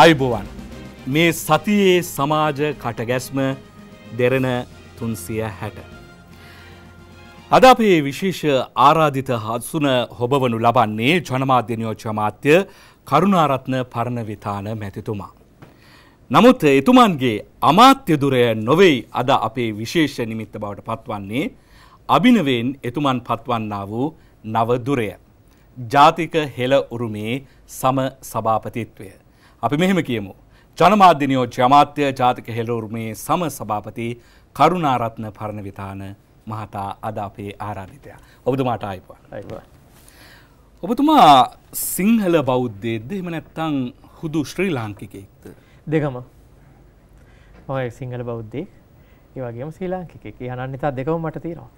ආයුබෝවන් මේ සතියේ සමාජ කටගැස්ම දෙරෙන තුන්සිය හැට. අද අපේ විශේෂ ආරාධිත හත්සුන හොබවනු ලබන්නේ ජනමාධ්‍යනයෝච්ච මාත්‍ය කරුණාරත්න පරණවිතාන මැතිතුමා. නමුත් එතුමන්ගේ අමාත්‍යදුරය නොවෙයි අද අපේ විශේෂ නිමිත්ත බවට පත්වන්නේ අභිනවෙන් එතුමන් පත්වන්නා වූ නවදුරය. ජාතික හෙළ උරුමේ සම සභාපතිත්වය. අපි මෙහෙම කියමු. ජනමාධ්‍ය නියෝජ්‍ය අමාත්‍ය ජාතික හෙළවරුමේ සම සභාපති කරුණාරත්න පරණවිතාන මහතා අද අපේ ආරාධිතයා. ඔබතුමාට ආයිපුවා. ඔබතුමා සිංහල බෞද්ධයේද එහෙම නැත්නම් හුදු ශ්‍රී ලාංකිකයෙක්ද? දෙකම. මම සිංහල බෞද්ධයෙක්. ඒ වගේම ශ්‍රී ලාංකිකයෙක්. ඒ අනන්‍යතාව දෙකම මට තියෙනවා.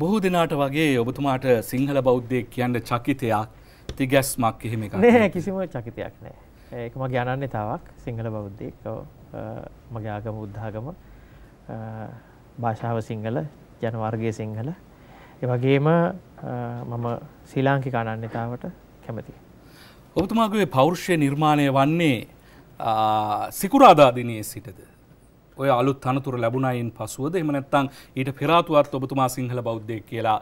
බොහෝ දෙනාට වගේ ඔබතුමාට සිංහල බෞද්ධයෙක් කියන්න චකිතයක් තිගැස්මක් එහෙම එක නෑ කිසිම චකිතයක් නෑ ඒක මගේ අනන්‍යතාවක් සිංහල බෞද්ධයෙක් මගේ ආගම උද්ධාගම භාෂාව සිංහල ජනවර්ගය සිංහල ඒ වගේම මම ශ්‍රී ලාංකික අනන්‍යතාවට කැමතියි ඔබතුමාගේ පෞරුෂය නිර්මාණය වන්නේ සිකුරාදා දිනයේ සිටද ඔය අලුත් තනතුර ලැබුණයින් පසුවද එම නැත්තං ඊට පෙරාතුවත් ඔබතුමා සිංහල බෞද්ධය කියලා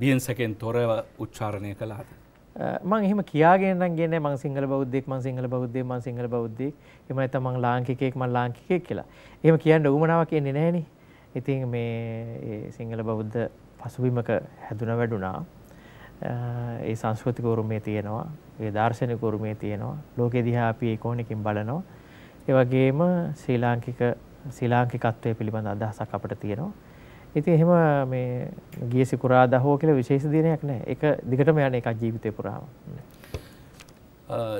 බියන්සකෙන් තොරව උච්චාරණය කලාද මං එහෙම කියාගෙන නම් ගියේ මං සිංහල බෞද්ධයෙක් මං සිංහල බෞද්ධයෙක් මං සිංහල බෞද්ධයෙක් එහෙම නැත්නම් මං ලාංකිකයෙක් මං ලාංකිකයෙක් කියලා. එහෙම කියන්න උවමනාවක් එන්නේ නැහනේ. ඉතින් මේ සිංහල බෞද්ධ පසුබිමක හැදුන වැඩුණා. ඒ සංස්කෘතික උරුමය තියෙනවා. ඒ දාර්ශනික උරුමය තියෙනවා. ලෝකෙ දිහා අපි ඒ කෝණකින් බලනවා. ඒ වගේම ශ්‍රී ලාංකික ශ්‍රී ලාංකිකත්වය පිළිබඳ අදහසක් අපිට තියෙනවා. ඉතින් එහෙම මේ ගිය සිකුරාදා හෝ කියලා විශේෂ දිනයක් නැහැ. ඒක දිගටම යන එකක් ජීවිතේ පුරාම.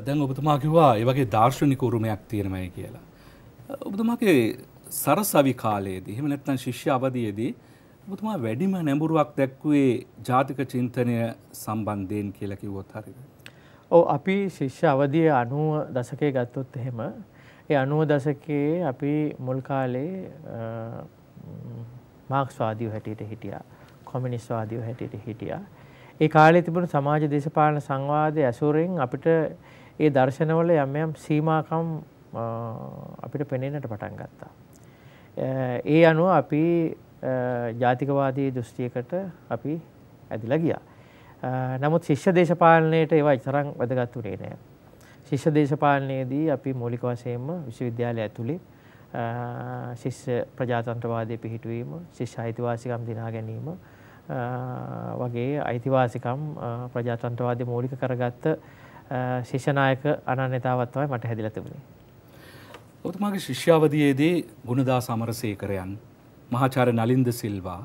දැන් ඔබතුමා කිව්වා ඒ වගේ දාර්ශනික උරුමයක් තියෙනමයි කියලා. ඔබතුමාගේ සරසවි කාලයේදී එහෙම නැත්නම් ශිෂ්‍ය අවධියේදී ඔබතුමා වැඩිම නැඹුරුවක් දැක්ුවේ ජාතික චින්තනය සම්බන්ධයෙන් කියලා කිව්වොත් හරිද? ඔව් අපි ශිෂ්‍ය අවධිය 90 දශකයේ ගත්තොත් එහෙම ඒ 90 දශකයේ අපි මුල් කාලේ මාක්ස්වාදීව හැටියට හිටියා. කොමිනිස්වාදීව හැටියට හිටියා. ඒ කාලේ තිබුණු සමාජ දේශපාලන සංවාදයේ ඇසුරෙන් අපිට ඒ දර්ශනවල යම් යම් සීමාකම් අපිට පෙනෙන්නට පටන් ගත්තා. ඒ අනුව අපි ජාතිකවාදී දෘෂ්ටියකට අපි ඇදිලා ගියා. නමුත් ශිෂ්‍ය දේශපාලනයට ඒවා ඉතරම් වැදගත් වුණේ නැහැ. ශිෂ්‍ය දේශපාලනයේදී අපි මූලික වශයෙන්ම විශ්වවිද්‍යාලය ඇතුලේ ශිෂ්‍ය ප්‍රජාතන්ත්‍රවාදය පිහිටුවීම ශිෂ්‍ය අයිතිවාසිකම් දිනා ගැනීම වගේ අයිතිවාසිකම් ප්‍රජාතන්ත්‍රවාදය මූලික කරගත්ත ශිෂ්‍යනායක අනන්‍යතාවත්වයි මට හැදිල තිබුණේ. ඔතුමාගේ ශිෂ්‍යාවදයේදී ගුණදා සමරසේකරයන් මහාචාර නලින්ද සිල්වා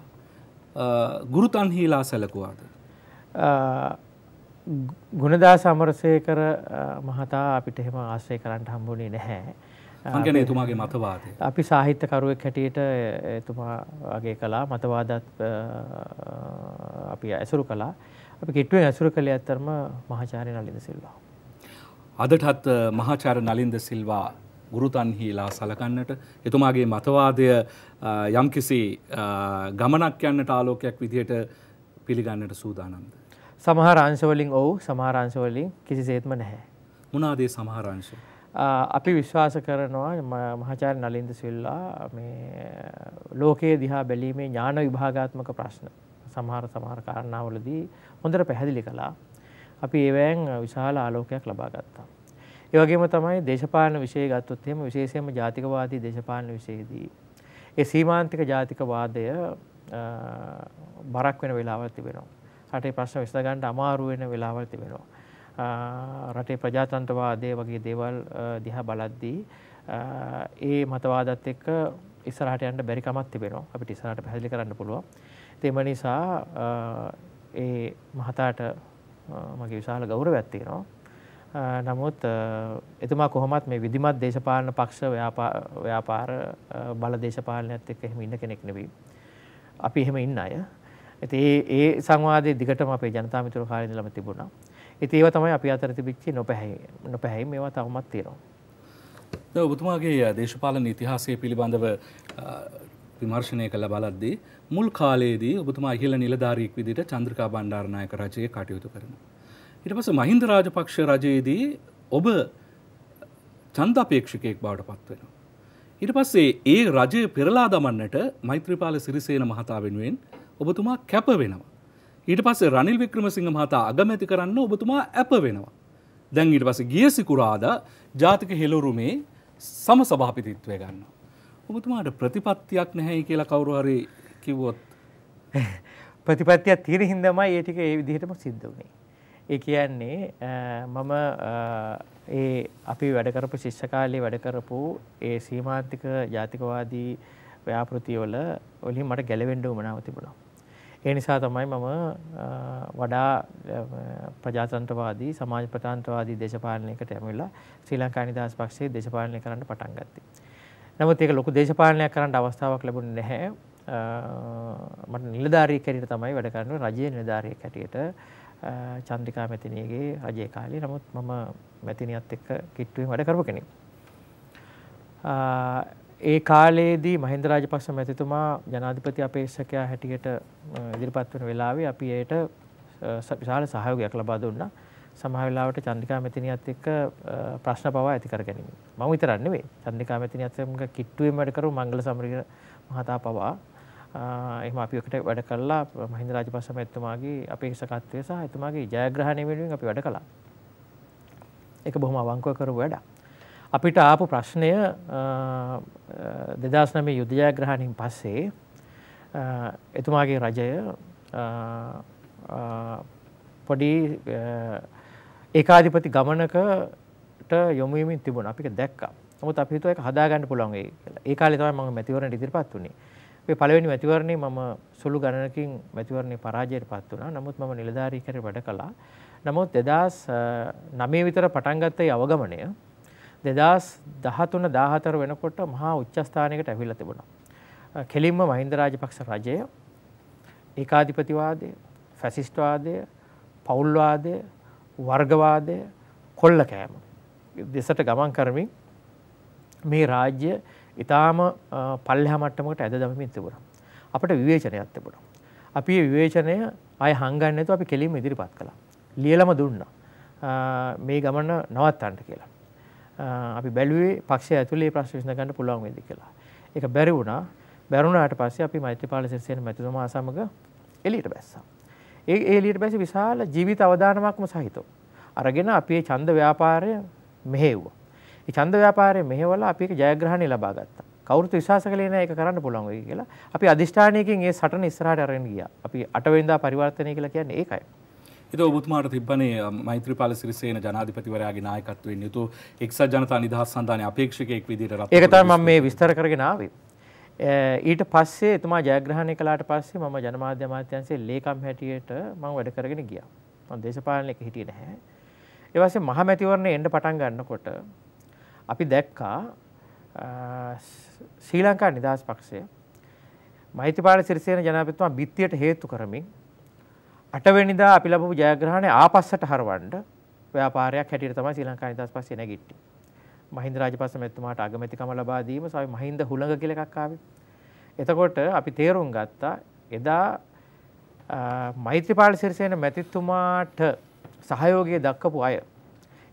ගුරුතන්හීලා සැලකුවාද. ගුණදා සමරසයකර මහතා අපිට එහෙම ආශ්‍රය කරන්නට හම්බුණේ නැහැ. ගැන එතුමාගේ මතවාද. අපි සාහිත්‍යකරුවෙක් හැටියට එතුමාගේ කලා මතවාදත් අපි ඇසුරු කලා අපි කිට්ුවෙන් ඇසුරු කළේ ඇත්තරම මහාචාරය නලින්ද සිල්වා. අදටත් මහාචාර නලින්ද සිල්වා ගුරුතන්හිලා සලකන්නට එතුමාගේ මතවාදය යම්කිසි ගමනක් යන්නට ආලෝකයක් විදියට පිළිගන්නට සූදානන්ද. සමහාරංශවලින් ඔවු සමහාරංශවලින් කිසි සේත්ම නැහැ. මුණදේ සමහාරංශය. අපි විශ්වාස කරනවා මහාචාර්ය නලින්ද සිල්වා මේ ලෝකයේ දිහා බැලීමේ ඥාන විභාගාත්මක ප්‍රශ්න සමහර සමහර කාරණාවලදී හොඳට පැහැදිලි කළා. අපි ඒවෑන් විශාල ආලෝකයක් ලබා ගත්තා. ඒ වගේම තමයි දේශපාලන විෂය ගත්තොත් එහෙම විශේෂයෙන්ම ජාතිකවාදී දේශපාලන විෂයේදී ඒ සීමාන්තික ජාතිකවාදය බරක් වෙන වෙලාවල් තිබෙනවා. රටේ ප්‍රශ්න විසඳ ගන්න අමාරු වෙන වෙලාවල් තිබෙනවා. රටේ ප්‍රජාතන්ත්‍රවාදය වගේ දේවල් දිහා බලද්දී ඒ මතවාදත් එක්ක ඉස්සරහට යන්න බැරිකමත් තිබෙනවා අපිට ඉස්සරහට පැහැදිලි කරන්න පුළුවන් එම නිසා ඒ මහතාට මගේ විශාල ගෞරවයක් තියෙනවා නමුත් එතුමා කොහොමත් මේ විධිමත් දේශපාලන පක්ෂ ව්‍යාපාර බල දේශපාලනයත් එක්ක එහෙම ඉන්න කෙනෙක් නෙවෙයි. අපි එහෙම ඉන්න අය. ඉතින් ඒ සංවාදයේ දිගටම අපේ ජනතා මිතුරු කාර්යාලයේදීම තිබුණා. ඉතිඒව තමයි අපි අතර තිබිච්චි නොපැහැ නොපැහැයි මේවා තවමත් තියෙනවා. ඔබතුමාගේ දේශපාලන ඉතිහාසය පිළිබඳව විමර්ශනය කළ බලද්දී මුල් කාලයේදී ඔබතුමා ඉහළ නිලධාරීක් විදිට චන්ද්‍රකා බණ්ඩාරණයක රජය කටයුතු කරන. ඉට පස මහින්ද රාජපක්ෂ රජයේදී ඔබ චන්දපේක්ෂකයෙක් බවට පත්වෙනවා. ඉට පස්සේ ඒ රජය පෙරලා දමන්නට මෛත්‍රපාල සිරිසේන මහතා වෙනුවෙන් ඔබතුමා කැප වෙනවා. ඊට පස්සේ රනිල් වික්‍රමසිංහ මහතා අගමැති කරන්න ඔබතුමා ඇප වෙනවා. දැන් ඊට පස්සේ ගිය සිකුරාදා ජාතික හෙළුරුමේ සම සභාපතිත්වය ගන්නවා. ඔබතුමාට ප්‍රතිපත්තියක් නැහැයි කියලා කවුරු හරි කිව්වොත් ප්‍රතිපත්තියක් තියෙන හින්දාමයි ඒ ටික ඒ විදිහටම සිද්ධ වුණේ. ඒ කියන්නේ මම ඒ අපි වැඩ කරපු ශිෂ්‍ය කාලේ වැඩ කරපු ඒ සීමාන්තික ජාතිකවාදී ව්‍යාපෘතිවල වලින් මට ගැලවෙන්න උවමනාව තිබුණා. ඒ නිසා තමයි මම වඩා ප්‍රජාතන්ත්‍රවාදී සමාජ ප්‍රජාතන්ත්‍රවාදී දේශපාලනයකට යමුලා ශ්‍රී ලංකා නිදහස් පක්ෂයේ දේශපාලනය කරන්න පටන් ගත්තේ. නමුත් ඒක ලොකු දේශපාලනයක් කරන්න අවස්ථාවක් ලැබුණේ නැහැ. මට නිලධාරියෙක් හැටියට තමයි වැඩ කරන්නේ රජයේ නිලධාරියෙක් හැටියට චන්ද්‍රිකා මැතිණියගේ රජයේ කාලේ. නමුත් මම මැතිණියත් එක්ක කිට්ටුවේ වැඩ කරපු කෙනෙක්. ඒ කාලයේදී මහින්ද රාජපක්ෂ මැතිතුමා ජනාධිපති අපේක්ෂකයා හැටියට ඉදිරිපත් වන වෙලාවේ අපි එයට විශාල සහයෝගයක් ලබා දුන්නා. සමහර වෙලාවට චන්ද්‍රිකා මැතිණියත් එක්ක ප්‍රශ්න පවා ඇති කර ගැනීම. මම විතරක් නෙවෙයි. චන්ද්‍රිකා මැතිණියත් එක්ක කිට්ටුවෙන් වැඩ කරු මංගල සමරික මහතා පවා එහෙම අපි ඔකට වැඩ කළා මහින්ද රාජපක්ෂ මැතිතුමාගේ අපේක්ෂකත්වය සහ එතුමාගේ ජයග්‍රහණය වෙනුවෙන් අපි වැඩ කළා. ඒක බොහොම අවංකව කරපු වැඩක්. අපිට ආපු ප්‍රශ්නය දෙදස්නමේ යුදයාග්‍රහණින් පස්සේ එතුමාගේ රජය පොඩි ඒකාධිපති ගමනකට යොමුමින් තිබුණ අපිට දැක්ක මුත් අපිතු එක හදාගන්න පුළොන්ගේ කියලා ඒ කාලෙ තමයි මම මැතිවරණ ඉදිරිපත් වුණේ පළවෙනි මැතිවරණේ මම සුළු ගණනකින් මැතිවරණේ පරාජයට පත් වුණා නමුත් මම නිලධාරී කර වැඩ කළා නමුත් එදස් නමේ විතර පටන්ගත්තයි අවගමනය දෙදස් දහතුන දාහතර වෙනකොට මහා උච්චස්ථානයකට ඇවිල්ල තිබුණා. කෙලින්ම මහින්දරාජපක්ෂ රජය ඒකාධිපතිවාදය ෆැසිස්ටවාදය පවුල්වාදය වර්ගවාදය කොල්ල කෑම දෙසට ගමන් කරමින් මේ රාජ්‍ය ඉතාම පල්ලෙහා මට්ටමකට ඇද දමමින් තිබුණා. අපට විවේචනයක් තිබුණා. අපි විවේචනය අය හංගන්න නැතුව අපි කෙලින්ම ඉදිරිපත් කළා. ලියලම දුන්නා. මේ ගමන නවත්තන්න කියලා. අපි බැලුවේ පක්ෂය ඇතුලේ ප්‍රශ්න විසඳගන්න පුළුවන් වෙයිද කියලා. ඒක බැරි වුණා. බැරුණාට පස්සේ අපි මෛත්‍රීපාල සිරිසේන මැතිතුමා සමග එළියට බැස්සා. ඒ එළියට බැසි විශාල ජීවිත අවදානමක්ම සහිතව අරගෙන අපි මේ ඡන්ද ව්‍යාපාරය මෙහෙව්වා. ඒ ඡන්ද ව්‍යාපාරය මෙහෙවලා අපි ඒක ජයග්‍රහණය ලබා ගත්තා. කවුරුත් විශ්වාස කළේ නැහැ ඒක කරන්න පුළුවන් වෙයි කියලා. අපි අදිෂ්ඨානයකින් ඒ සටන ඉස්සරහට අරගෙන ගියා. අපි අටවෙනිදා පරිවර්තනය කියලා කියන්නේ ඒකයි. එත ඔබතුමාට තිබනේ මෛත්‍ර පාල සිරිසේන ජනාධිපතිවරයාගේ නායකත්වයෙන් යුතු එක්සත් ජනතා නිදහස් සන්ධානය අපේක්ෂකයෙක් විදිහට ඒක තමයි මම මේ විස්තර කරගෙන ආවේ. ඊට පස්සේ එතුමා ජයග්‍රහණය කළාට පස්සේ මම ජනමාධ්‍ය අමාත්‍යංශයේ ලේකම් හැටියට මම වැඩ කරගෙන ගියා. මම දේශපාලනයක හිටියේ නැහැ. ඊට පස්සේ මහමැතිවරණය එන්න පටන් ගන්නකොට අපි දැක්කා ශ්‍රී ලංකා නිදහස් පක්ෂය මෛත්‍රීපාල සිරිසේන ජනාධිපතිතුමා බිත්තියට හේතු කරමින් අටවැනිදා අපි ලබපු ජයග්‍රහණය ආපස්සට හරවන්න ව්‍යාපාරයක් හැටියට තමයි ශ්‍රී ලංකාව ඉඳන් පස්සේ නැගිට්ටි. මහින්ද රාජපක්ෂ මෙතුමාට අගමැතිකම ලබා දීම සවයි මහින්ද හුළඟ කියලා එකක් ආවේ. එතකොට අපි තේරුම් ගත්තා එදා මෛත්‍රීපාල සිරිසේන මැතිතුමාට සහයෝගය දක්වපු අය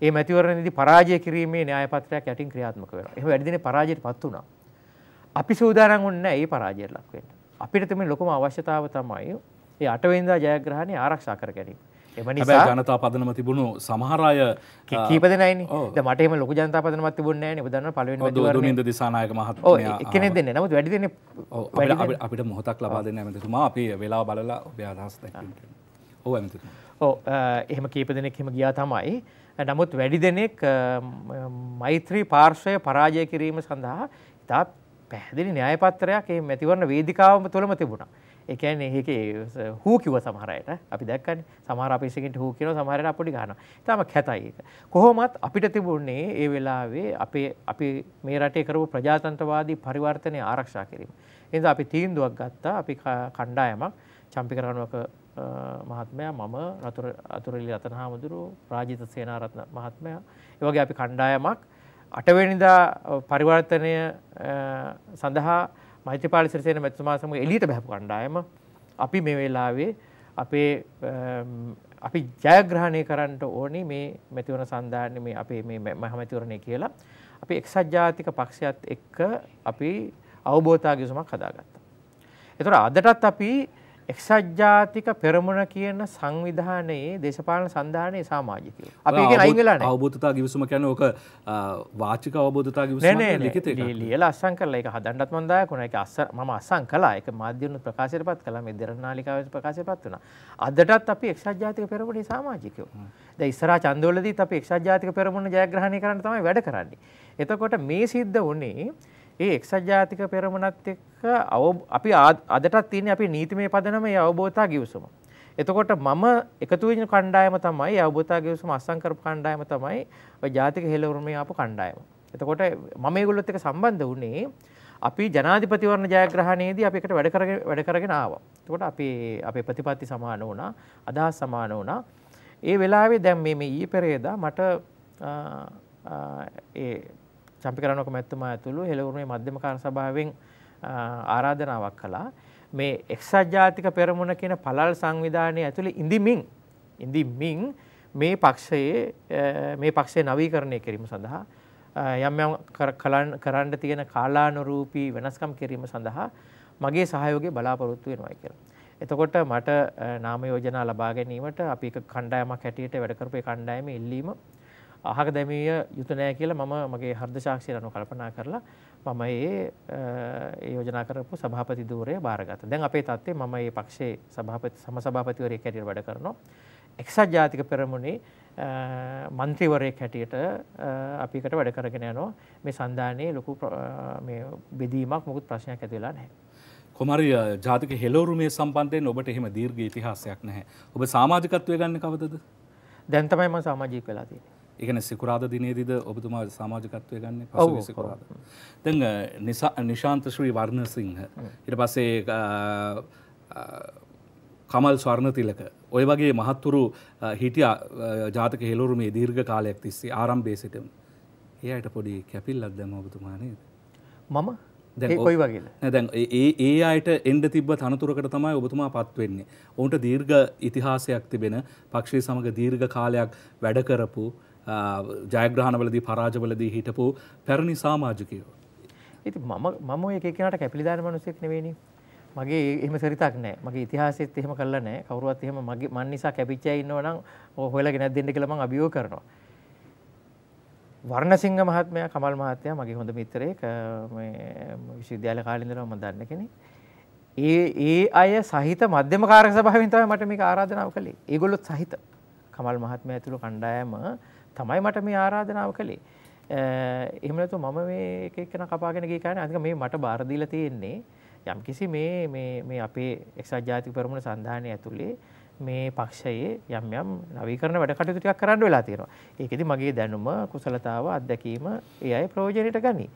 ඒ මැතිවරණයේදී පරාජය කිරීමේ න්‍යාය පත්‍රයක් යටින් ක්‍රියාත්මක වෙනවා. එහෙම වැඩි දිනේ පරාජයටපත් වුණා. අපි සූදානම් වුණේ නැහැ මේ පරාජයට ලක් වෙන්න. අපිට තිබෙන ලොකුම අවශ්‍යතාව තමයි ඒ අටවෙන්දා ජයග්‍රහණය ආරක්ෂා කර ගැනීම. එම නිසා ජනතා පදනම තිබුණු සමහර අය කීප දෙනයිනේ. දැන් මට එහෙම ලොකු ජනතා පදනමක් තිබුණේ නැහැ නේ. ඔබ දන්නවා පළවෙනි මැතිවරණය. දුමින්ද දිසානායක මහත්මයා. ඔව් එක්කෙනෙක් දෙන්නේ. නමුත් වැඩි දෙන්නේ. ඔව් අපිට අපිට මොහොතක් ලබා දෙන්න ඇමතිතුමා. අපි වෙලාව බලලා ඔබේ අදහස් දැක්වන්න. ඔව් ඇමතිතුමා. ඔව් එහෙම කීප දෙනෙක් එහෙම ගියා තමයි. නමුත් වැඩි දෙනෙක් මෛත්‍රී පාර්ශවය පරාජය කිරීම සඳහා ඉතා පැහැදිලි න්‍යායපත්‍රයක් මේ මැතිවරණ වේදිකාවම තුළම තිබුණා. එකන් ඒක හූ කිව සමහරයට අපි දැක්කන් සමහර අපිසිකට හූ කියන සමහරයට අපොඩි ගහන තම කැතයි එක. කොහොමත් අපිට තිබුණේ ඒ වෙලාවේ අපේ අපි මේ රටේ කරපු ප්‍රජාතන්ත්‍රවාදී පරිවර්තනය ආරක්ෂා කිරීම. එද අපි තීන්දුවක් ගත්තා අපි කණ්ඩායමක් චම්පි කරනුවක මහත්මයා මම රතුර අතුරලි අතන හාමුදුරු රාජිත සේනාරත්න මහත්මයා ඒවගේ අපි කණ්ඩායමක් අටවෙනිදා පරිවර්තනය සඳහා මෛත්‍රපාල සිරිසේන මැතිතුමා සමග එලියට බැහැපු කණ්ඩායම අපි මේ වෙලාවේ අපේ අපි ජයග්‍රහණය කරන්නට ඕනි මේ මැතිවන සන්ධාන්න මේ අපේ මේ මහමැතිවරණය කියලා අපි එක්සත් ජාතික පක්ෂයත් එක්ක අපි අවබෝධාගසුමක් හදාගත්තා. එතුර අදටත් අපි එක්සත් ජාතික පෙරමුණ කියන සංවිධානයේ දේශපාලන සන්ධානයේ සාමාජිකයෝ. අපි ඒකෙන් අයින් වෙලා නැහැ. අවබෝධතා ගිවිසුම කියන්නේ ඕක වාචික අවබෝධතා ගිවිසුම ලිඛිත එකක්. ලියලා අස්සම් කළා ඒක හදන්නත් මම දායක වුණා. ඒක අස්ස මම අස්සම් කළා. ඒක මාධ්‍යවල ප්‍රකාශයටපත් කළා. මේ දෙරණාලිකාවේ ප්‍රකාශයටපත් වුණා. අදටත් අපි එක්සත් ජාතික පෙරමුණේ සාමාජිකයෝ. දැන් ඉස්සරහා ඡන්දවලදීත් අපි එක්සත් ජාතික පෙරමුණ ජයග්‍රහණය කරන්න තමයි වැඩ කරන්නේ. එතකොට මේ සිද්ධ වුණේ ඒ එක්සත් ජාතික පෙරමුණත් එක්ක අපි අදටත් තියන්නේ අපි නීතිමය පදනම ඒ අවබෝධතා ගිවසම. එතකොට මම එකතුවෙන් කණ්ඩායම තමයි අවබෝධතා ගිවසම අස්සංකරපු කණ්ඩායම තමයි ජාතික හෙළවරුමේ ආපු කණ්ඩායම. එතකොට මම ඒගොල්ලොත් එක්ක සම්බන්ධ වුණේ අපි ජනාධිපතිවරණ ජයග්‍රහණයේදී අපි එකට වැඩ කරගෙන වැඩ කරගෙන ආවා. එතකොට අපි අපේ ප්‍රතිපත්ති සමාන වුණා, අදහස් සමාන වුණා. ඒ වෙලාවේ දැන් මේ මේ ඊයේ පෙරේදා මට චම්පිකරණක මැත්තුමා ඇතුළු හෙළවරුණේ මධ්‍යම කාර්ය සභාවෙන් ආරාධනාවක් කළා. මේ එක්සත් ජාතික පෙරමුණ කියන පළල් සංවිධානය ඇතුළේ ඉඳිමින් ඉඳිමින් මේ පක්ෂයේ මේ පක්ෂයේ නවීකරණය කිරීම සඳහා යම් යම් කරන්න තියෙන කාලානුරූපී වෙනස්කම් කිරීම සඳහා මගේ සහයෝගය බලාපොරොත්තු වෙනවා කියලා. එතකොට මට නාම යෝජනා ලබා ගැනීමට අපි කණ්ඩායමක් හැටියට වැඩ කරපු කණ්ඩායම ඉල්ලීම අහක දැමිය යුතු නෑ කියලා මම මගේ හර්ද ශාක්ෂිය අනුව කල්පනා කරලා මම ඒ යෝජනා කරපු සභාපති ධූරය බාරගත්තා. දැන් අපේ තත්ත්වය මම මේ පක්ෂයේ සභාපති සමසභාපතිවරයෙක් හැටියට වැඩ කරනවා. එක්සත් ජාතික පෙරමුණේ මන්ත්‍රීවරයෙක් හැටියට අපිකට වැඩ කරගෙන යනවා. මේ සන්ධානයේ ලොකු මේ බෙදීමක් මොකුත් ප්‍රශ්නයක් ඇති වෙලා නැහැ. කොමරි ජාතික හෙලෝරුමේ සම්බන්ධයෙන් ඔබට එහෙම දීර්ඝ ඉතිහාසයක් නැහැ. ඔබ සමාජිකත්වය ගන්න කවදද? දැන් තමයි මම සමාජික වෙලා තියෙන්නේ. එකන සිකුරාද දිනේදද ඔබතුමා සමාජකත්වය ගන්න පසු සිකුරාද. තැන් නිශාන්ත ශ්‍රී වර්ණසිංහ ඉට පස්සේ කමල් ස්වර්ණතිලක ඔය වගේ මහත්තුරු හිටිය ජාතක හෙලුරුමේ දීර්ඝ කාලයක් තිස්සේ ආරම්භේ සිටම ඒයට පොඩි කැපිල්ලක් දැම ඔබතුමානේද. මම දැයි වගේ දැන් ඒ අයට එන්ඩ තිබ තනතුරකට තමයි ඔබතුමා පත්වෙන්නේ. ඔවුන්ට දීර්ඝ ඉතිහාසයක් තිබෙන පක්ෂය සමඟ දීර්ඝ කාලයක් වැඩකරපු ජයග්‍රහණවලදී පරාජවලදී හිටපු පැරණි සාමාජිකයෝ. ඉති මම ඔය එකනට කැපිලිදාන මනුසෙක් නෙවෙනි මගේ එහම සරිතක් නෑ මගේ ඉතිහාසෙත් එහෙම කල්ල නෑ කවරුවත් එහෙම මගේ මන් නිසා කැපිච්චයින්නවනම් හොල ගෙනත් දෙන්න කළම අභියෝ කරනවා. වර්ණසිංහ මහත්මය කමල් මහත්තය මගේ හොඳ මිත්‍රයෙක් විශ්වවිද්‍යාල කාලින්දරව ම දන්න කෙනෙ. ඒ ඒ අය සහිත මධ්‍යම කාරක සභාවිතාව මට මේ ආරාධනාව කළේ ඒගොලොත් සහිත කමල් මහත්මය ඇතුළු කණ්ඩායම තමයි මට මේ ආරාධනාව කළේ. එහමතු මම මේ එකන කපාගෙන ගේකාන අතික මේ මට බාරදිල තියෙන්නේ යම් කිසි මේ අපේ එක්සා ජාතික පරමුණ සඳධානය ඇතුළේ මේ පක්ෂයේ යම් යම් නවීකරන වැඩ කටයුතු ටිකක් කරන්න වෙලා තියෙනවා. ඒකෙදි මගේ දැනුම කුසලතාව අත්දැකීම ඒ අය ප්‍රයෝජනෙට ගනී.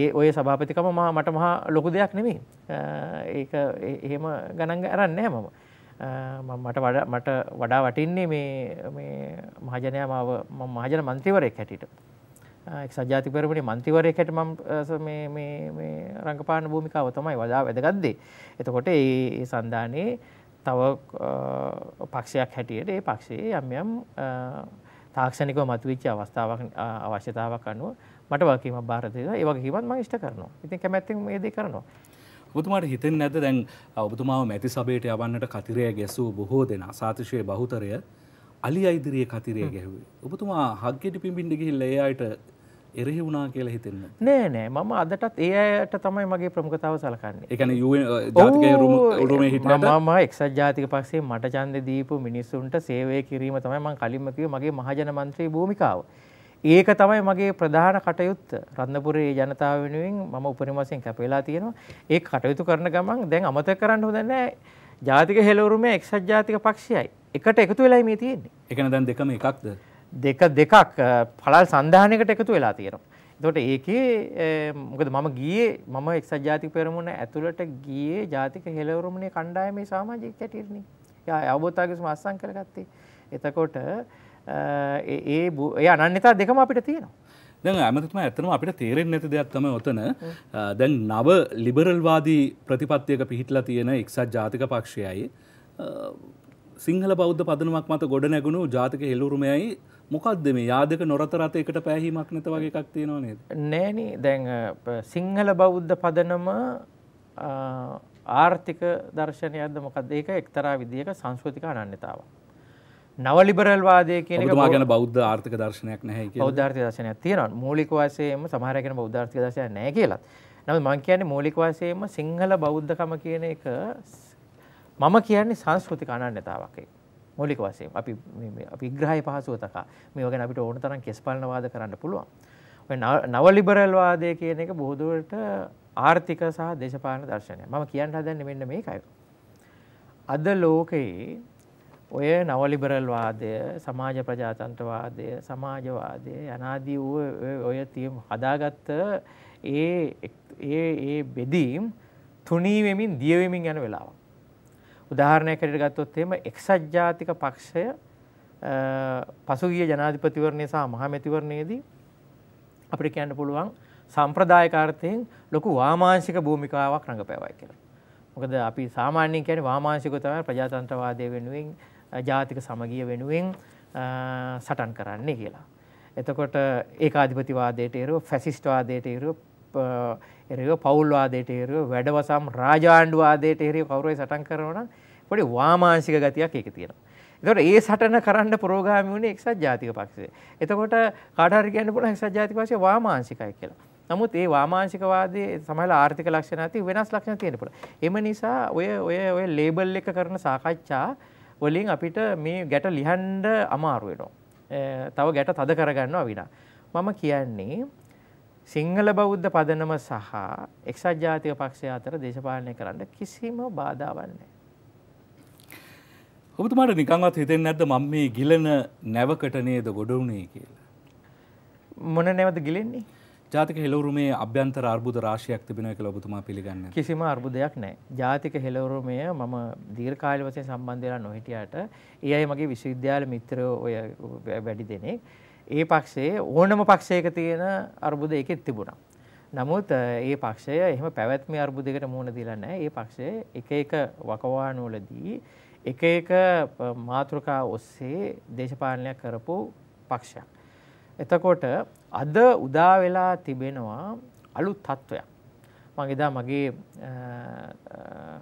ඒ ඔය සභාපතිකම මට මහා ලොකු දෙයක් නෙමේ. ඒක එහෙම ගණන් අරන්නේ නැහැ මම. මට වඩ මට වඩා වටින්නේ මේ මහජනයා මාව මහජන මන්ත්‍රීවරයෙක් හැටියට සජාතිපරමණි මන්තිවරය හැට ම රඟපාන භූමිකාව තමයි වදා වැදගත්දේ. එතකොට ඒ සන්ධානයේ තව පක්ෂයක් හැටියට ඒ පක්ෂයේ යම්යම් තාක්ෂණිකව මතුවිච්ච අවස්ථාවක් අවශ්‍යතාවක් අනුව මට වකීම භාරතය ඒ වගේ හිවත් මං ෂ්ට කරනවා ඉතින් කැමැත්තිෙන් ඒද කරනවා. ඔබතුමාට හිතෙන් නැද දැන් ඔබතුමාව මැති සබේට යවන්නට කතිරය ගැසූ බොහෝ දෙෙන සාතිශය බහුතරය අලි අයිදිරිය කතිරය ගැහවේ. ඔබතුමා හක්ගෙට පිම්බින්ඩි ගිහිල් ලේයට එරෙහි වුණා කියලා හිතෙන්න නෑ නෑ මම අදටත් ඒ අයට තමයි මගේ ප්‍රමුඛතාව සලකන්නේ එකන රුම මම එක්සත් ජාතික පක්සේ මට චන්ද දීපු මිනිස්සුන්ට සේවය කිරීම තමයි මං කලින්මකිව මගේ මහජන මන්ත්‍රයේ භූමිකාව. ඒක තමයි මගේ ප්‍රධාන කටයුත්ත රත්නපුරේ ජනතාව වෙනුවෙන් මම උපරිමසයෙන් කැපෙලා තියෙනවා ඒ කටයුතු කරන ගමන් දැන් අමතක කරන්න හොඳ නැහැ ජාතික හෙළවරුමේ එක්සත් ජාතික පක්ෂයයි එකට එකතු වෙලයි මේ තියෙන්නේ එකන දැන් දෙකම එකක්ද දෙක දෙකක් පළල් සන්ධානයකට එකතු වෙලා තියෙනවා එතකොට ඒකේ මොකද මම ගියේ මම එක්සත් ජාතික පෙරමුණ ඇතුළට ගියේ ජාතික හෙළවරුමනේ කණ්ඩායමේ සමාජික කැටිරනේ යා අවබෝධාගම අස්සම් කරගත්තේ එතකොට ඒ ඒ අනන්‍යතා දෙකම අපිට තියෙනවා. දැන් ඇමතිතුම ඇතනම අපිට තේරෙන් නැති දෙයක් තම ඔතන දැන් නව ලිබරල්වාදී ප්‍රතිපත්තියක පිහිටලා තියෙන එක්සත් ජාතික පක්ෂයයි සිංහල බෞද්ධ පදනමක් මත ගොඩ නැගුණු ජාතික හෙළුරුමයයි මොකක්ද මේ යාදක නොරතරත එකට පැහීමක් නැත වගේ එකක් තියෙනවා නේද නෑන දැන් සිංහල බෞද්ධ පදනම ආර්ථික දර්ශනයක්ද මොකක්ද ඒක එක්තරා විදිහක සංස්කෘතික අනන්‍යතාවක් නවලිබරල්වාදය කියන ගැන බෞද්ධ ආර්ථක දර්ශනයක් නැහැ බෞද්ධාර්ථය දශනයක් තියෙන මූලික වසයම සමහරකෙන බෞද්ධාර්ථක දශය නෑ කියලත් නම මං කියන්නේ මූලික වසයම සිංහල බෞද්ධකම කියන එක මම කියන්නේ සංස්කෘතික අනන්‍යතාවක්කයි මූලික වසයෙන් අපි විග්‍රහය පහසුව තකා මේ ගැන අපිට ඕන තරම් කෙස්පලනවාද කරන්න පුළුවන් නවලිබරල්වාදය කියන එක බොහදුවට ආර්ථික සහ දේශපාන දර්ශනය මම කියන්න හදන්න මෙන්න මේ කයු. අද ලෝකයේ ඔය නවලිබරල්වාදය සමාජ ප්‍රජාතන්ත්‍රවාදය සමාජවාදය යනාදී වූ ඔය තියම් හදාගත්ත ඒ ඒ බෙදීම් තුනීවෙමින් දියවෙමින් යන වෙලාව. උදාහරණය කරට ගත්තොත් එම එක්සත් ජාතික පක්ෂය පසුගිය ජනාධිපතිවරණය සහ මහමැතිවරණයේදී අපිට කියන්න පුළුවන් සම්ප්‍රදායකාර්ථයෙන් ලොකු වාමාංශික භූමිකාවක් රඟපෑවයි කියලා. මොකද අපි සාමාන්‍යයෙන් කියන්නේ වාමාංශිකව තමයි ප්‍රජාතන්ත්‍රවාදය වෙනුවෙන් ජාතික සමගිය වෙනුවෙන් සටන් කරන්නේ කියලා. එතකොට ඒ ආධිපතිවාදයට ඒරු ෆැසිස්ටවාදයට ඒරු එරයෝ පවුල්වාදයට ඒරු වැඩවසම් රාජාණ්ඩුවාදයට එරේ කවරුවයි සටන් කරවන පොඩි වාමාංසික ගතියක් එක තියෙන. එතට ඒ සටන කරන්න පරෝගාමි වුණේ එක්සත් ජාතික පක්ෂේ. එතකොට කාඩාර ගැන්න පුළ එක්සත් ජාතික පක්ෂේ වාමාංසිකයි කියලා. නමුත් ඒ වාමාංශිකවාදය සමහල ආර්ථික ලක්ෂණ ඇති වෙනස් ලක්ෂණ තියෙන පුළුවන්. එම නිසා ඔය ඔය ඔය ලේබල් එක කරන සාකච්ඡා වලින් අපිට මේ ගැට ලිහන්ඩ අමාරුවෙනවා. තව ගැට තද කරගන්නවා විනා. මම කියන්නේ සිංහල බෞද්ධ පදනම සහ එක්සත් ජාතික පක්ෂය අතර දේශපාලනය කරන්න කිසිම බාධාවන්නේ. ඔබතුමාට නිකංවත් හිතෙන් නැද මම මේ ගිලන නැවකට නේද ගොඩ වුණේ කියලා. මොන නැවත ගිලෙන්නේ ජාතික හෙලවරුමේ අභ්‍යන්තර අර්බුද රාශියක් තිබෙනවා කියලා ඔබතුමා පිළිගන්න. කිසිම අර්බුදයක් නැහැ. ජාතික හෙලවරුමය මම දීර්ඝකාලීන වශයෙන් සම්බන්ධ වෙලා නොහිටියට ඒ අය මගේ විශ්වවිද්‍යාල මිත්‍රයෝ ඔය වැඩි දෙනෙක්. ඒ පක්ෂයේ ඕනම පක්ෂයක තියෙන අර්බුද ඒකෙත් තිබුණා. නමුත් ඒ පක්ෂය එහෙම පැවැත්මේ අර්බුදයකට මුහුණ දීලා නැහැ. ඒ පක්ෂය එක එක වකවානුවලදී එක එක මාතෘකා ඔස්සේ දේශපාලනයක් කරපු පක්ෂයක්. එතකොට අද උදා වෙලා තිබෙනවා අලුත් තත්ත්වයක්. මං එදා මගේ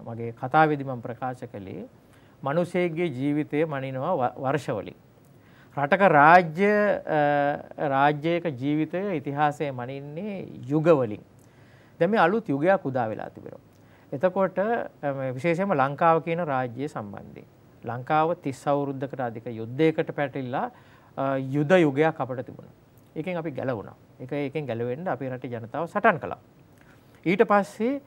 මගේ කතාවේදී මම ප්‍රකාශ කළේ මිනිසෙගේ ජීවිතය මනිනවා වර්ෂවලින්. රටක රාජ්‍ය රාජ්‍යයක ජීවිතය ඉතිහාසය මනින්නේ යුගවලින්. දැන් මේ අලුත් යුගයක් උදා වෙලා තිබෙනවා. එතකොට විශේෂයෙන්ම ලංකාව කියන රාජ්‍ය සම්බන්ධයෙන් ලංකාව 30 අවුරුද්දකට අධික යුද්ධයකට පැටලිලා යුද යුගයක් අපට තිබුණා. එකෙන් අපි ගැලවුණා එක එකෙන් ගැලවෙන්න අපේ රට ජනතාව සටන් කළා. ඊට පස්සේ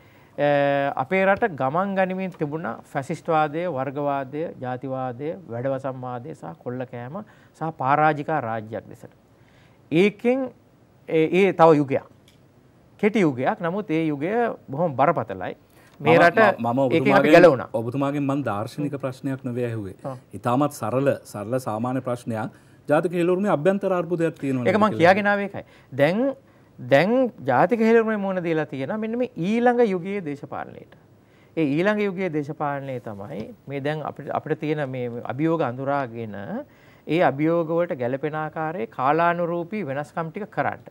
අපේ රට ගමන් ගනිමින් තිබුණ ෆැසිස්ටවාදය වර්ගවාදය ජාතිවාදය වැඩව සම්මාදය සහ කොල්ල කෑම සහ පාරාජිකා රාජ්‍යයක් දෙසට. ඒකෙන් ඒ තව යුගයක් කෙටි යුගයක් නමුත් ඒ යුගය බොහොම බරපතලයි. මේ රට මම ගැලවුණ ඔබතුමාගේ මන් දර්ශනික ප්‍රශ්නයක් නොවය ඇහුවේ. ඉතාමත් සරල සරල සාමාන්‍ය ප්‍රශ්නයක් ජාතික හෙලවරුම අභ්‍යන්තර අර්බුදයක් තියෙනවා එකම කියාගෙනාවේකයි දැන් දැන් ජාතික හෙලරුමේ මුණ දීලා තියෙන මෙන්නම ඊළඟ යුගයේ දේශපාලනයට ඒ ඊළඟ යුගයේ දේශපාලනය තමයි මේ දැන් අපිට තියෙන මේ අභියෝග අඳුරාගෙන ඒ අභියෝගවලට ගැලපෙන ආකාරයේ කාලානුරූපී වෙනස්කම් ටික කරන්න.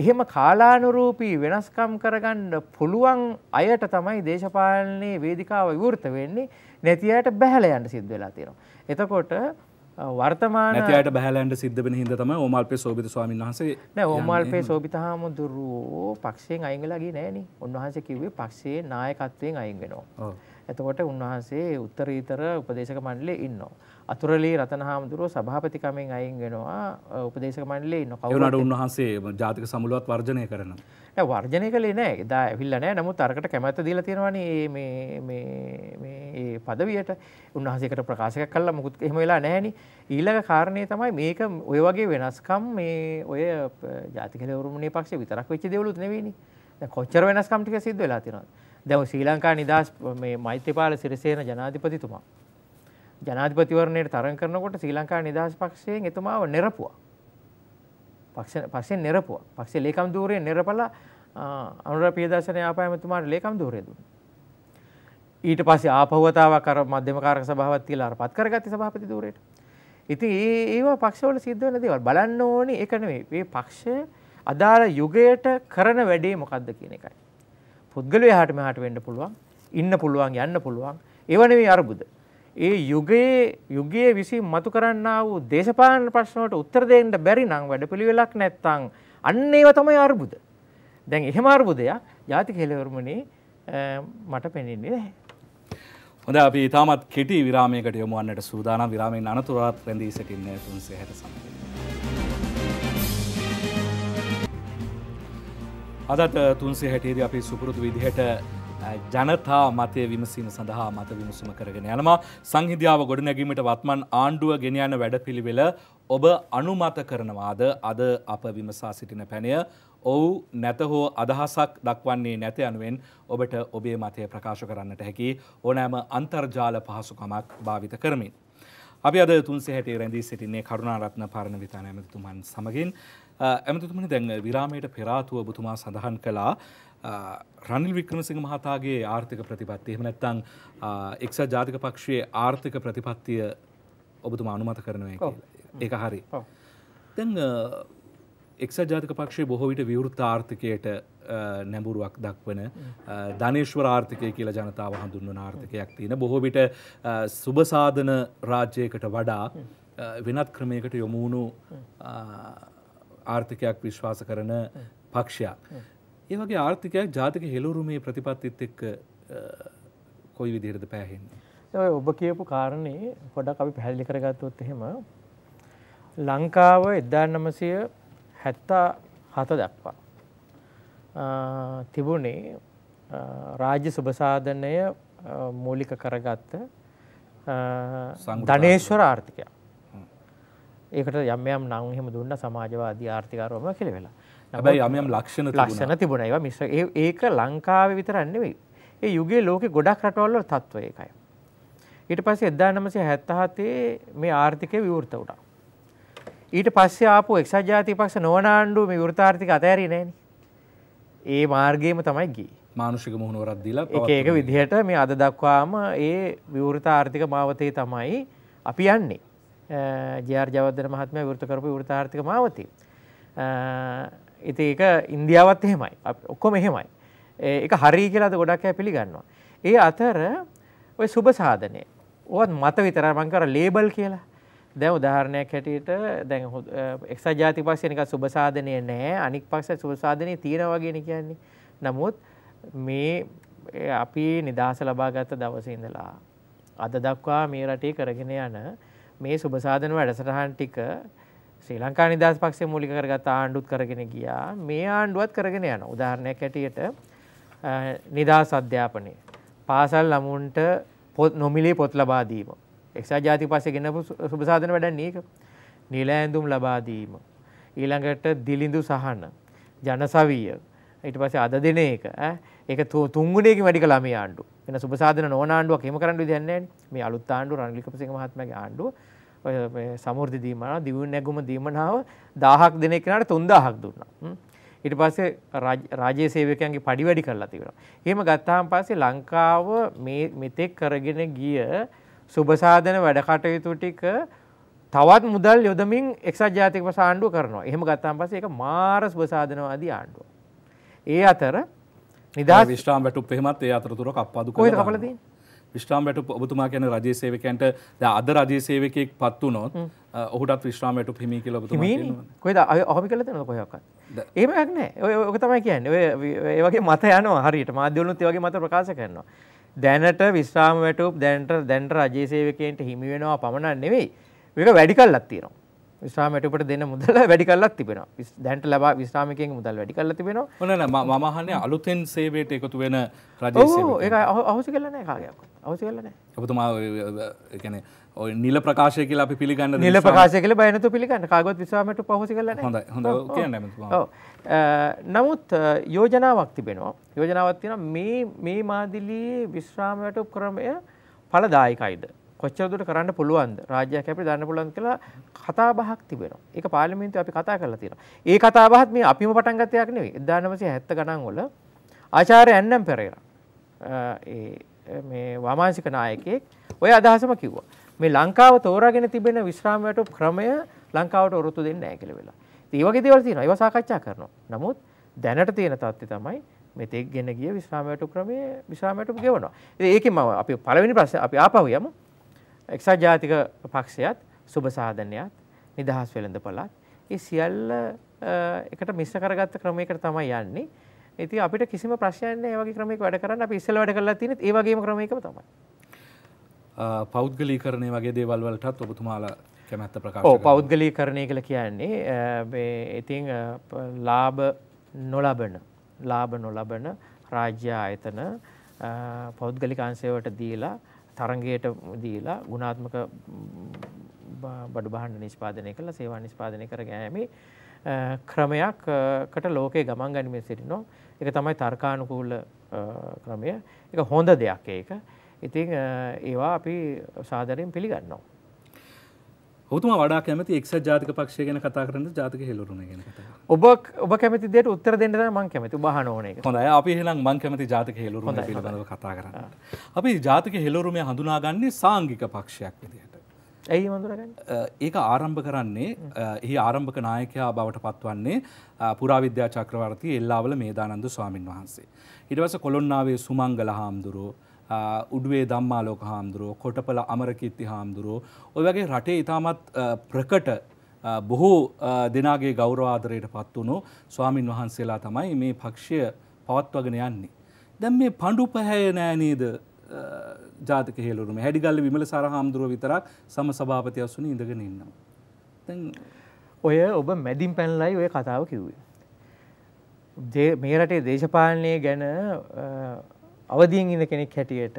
එහෙම කාලානුරූපී වෙනස්කම් කරගන්න පුළුවන් අයට තමයි දේශපාලනයේ වේදිකාව විවෘත වෙන්නේ නැති අයට බැහැලා යන්න සිද්ධ වෙලා තියෙනවා. එතකොට වර්තමාන ඇයට බැහලන්ට සිද්ධබෙන හිද තම ඕමල්පේ සෝබිත ස්වාමන් වහසේ නෑ ඕමල්පේ සෝබිත හාමුදුරුවෝ පක්ෂයෙන් අයිංගලගේ නෑන උන්වහන්සේ කිව්වේ පක්ෂයේ නායකත්වයෙන් අයිංගෙනවා. ඇතකොට උන්වහන්සේ උත්තරීතර උපදේශක මණ්ඩලේ ඉන්නවා. අතුරලේ රතනහාමුදුරුව සභාපතිකමෙන් අයින් වෙනවා උපදේශක මණ්ඩලේ ඉන්න කවුරුනට උන්වහන්සේ ජාතික සමුළුවත් වර්ජනය කරන වර්ජනය කලේ නෑ එදා ඇවිල්ලා නෑ නමුත් අරකට කැමැත්ත දීලා තියෙනවනේ මේ මේ මේ පදවියට උන්වහන්සේකට ප්‍රකාශයක් කළා මොකුත් එහෙම වෙලා නැහෙනි ඊළඟ කාරණේ තමයි මේක ඔය වගේ වෙනස්කම් මේ ඔය ජාතික ලෙවරුමුනේ පක්ෂේ විතරක් වෙච්ච දේවලුත් නෙවෙයිනේ කොච්චර වෙනස්කම් ටික සිද්ධ වෙලා තියෙනවද දැන් ශ්‍රී ලංකා නිදහස් මේ මෛත්‍රීපාල සිරිසේන ජනාධිපතිතුමා ජනාධිපතිවරණයට තරන් කරනකොට ශ්‍රී ලංකා නිදහස් පක්ෂයෙන් එතුමාව නිරපුවා. පක්ෂයෙන් නිරපුවා. පක්ෂේ ලේකම් ධූරයෙන් නිරපලා අනුර ප්‍රියදර්ශන යාපායමතුමාට ලේකම් ධූරය දුන්නා. ඊට පස්සේ ආපහුවතාවක් අර මධ්‍යම කාරක සභාවත් කියලා අර පත් කරගත්තේ සභාපති ධූරයට. ඉතින් ඒ ඒවා පක්ෂවල සිද්ධ වෙන දේවල් බලන්න ඕනි ඒක නෙවෙයි. මේ පක්ෂය අදාළ යුගයට කරන වැඩේ මොකද්ද කියන එකයි. පුද්ගලයා එහාට මෙහාට වෙන්න පුළුවන්. ඉන්න පුළුවන් යන්න පුළුවන්. ඒව නෙවෙයි අරුබුද. ඒ යුගයේ යුගයේ විසින් මතු කරන්න වූ දේශපාලන ප්‍රශ්නවලට උත්තර දෙන්න බැරි නම් වැඩපිළිවෙලක් නැත්නම් අන්න ඒව තමයි අර්බුද. දැන් එහෙම අර්බුදයක් ජාතික හෙළවරුමනේ මට පෙනෙන්නේ නැහැ. හොඳ අපි තාමත් කෙටි විරාමයකට යොමු වන්නට සූදානම් විරාමයෙන් අනතුරවත් රැඳී සිටින්නේ 360 සමගින්. අදත් තුන්සේ හැටියද අපි සුපුරුදු විදිහට ජනතා මතය විමසීම සඳහා මත විමසුම කරගෙන යනවා සංහිදියාව ගොඩනැගීමට වත්මන් ආණ්ඩුව ගෙනයන වැඩපිළිවෙල ඔබ අනුමත කරනවාද අද අප විමසා සිටින පැනය ඔවු නැතහෝ අදහසක් දක්වන්නේ නැත යනුවෙන් ඔබට ඔබේ මතය ප්‍රකාශ කරන්නට හැකි ඕනෑම අන්තර්ජාල පහසුකමක් භාවිත කරමින්. අපි අද තුන් සෙහැට රැඳී සිටින්නේ කරුණාරත්න පරණ විතාන ඇමතුමන් සමගින් ඇමතුතුමනි දැන් විරාමයට පෙරාතුව ඔබතුමා සඳහන් කලා රනිල් වික්‍රමසිංහ මහතාගේ ආර්ථික ප්‍රතිපත්තිය එහෙම නැත්නම් එක්සත් ජාතික පක්ෂයේ ආර්ථික ප්‍රතිපත්තිය ඔබතුමා අනුමත කරනවා ඒක හරි. දැන් එක්සත් ජාතික පක්ෂයේ බොහෝ විට විවෘත ආර්ථිකයට නැඹුරුවක් දක්වන ධනේශ්වර ආර්ථිකය කියලා ජනතාව හඳුන්වන ආර්ථිකයක් තියෙන බොහෝ විට සුබසාධන රාජ්‍යයකට වඩා වෙනත් ක්‍රමයකට යොමු වුණු ආර්ථිකයක් විශ්වාස කරන පක්ෂයක්. ඒවගේ ආර්ථිකයක් ජාතික හෙලුරුමේ ප්‍රතිපත්තිත් එක්ක කොයි විදිරද පැහෙන්. ඔය ඔබ කියපු කාරණේ පොඩක් අපි පැහැල්ලි කරගත්තොත් එහෙම ලංකාව එදදා නමසය හැත්තා හත දක්වා. තිබුණේ රාජ්‍ය සුභසාධනය මූලික කරගත්ත ධනේශ්වර ආර්ථිකයක්. ඒකට යම් යම් නංහෙම දුන්න සමාජවාදී ආර්ථිකාරෝම කෙළවෙලා හැබයි යමයම් ලක්ෂණ ලක්ෂණ තිබුණ ඒවා මිස ඒක ලංකාව විතරන්නෙවෙයි ඒ යුගේ ලෝක ගොඩක් රටවල්ල තත්ව ඒකයි. ඊට පස්සේ එදා නමසේ හැත්තහතේ මේ ආර්ථිකය විවෘත වුණා. ඊට පස්සේ ආපු එක්සත් ජාතික පක්ෂ නොවනාණ්ඩුව මේ විවෘත ආර්ථික අතෑරි නෑනේ. ඒ මාර්ගයේම තමයි ගියේ. මානුෂික මුහුණුවරක් දීලා එක එක විදිහට මේ අද දක්වාම ඒ විවෘත ආර්ථික මාවතේ තමයි අපි යන්නේ. ජයාර් ජයවර්ධන මහත්මයා විවෘත කරපු විවෘත ආර්ථික මාවතේ. ඉති එක ඉන්දියාවත් එහෙමයි ඔක්කොම එහෙමයි එක හරි කියලාද ගොඩක් ඇ පිළිගන්නවා. ඒ අතර ඔය සුභ සාධනය ඔත් මත විතර මංකර ලේබල් කියලා දැ උදාහරණයක් හැටියට දැ එක් ජාති පක්ෂනික සුභසාධනය නෑ අනික් පක්ෂ සුභසාධනය තියෙනවාගෙන කියන්නේ. නමුත් මේ අපි නිදහස ලබාගත්ත දවසඉඳලා. අද දක්වා මේ රටේ කරගෙන යන මේ සුභසාධන වැඩසටහන් ටික ශ්‍රී ලංකා නිදහස් පක්ෂය මූලික කරගත් ආණ්ඩුත් කරගෙන ගියා මේ ආණ්ඩුවත් කරගෙන යන උදාහරණයක් ඇටියට නිදහස් අධ්‍යාපනය පාසල් ළමුන්ට පොත් නොමිලේ පොත් ලබාදීම එක්සා ජාති පස්සේ ගෙනපු සුභසාධන වැඩන්නේ ඒක නිල ඇඳුම් ලබාදීම ඊළඟට දිලිඳු සහන ජනසවිය ඊට පස්සේ අද දෙන එක ඒක තුන්ගුණයකින් වැඩි කළා මේ ආණ්ඩුව වෙන සුභසාධන නෝන ආණ්ඩුවක් එහෙම කරන්න විදිහක් නැහැ මේ අලුත් ආණ්ඩුව රනිල් වික්‍රමසිංහ මහත්මයාගේ ආණ්ඩුව සමුෘධ දීමන දිවුණ නැගුම දීමනාව දාහක් දෙන කෙනට තුන්දාහක් දුන්නා. ඉට පස්සේ රාජය සේවකයන්ගේ පඩි වැඩි කරලා තිබෙන. එහෙම ගත්තාහම් පස්සේ ලංකාව මෙතෙක් කරගෙන ගිය සුභසාධන වැඩකටයුතු ටික තවත් මුදල් යොදමින් එක්සත් ජාතික පස ආණ්ඩුව කරනවා. එහෙම ගත්තාන් පස්සේ ඒක මාර සුභසාධනවාදී ආණ්ඩුව. ඒ අතර නිදා විශ්‍රාම වැටුප් එහෙමත් ඒ අතරතුර කප්පාදු කරලා. කොහෙද කපලා තියෙන්නේ? විශ්‍රාමයට ඔබතුමා කියන රජයේ සේවකයන්ට දැන් අද රජයේ සේවකයෙක් පත් වුණොත් ඔහුටත් විශ්‍රාමයට හිමි කියලා ඔබතුමා කියනවා. කොහෙද ඔහොම කියලා දෙනවද කොහොක්වත්? එහෙම එකක් නැහැ. ඔය ඔක තමයි කියන්නේ. ඔය ඒ වගේ මත යනවා හරියට. මාධ්‍යවලුත් ඒ වගේ මත ප්‍රකාශ කරනවා. දැනට විශ්‍රාම වැටුප් දැනට දැනට රජයේ සේවකයන්ට හිමි වෙනවා පමණක් නෙවෙයි. මේක වැඩි කල්ලක් තියෙනවා. විශ්‍රාමයටට දෙන්න මුදල වැඩි කල්ලක් තිබෙන දැන්ට ලබා විශ්‍රාමිකයෙන් මුදල් වැඩි කල්ල තිබෙන ොන මහන අලුතෙන් සේවයට එකතු වෙන රජ ඒ අහුසි කලන කාගයක් අවසි කලන ඔබතුමා ගැන නිල ප්‍රකාශය කියලා අපි පිළිගන්න නිල ප්‍රකාශය කල බයනතු පිළිගන්න කාගොත් විශවාමට පහසි කලන හොඳ හො නමුත් යෝජනාවක් තිබෙනවා යෝජනාවත්තින මේ මාදිලී විශ්‍රාමයට ක්‍රමය පලදායිකයිද කොච්චරදුට කරන්න පුළුවන්ද රාජ්‍යයක් අපිට දන්න පුළුවන් කියලා කතා බහක් තිබෙනවා. ඒක පාර්ලිමේන්තුවේ අපි කතා කරලා තියෙනවා. ඒ කතා බහත් මේ අපිම පටන් ගත්ත එකක් නෙවෙයි. 1970 ගණන් වල ආචාර්ය ඇන්නම් පෙරේරා මේ වාමාංශික නායකයෙක් ඔය අදහසම කිව්වා. මේ ලංකාව තෝරාගෙන තිබෙන විශ්‍රාම වැටුප් ක්‍රමය ලංකාවට ඔරොත්තු දෙන්නේ නැහැ කියලා වෙලා. ඉතින් ඒ වගේ දේවල් තියෙනවා. ඒවා සාකච්ඡා කරනවා. නමුත් දැනට තියෙන තත්ත්වය තමයි මෙතෙක් ගෙන ගිය විශ්‍රාම වැටුප් ක්‍රමයේ විශ්‍රාම වැටුප් ගෙවනවා. ඉතින් ඒකෙන් මම අපි පළවෙනි ප්‍රශ්නේ අපි ආපහු යමු. එක්සා ජාතික පක්ෂයත් සුභසාධනයත් නිදහස් වෙළඳ පළත්. ඒ සියල්ල එකට මිශ්‍ර කරගත්ත ක්‍රමයකට තමයි යන්නේ. ඉති අපිට කිසිම ප්‍රශ්යන්න ඒවගේ ක්‍රමෙක් වැඩ කරන්න අප ඉස්සල වැඩ කරලා තින ඒවගේ ක්‍රමයක තමයි. පෞද්ගලී කරණය වගේ දේවල්වලටත් ඔබතුමාලා කැමැත්ත ප්‍රකා පෞද්ගලී කරණය කළ කියන්නේ ඉතිං ලාබ නොලබන ලාබ නොලබන රාජ්‍ය ආයතන පෞද්ගලිකාන්සේවට දීලා තරගයට දීලා ගුණාත්මක බඩු බහන්ඩ නිෂ්පාදනය කළ සේවා නිෂ්පාදනය කර ගෑමේ ක්‍රමයක්කට ලෝකේ ගමන් ගනිමින් සිටිනෝ එක තමයි තර්කානුකූල ක්‍රමය එක හොඳ දෙයක් ඒක ඉතින් ඒවා අපි සාදරයෙන් පිළිගන්නවා. ඔතුම වඩා කැමති එක්ස ජාතික පක්ෂය ගැන කතා කරන ජාතික හෙලරුණ ගෙන ඔබ ඔබ කැමතිදට උත්තර දෙන්නට මං කැමති බහන ඕනේ හොඳ අපි හෙළම් මං කැමති ජාතික හෙලරු පිබඳව කතා කරන්න අපි ජාතික හෙලරුමය හඳුනාගන්නේ සාංගික පක්ෂයක් විදිහට ඇයි ඒක ආරම්භ කරන්නේ එහි ආරම්භක නායකයා බවට පත්වන්නේ පුරාවිද්‍යා චක්‍රවර්ති එල්ලාවල මේදානන්ද ස්වාමින් වහන්සේ. ඉටවස කොළොන්නාවේ සුමංගල හාමුදුරුවෝ උඩුවේ දම්මාලෝක හාමුදුරුව කොටපල අමරකිත්ති හාමුදුරුව ඔය වගේ රටේ ඉතාමත් ප්‍රකට බොහෝ දෙනාගේ ගෞරවාදරයට පත් වුණු ස්වාමින් වහන්සේලා තමයි මේ පක්ෂය පවත්වගෙන යන්නේ. දැන් මේ පණ්ඩු පැහැය නෑ නේද ජාතික හෙලුරුම හැඩිගල්ල විමල සර හාමුදුරුව විතරක් සම සභාපතියක් වුණ ඉඳගෙන ඉන්නවා. ඔය ඔබ මැදින් පැන්ලයි ඔය කතාව කිව්වේ. මේ රටේ දේශපාලනය ගැන අවදීන් ඉඳ කෙනෙක් හැටියට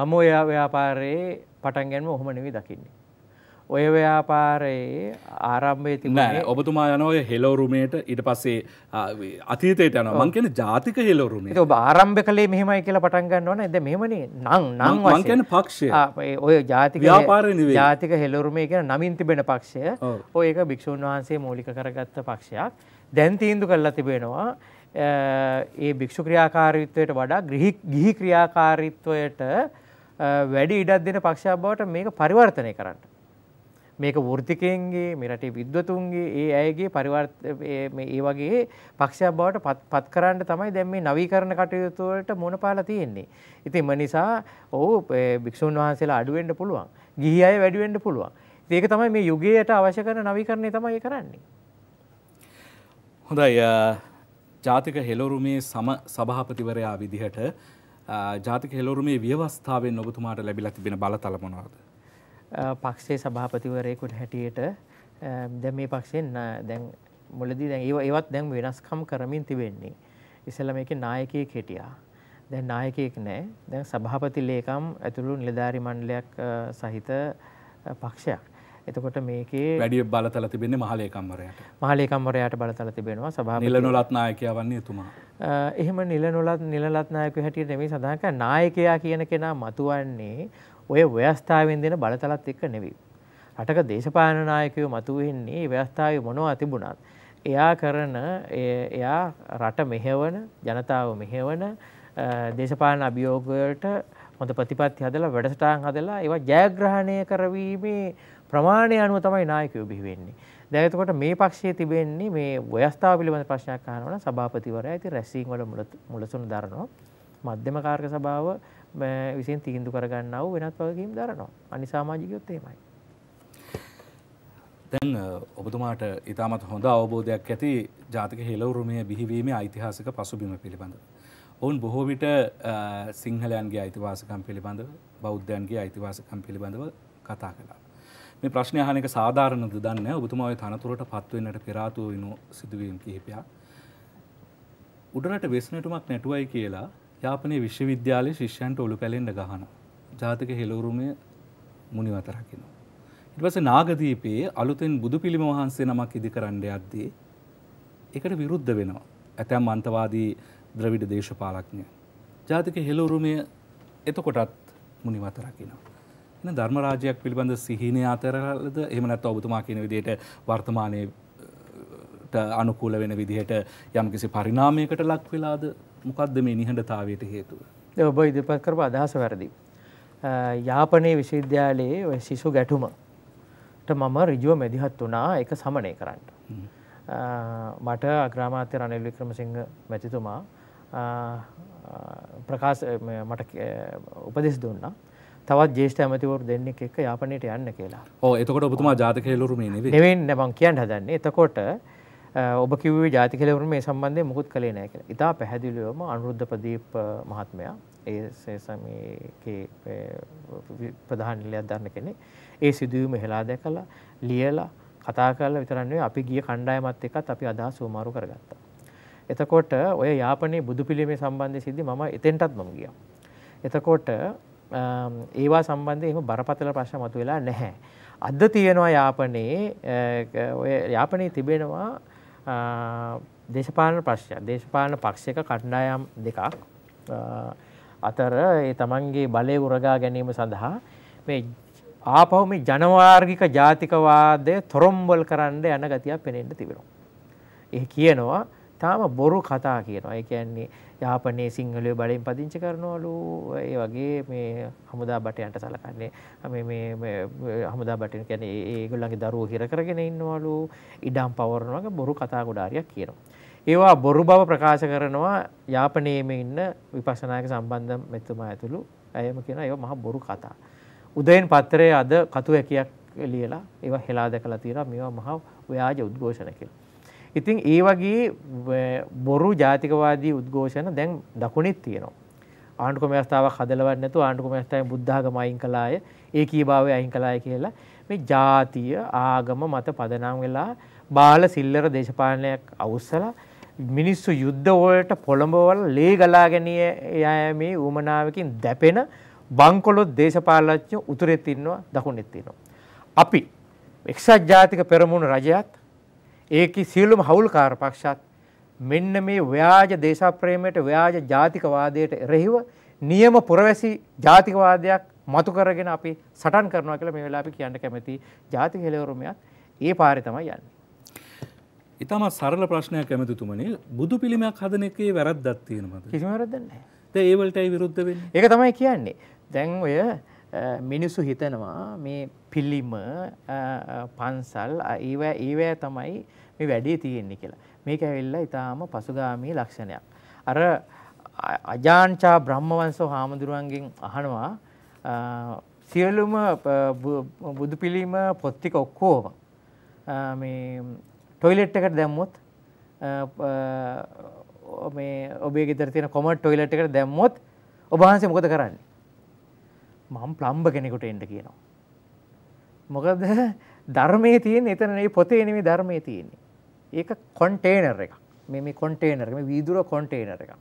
මම ඔය ව්‍යාපාරයේ පටන් ගැනීම ඔහොම නෙවෙයි දකින්නේ. ඔය ව්‍යාපාරයේ ආරම්භයේ තිබුණේ ඔබතුමා යන ඔය හෙලෝ රුමේට ඊට පස්සේ අතීතයට යනවා. මං කියන්නේ ජාතික හෙලෝ රුමේ. ඒක ඔබ ආරම්භ කළේ මෙහෙමයි කියලා පටන් ගන්න ඕනේ. දැන් මෙහෙමනේ නම් නම් වශයෙන්. මං කියන්නේ පක්ෂය. ඔය ජාතික ව්‍යාපාරය නෙවෙයි. ජාතික හෙලෝ රුමේ කියන නමින් තිබෙන පක්ෂය. ඔය ඒක භික්ෂුන් වහන්සේ මූලික කරගත්ත පක්ෂයක්. දැන් තීන්දුව කරලා තිබෙනවා. ඒ භික්‍ෂු ක්‍රියාකාරීත්වයට වඩා ගිහි ක්‍රියාකාරීත්වයට වැඩි ඉඩක් දෙන පක්ෂා බවට මේක පරිවර්තනය කරන්න. මේක වෘතිකයන්ගේ මෙරටේ විද්වතුන්ගේ ඒ අයගේ පරිවර්ත ඒ වගේ පක්ෂයක් බවට පත් කරන්න තමයි දැන් මේ නවීකරණ කටයුතුවලට මුණ පාලා තියෙන්නේ. ඉතින් ම නිසා ඔව් භික්ෂුන් වහන්සේලා අඩු වෙන්න පුළුවන්. ගිහි අය වැඩි වෙන්න පුළුවන්. ඉතින් ඒක තමයි මේ යුගයට අවශ්‍ය කරන නවීකරණය තමයි කරන්නේ. හොඳයි ජාතික හෙලොරුමේ සම සභාපතිවරයා විදිහට ජාතික හෙලොරුමේ ව්‍යවස්ථාවෙන් ඔබතුමාට ලැබිලා තිබෙන බලතල මොනවාද? පක්ෂයේ සභාපතිවරයෙකුට හැටියට දැන් මේ පක්ෂයෙන් දැන් මුලදී දැන් ඒව ඒවත් දැන් වෙනස්කම් කරමින් තිබෙන්නේ. ඉස්සෙල්ලා මේකේ නායකයෙක් හිටියා. දැන් නායකයෙක් නැහැ. දැන් සභාපති ලේකම් ඇතුළු නිලධාරි මණ්ඩලයක් සහිත පක්ෂයක්. එතකොට මේකේ වැඩිය බලතල තිබෙන්නේ මහලේකම්වරයට මහලේකම්වරයට බලතල තිබෙනවා සභා නිල නොලත් නායකයා වන්නේ එතුමා එහෙම නිල නොලත් නිලලත් නායකයෝ හැටියට නෙමෙයි සඳහන් කරන්නේ නායකයා කියන කෙනා මතුවන්නේ ඔය ව්‍යවස්ථාවෙන් දෙන බලතලත් එක්ක නෙවෙයි රටක දේශපාලන නායකයෝ මතුවෙන්නේ ව්‍යවස්ථාවේ මොනවා තිබුණත් එයා කරන එයා රට මෙහෙවන ජනතාව මෙහෙවන දේශපාලන අභියෝගයට හොඳ ප්‍රතිපත්ති හදලා වැඩසටාන් හදලා ඒවා ජයග්‍රහණය කරවීමේ ප්‍රමාණය අනුව තමයි නායකයෝ බිහි වෙන්නේ. දැන් එතකොට මේ පක්ෂයේ තිබෙන්නේ මේ ව්‍යවස්ථාව පිළිබඳ ප්‍රශ්නයක් අහනවනම් සභාපතිවරයා ඉතින් රැස්වීම් වල මුලසුන දරනවා. මධ්‍යම කාර්ක සභාව විසින් තීන්දු කරගන්නා වූ වෙනත් වගකීම් දරනවා. අනිසාමාජිකයොත් එහෙමයි. දැන් ඔබතුමාට ඉතාමත් හොඳ අවබෝධයක් ඇති ජාතික හෙලවරුමය බිහිවීමේ ඓතිහාසික පසුබිම පිළිබඳ. ඔවුන් බොහෝ විට සිංහලයන්ගේ අයිතිවාසකම් පිළිබඳව බෞද්ධයන්ගේ අයිතිවාසකම් පිළිබඳව කතා කළා. මේ ප්‍රශ්නය අහන එක සාධාරණද දන්නේ ඔබතුමා ওই තනතුරට පත් වෙන්නට පෙර ආතු වෙනු සිදුවීම් කිහිපයක් උඩරට වෙස්නටුමක් නැටුවයි කියලා යාපනයේ විශ්වවිද්‍යාලයේ ශිෂ්‍යයන්ට ඔලු පැලෙන්න ගහන ජාතික හෙළවරුමේ මුනිවතරකිනවා ඊට පස්සේ නාගදීපයේ අලුතෙන් බුදු පිළිම වහන්සේ නමක් ඉදි කරන්න යද්දී ඒකට විරුද්ධ වෙනවා ඇතැම් අන්තවාදී ද්‍රවිඩ දේශපාලක්ඥ ජාතික හෙළවරුමය එතකොටත් මුනිවත රකිනවා. ධර්මරාජයක් පිළිබඳ සිහිනය අතරලද එහමනත් ඔබතුමා කියන විදියට වර්තමානයට අනුකූල වෙන විදිහට යම්කිසි පරිනාමයකට ලක් වෙලාද මොකක්ද මේ නිහඬතාවයට හේතුව. ඔබ ඉදිරිපත් කරපු අදහස වැරදි. යාපනයේ විශ්වවිද්‍යාලයේ සිසු ගැටුමට මම රිජුව මැදිහත් වනා එක සමනය කරන්න. මට අග්‍රාමාත්‍ය රනිල් වික්‍රමසිංහ මැතිතුමා ප්‍රකාශ මට උපදෙස් දුන්නා තවත් ජේෂ්ඨ ඇමතිවරු දෙන්නෙක් එක්ක යාපනයට යන්න කියලා. ඕ එතකොට ඔබතුමා ජාතික හෙළවරුමේ නෙවෙයි. නෙවෙයි නෑ මං කියන්න හදන්නේ. එතකොට ඔබ කිව්වේ ජාතික හෙළවරුම මේ සම්බන්ධයෙන් මුකුත් කළේ නෑ කියලා. ඉතා පැහැදිලිවම අනුරුද්ධ ප්‍රදීප් මහත්මයා ඒ සේසමේකේ ප්‍රධාන නිලයක් දන්න කෙනෙක්. ඒ සිදුවීම හෙලා දැකලා ලියලා කතා කරලා විතරක් නෙවෙයි අපි ගිය කණ්ඩායමත් එක්කත් අපි අදහස් උමාරු කරගත්තා. එතකොට ඔය යාපනයේ බුදු පිළිමේ සම්බන්ධය සිද්ධි මම එතෙන්ටත් මම ගියා. එතකොට ඒවා සම්බන්ධය එම බරපතල ප්‍රශ්න මතු වෙලා නැහැ. අද තියෙනවා යාපනයේ යාපනයේ තිබෙනවා දේශපාලන ප්‍රශ්ය දේශපාලන පක්ෂයක කණ්ඩායම් දෙකක් අතර ඒ තමන්ගේ බලය උරගා ගැනීම සඳහා මේ ආපහු මේ ජනවාර්ගික ජාතිකවාදය තොරොම්බල් කරන්න යන ගතියක් පෙනෙන්ට තිබෙනවා. එහ කියනවා තාම බොරු කතා කියනවා ඒ කියන්නේ යාපනයේ සිංහලය බලෙන් පදිංචි කරනවලු ඒ වගේ මේ හමුදා බටයන්ට සලකන්නේ හමුදා බටන කැන ඒගොල්ලන්ගේ දරුව හිර කරගෙන ඉන්නවලු ඉඩම් පවරනවගේ බොරු කතා ගොඩාරයක් කියනවා. ඒවා බොරු බව ප්‍රකාශ කරනවා යාපනයේම ඉන්න විපශනායක සම්බන්ධ මෙතුමා ඇතුළු ඇයම කියෙන ඒ මහ බොරු කතා. උදයෙන් පත්තරය අද කතු හැකයක් ලියලා ඒවා හෙලා දැකලා තීර මේවා මහ ව්‍යාජ උද්ඝෝෂණ කියලා. ඉතින් ඒ වගේ බොරු ජාතිකවාදී උද්ඝෝෂණ දැන් දකුණෙත් තියෙනවා. ආණ්ඩුක්‍රම ව්‍යවස්ථාවක් හදලවත් නැතුව ආණ්ඩුක්‍රම ව්‍යවස්ථාවේ බුද්ධඝම අයින් කළාය, ඒකීභාවය අයින් කළාය කියලා මේ ජාතිය ආගම මත පදනම් වෙලා බාල සිල්ලර දේශපාලනයක් අවුස්සලා මිනිස්සු යුද්ධ වලට පොළඹවල ලේ ගලා ගැනීමේ උමනාවකින් දැපෙන බංකොලොත් දේශපාලනඥ උතුරෙත් ඉන්නවා දකුණෙත් ඉන්නවා. අපි එක්සත් ජාතික පෙරමුණු රජයත් ඒකි සියලුම හවුල්කාර පක්ෂත් මෙන්න මේ ව්‍යාජ දේශප්‍රේමයට ව්‍යාජ ජාතිකවාදයට එරෙහිව නියම පුරවැසි ජාතිකවාදයක් මතු කරගෙන අපි සටන් කරනවා කියලා මේ වෙලාවේ කියන්න කැමති ජාතික හෙළවරුමයක් ඒ පාරේ තමයි යන්නේ. ඊටම සරල ප්‍රශ්නයක් ඇමතිතුමනි බුදු පිළිමයක් හදන එකේ වැරද්දක් තියෙනවද? කිසිම වැරද්දක් නැහැ. දැන් ඒ වලටයි විරුද්ධ වෙන්නේ. ඒක තමයි කියන්නේ. දැන් ඔය මිනිස්සු හිතනවා මේ පිළිම පන්සල් ඒව ඒවෑ තමයි මේ වැඩේ තියෙන්නේ කියලා. මේක ඇවිල්ලා ඉතාම පසුගාමී ලක්ෂණයක්. අර අජාංචා බ්‍රහ්මවංශෝ හාමුදුරුවන්ගෙන් අහනවා සියලුම බුදු පිළිම පොත්තික ඔක්කෝම මේ ටොයිලෙට් එකට දැම්මොත් මේ ඔබේ ගෙදර තියෙන කොමඩ් ටොයිලට් එකට දැම්මොත් ඔබ වහන්සේ මොකද කරන්නේ? මම ප්ලම්බර් කෙනෙකුට එන්න කියනවා. මොකද ධර්මයේ තියෙන එතන නෙවෙයි පොතේ නෙවෙයි ධර්මයේ තියෙන්නේ. ඒක කොන්ටේනර් එකක්. මේ මේ කොන්ටේනර් මේ වීදුර කොන්ටේනර් එකක්.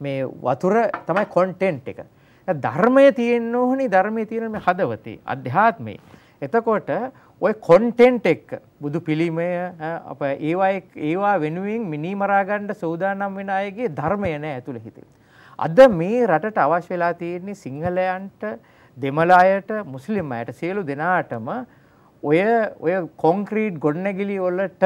මේ වතුර තමයි කොන්ටෙන්ට් එක. ධර්මයේ තියෙන්න ඕනේ ධර්මයේ තියෙන මේ හදවතේ අධ්‍යාත්මේ. එතකොට ඔය කොන්ටෙන්ට් එක්ක බුදු පිළිමය අප ඒවා ඒවා වෙනුවෙන් මිනිමරා ගන්න සෝදානම් වෙන අයගේ ධර්මය නෑ ඇතුළේ හිතේ. අද මේ රටට අවශ්‍ය වෙලා තියෙන්නේ සිංහලයන්ට දෙමළ අයට මුස්ලිම් අයට සියලු දෙනාටම ඔය ඔය කොන්ක්‍රීට් ගොඩනැගිලි වලට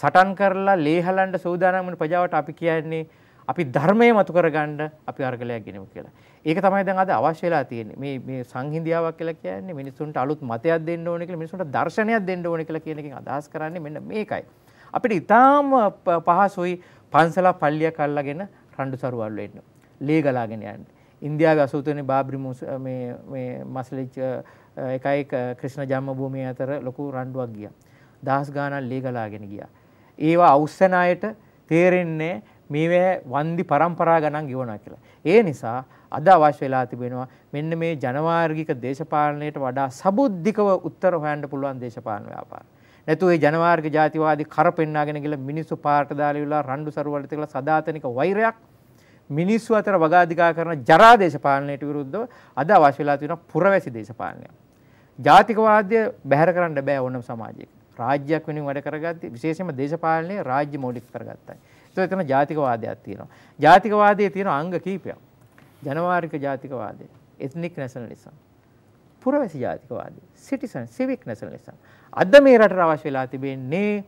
සටන් කරලා ලේහලන්ට සූදානම් වෙන ප්‍රජාවට අපි කියන්නේ අපි ධර්මය මතු කරගන්න අපි අර්ගලයක් ගෙනමු කියලා. ඒක තමයි දැන් අද අවශ්‍ය වෙලා තියෙන්නේ. මේ මේ සංහිඳියාවක් කියලා කියන්නේ මිනිසුන්ට අලුත් මතයක් දෙන්න ඕනේ කියලා මිනිසුන්ට දර්ශනයක් දෙන්න ඕනේ කියලා කියන එකෙන් අදහස් කරන්නේ මෙන්න මේකයි. අපිට ඊටාම පහසුයි පන්සල පල්ලිය කල්ලාගෙන රණ්ඩු සරුවල් වෙන්න. ලේ ගලාගෙන යන්නේ. ඉන්දයාගේ අසූතනය බාබ්‍රි මස්ලිච් එකයි ක්‍රිෂ්ණ ජම්ම භූමිය අතර ලොකු රණ්ඩුවක් ගිය. දහස් ගානල් ලේගලාගෙන ගිය. ඒවා අවස්සනයට තේරෙන්නේ මේවැ වන්දි පරම්පරා ගණන් ගිවනා කියලා. ඒ නිසා අද අවශ්‍ය වෙලා තිබෙනවා මෙන්න මේ ජනවාර්ගික දේශපාලනයට වඩා සබුද්ධිකව උත්තර හොයන්න පුළුවන් දේශපාලන ව්‍යාපාර. නැතු ඒ ජනවාර්ග ජාතිවාදී කර පෙන්නාගෙන ගිහලා මිනිස්සු පාට දාලා ඉවලා රණ්ඩු සරුවලට තියලා සදාතනික වෛරයක් මිනිස්සු අතර වගාධිකා කරන ජරා දේශපාලනයට විරුද්ධව අද අවශ්‍ය වෙලා තියෙන පුරවැසි දේශපාලනය. ජාතිකවාදය බැහැර කරන්න බෑ ඕනම සමාජයක. රාජ්‍යයක් වෙනුවෙන් වැඩ කරගත්තේ විශේෂයෙන්ම දේශපාලනයේ රාජ්‍ය මූලික කරගත්තා. ඒක එතන ජාතිකවාදයක් තියෙනවා. ජාතිකවාදයේ තියෙන අංග කීපයක්. ජනවාරික ජාතිකවාදය, එත්නික් නැෂනලිසම්, පුරවැසි ජාතිකවාදය, සිටිසන් සිවික් නැෂනලිසම්. අද මේ රටට අවශ්‍ය වෙලා තිබෙන්නේ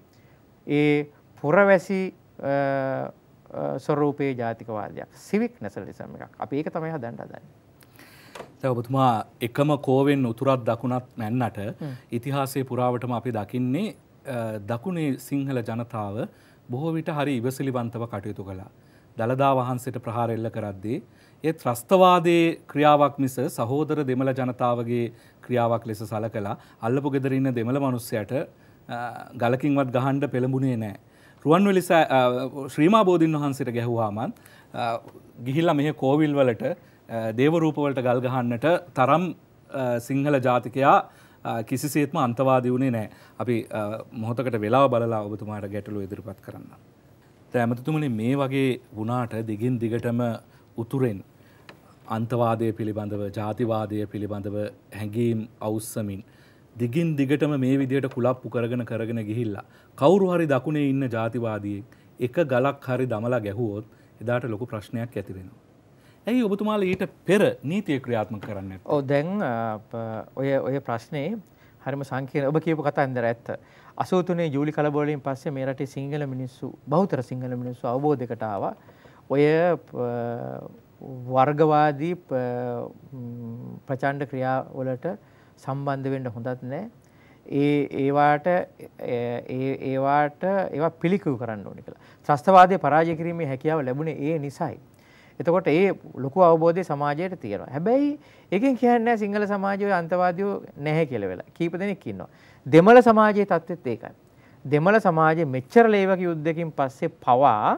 ඒ පුරවැසි ස්වරූපයේ ජාතිකවාදයක් සිවික් නැසලිසම් එකක් අපි ඒක තමයි හදන්න හදන්නේ. ඔබතුමා එකම කෝවෙන් උතුරත් දකුණත් නැන්නට ඉතිහාසයේ පුරාවටම අපි දකින්නේ දකුණේ සිංහල ජනතාව බොහෝ විට හරි ඉවසිලිවන්තව කටයුතු කළා. දළදා වහන්සේට ප්‍රහාර එල්ල කරද්දී ඒ ත්‍රස්තවාදයේ ක්‍රියාවක් මිස සහෝදර දෙමළ ජනතාවගේ ක්‍රියාවක් ලෙස සලකලා අල්ලපු ගෙදර ඉන්න දෙමළ මිනිස්සයාට ගලකින්වත් ගහන්න පෙළඹුණේ නැහැ. රුවන්වෙලි ශ්‍රීමා බෝධීන් වහන්සේට ගැහුවාමන් ගිහිල්ල මෙහ කෝවිල් වලට දේවරූපවලට ගල්ගහන්නට තරම් සිංහල ජාතිකයා කිසිසේත්ම අන්තවාදී වුණේ නෑ අපි මොහොතකට වෙලා බලලා ඔබතුමාට ගැටලු ඉදිරිපත් කරන්න. ඇමතුතුමනි මේ වගේ වුණාට දිගින් දිගටම උතුරෙන් අන්තවාදය පිළිබඳව ජාතිවාදය පිළිබඳව හැඟීම් අවස්සමින් දිගින් දිගටම මේ විදියට කුලප්පු කරගෙන කරගෙන ගිහිල්ලා කවුරු හරි දකුණේ ඉන්න ජාතිවාදියෙක් එක ගලක් හරි දමලා ගැහුවොත් එදාට ලොකු ප්‍රශ්නයක් ඇති වෙනවා. ඇයි ඔබතුමාලා ඊට පෙර නීතිය ක්‍රියාත්මක කරන්නේ? ඔව් දැන් ඔය ඔය ප්‍රශ්නේ හරිම සංකීර්ණ ඔබ කියපු කතන්දර ඇත්ත. 83 ජූලි කලබෝලයෙන් පස්සේ මේ රටේ සිංහල මිනිස්සු බහුතර සිංහල මිනිස්සු අවබෝධයකට ආවා. ඔය වර්ගවාදී ප්‍රචණ්ඩ ක්‍රියාවලට සම්බන්ධ වෙන්න හොඳත් නෑ. ඒ ඒවාට ඒවාට ඒවා පිළිකුල් කරන්න ඕනි කියලා. ත්‍රස්තවාදය පරාජය කිරීමේ හැකියාව ලැබුණේ ඒ නිසයි. එතකොට ඒ ලොකු අවබෝධය සමාජයට තියෙනවා. හැබැයි ඒකෙන් කියන්නේ සිංහල සමාජයේ අන්තවාදියෝ නැහැ කියලා වෙලා. කීප දෙනෙක් ඉන්නවා. දෙමළ සමාජයේ தත්ත්වෙත් ඒකයි. දෙමළ සමාජයේ මෙච්චර ලේවක යුද්ධකින් පස්සේ පවා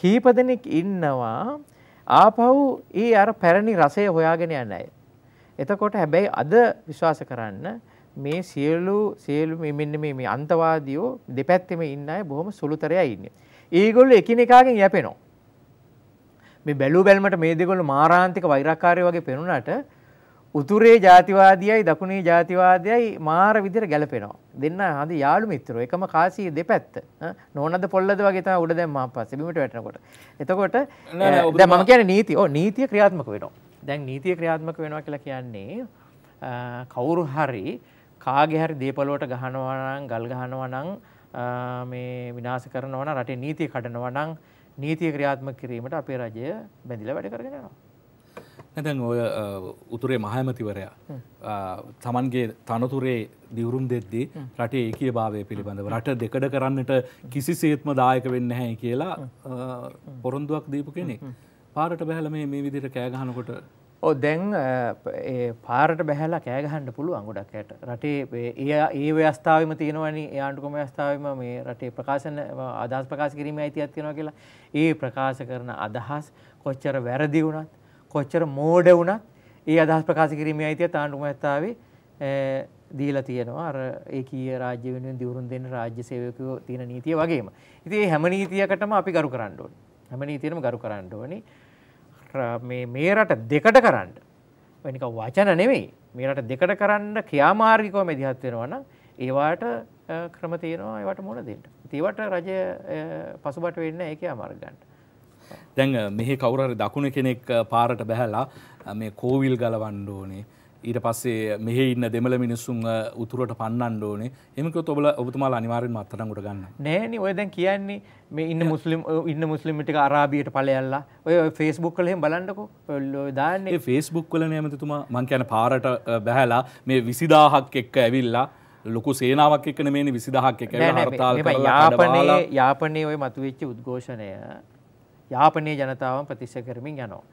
කීප දෙනෙක් ඉන්නවා ආපහු ඒ අර පැරණි රසය හොයාගෙන යන්නේ. එතකොට හැබැයි අද විශ්වාස කරන්න මේ සියලු සියලු මෙන්න මේ අන්තවාදියෝ දෙපැත්තෙම ඉන්න අය බොහොම සුළුතරය ඉන්න. ඒගොල්ල එකිනෙකාගෙන් යැපෙනවා. මේ බැලූ බැල්මට මේ දෙගොල්ල මාරාන්තික වෛරක්කාරය වගේ පෙනුනට උතුරේ ජාතිවාදයයි දකුණේ ජාතිවාදයයි මාර විදිහට ගැලපෙනවා. දෙන්න හඳ යාළු මිත්‍රෝ එකම කාසියේ දෙපැත්ත. නෝනද පොල්ලද වගේ තමයි උඩ දැම්මා පස්සේ බිමට වැටෙනකොට. එතකොට දැන් මම කියන්නේ නීති. ඔව් නීතිය ක්‍රියාත්මක වෙනවා. දැන් නීතිය ක්‍රියාත්මක වෙනවා කියලා කියන්නේ කවුරු හරි කාගේ හරි දේපලවට ගහනවා නම් ගල් ගහනවා නම් මේ විනාශ කරනවා නම් රටේ නීතිය කඩනවා නම් නීතිය ක්‍රියාත්මක කිරීමට අපේ රජය බැඳිලා වැඩ කරගෙන යනවා. නැතැන් ඔය උතුරේ මහයමතිවරයා තමන්ගේ තනතුරේ දිවුරුම් දෙද්දී රටේ ඒකිය භාවය පිළිබඳව රට දෙකඩ කරන්නට කිසි සේත්ම දායක වෙන්න හැයි කියලා පොරොන්දුවක් දීපු කෙනෙක්. පාරට බැහල මේ මේ විදිට කෑගහනකොට ඕ දැන් පාරට බැහැලා කෑගහන්ඩ පුළුව අගොඩක් ඇයට රටේ ඒ ඒ ව්‍යස්ථාවම තියෙනවනි යාන්ටුකම ස්ථාවම මේ රටේ ප්‍රකාශන අදහස් ප්‍රකාශ කිරීම ඇති ඇත්තිෙනවා කියලා ඒ ප්‍රකාශ කරන අදහස් කොච්චර වැරදි වුණත් කොච්චර මෝඩ වුණත් ඒ අදහස් ප්‍රකාශ කිරීම අයිතිය තාණ්ඩුම ඇත්තාවේ දීලා තියෙනවා අර ඒකීය රාජ්‍ය වෙනුවෙන් දිවුරුන් දෙන්න රාජ්‍ය සේවකයෝ තියෙන නීතිය වගේම. ඉතින් මේ හැම නීතියකටම අපි ගරු කරන්න ඕනේ. හැම නීතියෙම ගරු කරන්න ඕනේ. මේ රට දෙකට කරන්න වැනික වචන නෙවෙයි මේරට දෙකට කරන්න ක්‍රියාමාර්ගිකව මැදිහත් වෙනවන ඒවාට ක්‍රම තියෙනවා ඒවට මොන දෙට තිවට රජය පසුබට වෙන්න ඒක අමාර්ගන්ට දැන් මෙහි කවුරර දකුණ කෙනෙක් පාරට බැහැලා මේ කෝවිල් ගලවන්න ඕනේ ඊට පස්සේ මෙහ ඉන්න දෙමළ මිනිස්සුන් උතුරට පන්නන්න ඕනේ එමක ඔබල ඔබතුමා අනිවාරෙන් අත්තරකුට ගන්න නෑන ඔය දැන් කියන්නේ මේ ඉන්න මුස්ලිම් ඉන්න මුස්ලිමිටික අරාබියට පලයල්ලා ඔය ෆේස්බුක් කලහෙම බලන්නකො දාන්නේ ෆේස්බුක් කල නෑමතුමා මං කියන පාරට බැහැලා මේ විසිදාහක් එක්ක ඇවිල්ලා ලොකු සේනාවක් එක්න මේ විසිදහක් එක යාපනය යාපනය ඔය මතුවෙච්ච උද්ඝෝෂණය යාපනය ජනතාවන් ප්‍රතිශ්‍ය කරමින් යනවා.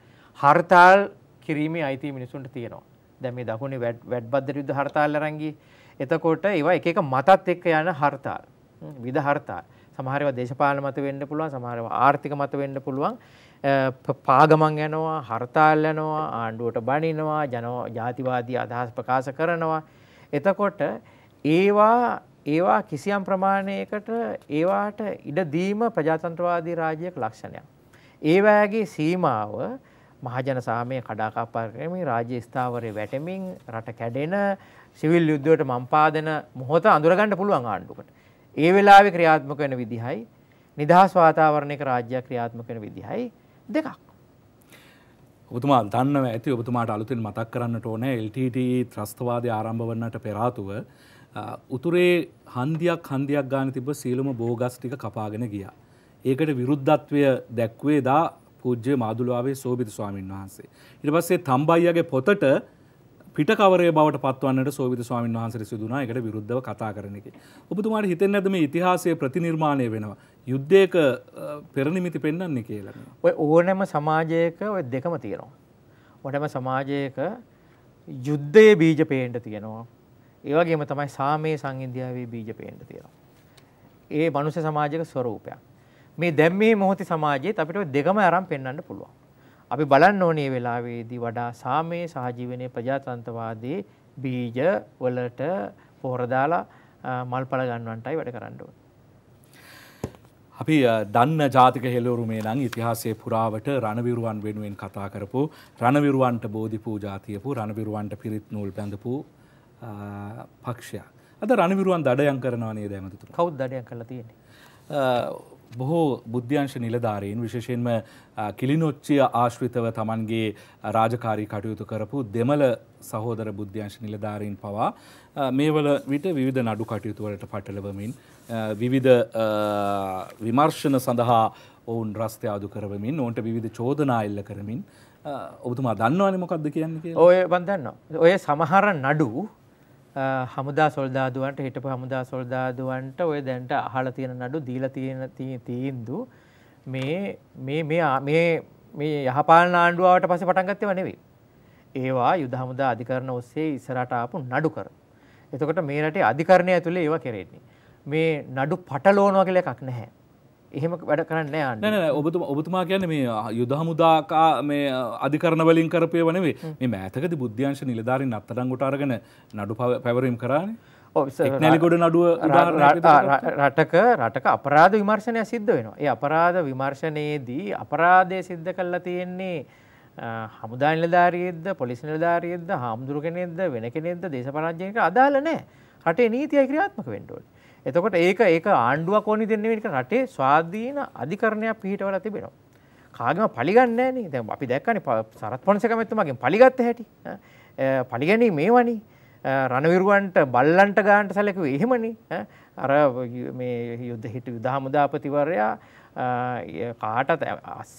හර්තාල් කිරීමේ අයිති මිනිසුන්ට තියෙනවා. දැ මේ දකුණේ වැඩ්බද්ධ යුද්ධ හර්තාල් අරංගී එතකොට ඒවා එක මතත් එක්ක යන හර්තාල් විධ හර්තාල් සමහරව දේශපාල මත වෙන්න පුළුවන් සමහරව ආර්ථික මත වෙන්න පුළුවන් පාගමන් යනවා හර්තාල් යනවා ආණ්ඩුවට බනිනවා ජනෝ ජාතිවාදී අදහස් ප්‍රකාශ කරනවා එතකොට ඒවා ඒවා කිසියම් ප්‍රමාණයකට ඒවාට ඉඩ දීම ප්‍රජාතන්ත්‍රවාදී රාජ්‍යයක ලක්ෂණයක් ඒවාගේ සීමාව මහජන සාමය කඩාකප්පා කරමින් රාජ්‍ය ස්ථාවරයේ වැටෙමින් රට කැඩෙන සිවිල් යුද්ධයට මම්පාදන මොහොත අඳුරගන්න පුළුවන් ආණ්ඩුවට. ඒ වෙලාවේ ක්‍රියාත්මක වෙන විදිහයි නිදහස් වාතාවරණයක රාජ්‍යයක් ක්‍රියාත්මක වෙන විදිහයි දෙකක්. ඔබතුමා දන්නව ඇති ඔබතුමාට අලුතින් මතක් කරන්නට ඕනේ LTT ත්‍රස්තවාදය ආරම්භ වන්නට පෙර ආතුව උතුරේ හන්දියක් හන්දියක් ගාන තිබ්බ සීලම බෝගස් ටික කපාගෙන ගියා. ඒකට විරුද්ධත්වය දැක්වේ දා පූජ්‍ය මාදුලාවේ සෝභිත ස්වාමීන් වහන්සේ. ඉට පස්සේ තම්බයියගේ පොතට පිටකවරය බවට පත්වන්නට සෝවිත ස්වාමීන් වහන්සේ සිදුනා එකට විරුද්ධව කතා කරන එක. ඔබතුමාට හිතෙන් ඇද මේ ඉතිහාසය ප්‍රතිනිර්මාණය වෙනවා. යුද්ධයක පෙරනිමිති පෙන්න්නන්නේ කියලා. ඔය ඕනෑම සමාජයක ඔය දෙකම තියෙනවා. ඕනෑම සමාජයක යුද්ධයේ බීජ පේන්ට තියෙනවා. ඒවගේම තමයි සාමයේ සංඉන්දියාවේ බීජ පේන්ට තියෙනවා. ඒ මනුස සමාජක ස්වරූපයක්. මේ දැන් මේ මොහොතේ සමාජයේත් අපිට දෙකම අරන් පෙන්වන්න පුළුවන්. අපි බලන්න ඕනේ වෙලාවේදී වඩා සාමයේ සහජීවනයේ ප්‍රජාතන්ත්‍රවාදී බීජ වලට පොහොර දාලා මල්පල ගන්නවන්ටයි වැඩ කරන්න ඕනේ. අපි දන්න ජාතික හෙලවරුමේ නම් ඉතිහාසයේ පුරාවට රණවිරුවන් වෙනුවෙන් කතා කරපු රණවිරුවන්ට බෝධි පූජා තියපු රණවිරුවන්ට පිරිත් නූල් බැඳපු පක්ෂයක්. අද රණවිරුවන් දඩයම් කරනවා නේද ඇමතිතුමා? කවුද දඩයම් කරලා තියෙන්නේ? බොහෝ බුද්ධ්‍යංශ නිලධාරීන් විශේෂයෙන්ම කිලිනොච්චිය ආශ්‍රිතව තමන්ගේ රාජකාරී කටයුතු කරපු දෙමළ සහෝදර බුද්ධ්‍යංශ නිලධාරීන් පවා මේවල විට විවිධ නඩු කටයුතුවලට පටලවමින් විවිධ විමර්ශන සඳහා ඔවුන් රස්තය ආදු කරවමින් ඔවන්ට විධ චෝදනා එල්ල කරමින් ඔබතුමා දන්නවානමොකක්ද කියන්නේ ඔය බන්දන්න ඔය සමහර නඩු හමුදා සොල්දාදුවන්ට හිටපු හමුදා සොල්දාදුවන්ට ඔය දැන්ට අහල තියෙන නඩු දීල තියෙන තීන්දු මේ මේ මේ මේ යහපාලන ආණ්ඩුවාවට පසේ පටන්ගත්තව නෙවෙයි. ඒවා යුද හමුදා අධිකරණ ඔස්සේ ඉස්සරට ආපු නඩු කර. එතකොට මේ රටේ අධිකරණය ඇතුළේ ඒවා කෙරෙන්නේ. මේ නඩු පටලෝනවා කියලා එකක් නැහැ. එහෙම වැඩ කරන්න යන්න ඔබතු ඔබතුමා කියන මේ යුදහමුදාකා මේ අධිකරණ වලින් කරපය වනේ මේ මෑතකති බුද්ධ්‍යංශ නිලධාරින් අත්තරංගොටාරගෙන නඩු පැවරීම් කරන්නේ නැලිකොඩ නඩුව රටක රටක අපරාධ විමර්ශනය සිද්ධ වෙනවා. ඒ අපරාධ විමර්ශනයේදී අපරාධය සිද්ධ කල්ලා තියෙන්නේ හමුදා නිලධාරියෙද්ද පොලිස් නිලධාරියෙද්ද හාමුදුරු කෙනෙක්ද වෙන කෙනෙක්ද දේශපාලනඥයෙක්ට අදාළ නැහැ. රටේ නීතිය ක්‍රියාත්මක වෙන්න ඕනේ. එතකොට ඒක ඒක ආණ්ඩුවක් ඕනි දෙන්නේ මේක රටේ ස්වාධීන අධිකරණයක් පිහිටවලා තිබෙනවා. කාගෙම පලිගන්නේ නැහනේ. දැන් අපි දැක්කනේ සරත් පොන්සේක මැතිතුමාගෙන් පලිගත්ත හැටි. පලිගැනීම මේවනේ. රණවිරුවන්ට බල්ලන්ට ගානට සැලකුවේ එහෙමනේ. අර මේ යුද්ධ හිටු යුද හමුදාපතිවරයා කාටත්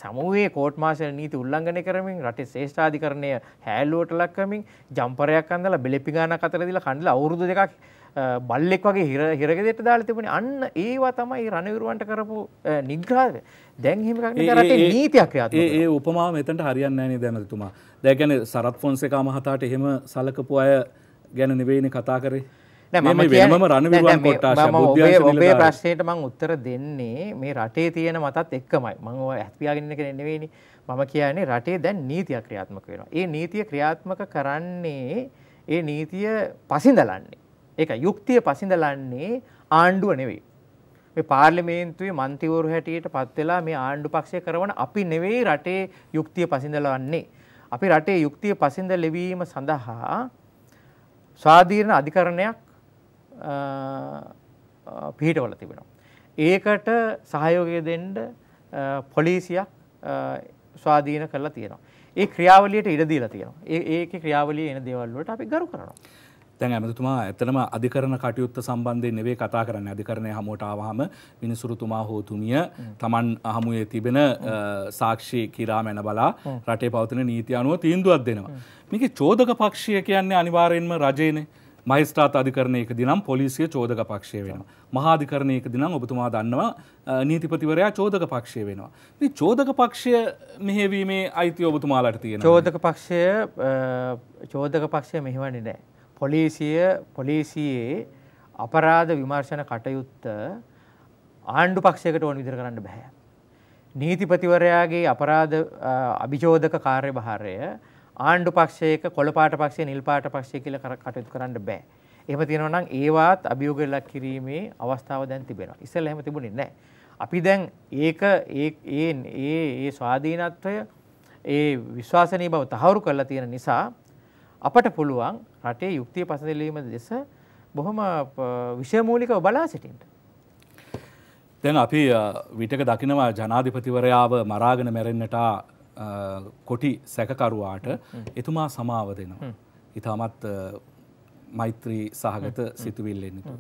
සමුවේ කෝට් මාසල් නීති උල්ලංඝනය කරමින් රටේ ශ්‍රේෂ්ඨාධිකරණය හැලුවට ලක් කරමින් ජම්පරයක් අන්දලා බෙලෙපිගානක් අතර දීලා කණ්ඩලා අවුරුදු දෙකක් බල්ලෙක් වගේ හිර හිරගෙදෙට දාලා තිබුණේ අන්න ඒවා තමයි රණවිරුවන්ට කරපු නිග්‍රහය. දැන් එහෙම එකක් නේද රටේ නීතියක් ක්‍රියාත්මක ඒ ඒ උපමාව මෙතනට හරියන්නේ නැහැ නේද මහතුමා. දැන් කියන්නේ සරත් ෆොන්සේකා මහතාට එහෙම සලකපු අය ගැන නෙවෙයිනේ කතා කරේ. ඔබේ ප්‍රශ්නයට මං උත්තර දෙන්නේ මේ රටේ තියෙන මතත් එක්කමයි මං ඇත්පියාගෙන කෙන නෙවෙනි මම කියන්නේ රටේ දැන් නීතිය ක්‍රියාත්මක වෙනවා. ඒ නීතිය ක්‍රියාත්මක කරන්නේ ඒ නීතිය පසිඳලන්නේ. ඒක යුක්තිය පසිඳලන්නේ ආණ්ඩුව නෙවෙයි. මේ පාර්ලිමේන්තුවේ මන්තිවරු හැටියට පත් වෙලා මේ ආණ්ඩු පක්ෂය කරන අපි නෙවෙයි රටේ යුක්තිය පසිඳලවන්නේ. අපි රටේ යුක්තිය පසිඳ ලැබීම සඳහා ස්වාධීන අධිකරණයක් පිහිටවල තිබෙනවා. ඒකට සහයෝගය දෙන්න පොලිසියක් ස්වාධීන කරලා තියෙනවා. ඒ ක්‍රියාවලියට ඉඩ දීලා තියෙනවා. ඒ ඒකේ ක්‍රියාවලිය එන දේවල් වලට අපි ගරු කරනවා. දැන් ඇමතුමා ඇත්තටම අධිකරණ කටයුත්ත සම්බන්ධයෙන් නෙවෙයි කතා කරන්නේ අධිකරණය හමුවට ආවහම විනිසුරුතුමා හෝ තුමිය Taman හමුවේ තිබෙන සාක්ෂි කිරා මැන බලා රටේ පවතින නීති අනුව තීන්දුවක් දෙනවා මේකේ චෝදක පක්ෂය කියන්නේ අනිවාර්යෙන්ම රජයනේ මයිස්ත්‍රාත් අධිකරණයක දිනම් පොලිසිය චෝදක පක්ෂය වෙනවා. මහාධිකරණයක දිනම් ඔබතුමා දන්නවා නීතිපතිවරයා චෝදක පක්ෂය වෙනවා. මේ චෝදක පක්ෂය මෙහෙවීමේ අයිතිය ඔබතුමාලට තියෙනවා. චෝදක පක්ෂය චෝදක පක්ෂය මෙහෙවන්නේ නැහැ. පොලිසිය පොලිසියේ අපරාධ විමර්ශන කටයුත්ත ආණ්ඩු පක්ෂයකට ඕන විදිර කරන්න බැහැ. නීතිපතිවරයාගේ අපරාධ අභිජෝධක කාර්ය භාරය ආණ්ඩු පක්ෂයක කොළපාට පක්ෂය නිල්පාට පක්ෂය කියල කටයුතු කරන්න බෑ. එම තියෙනවනම් ඒවාත් අභියෝගල්ලක් කිරීමේ අවස්ථාව දැන් තිබෙන ඉස්සල් හෙම තිබුණි නෑ. අපි දැන් ඒක ඒ ඒ ස්වාධීනත්වය ඒ විශ්වාසනී බව තහවුරු කරලා තියෙන නිසා අපට පුළුවන් රටේ යුක්තිය පසදලීම දෙස බොහොම විෂයමූලිකව බලා සිටින්ට. තැන් අපි විටක දකිනවා ජනාධිපතිවරයාව මරාගෙන මැරෙන්න්නට කොටි සැකකරුවාට එතුමා සමාව දෙනවා. ඉතාමත් මෛත්‍රී සහගත සිතුවිල්ලෙන්නතු.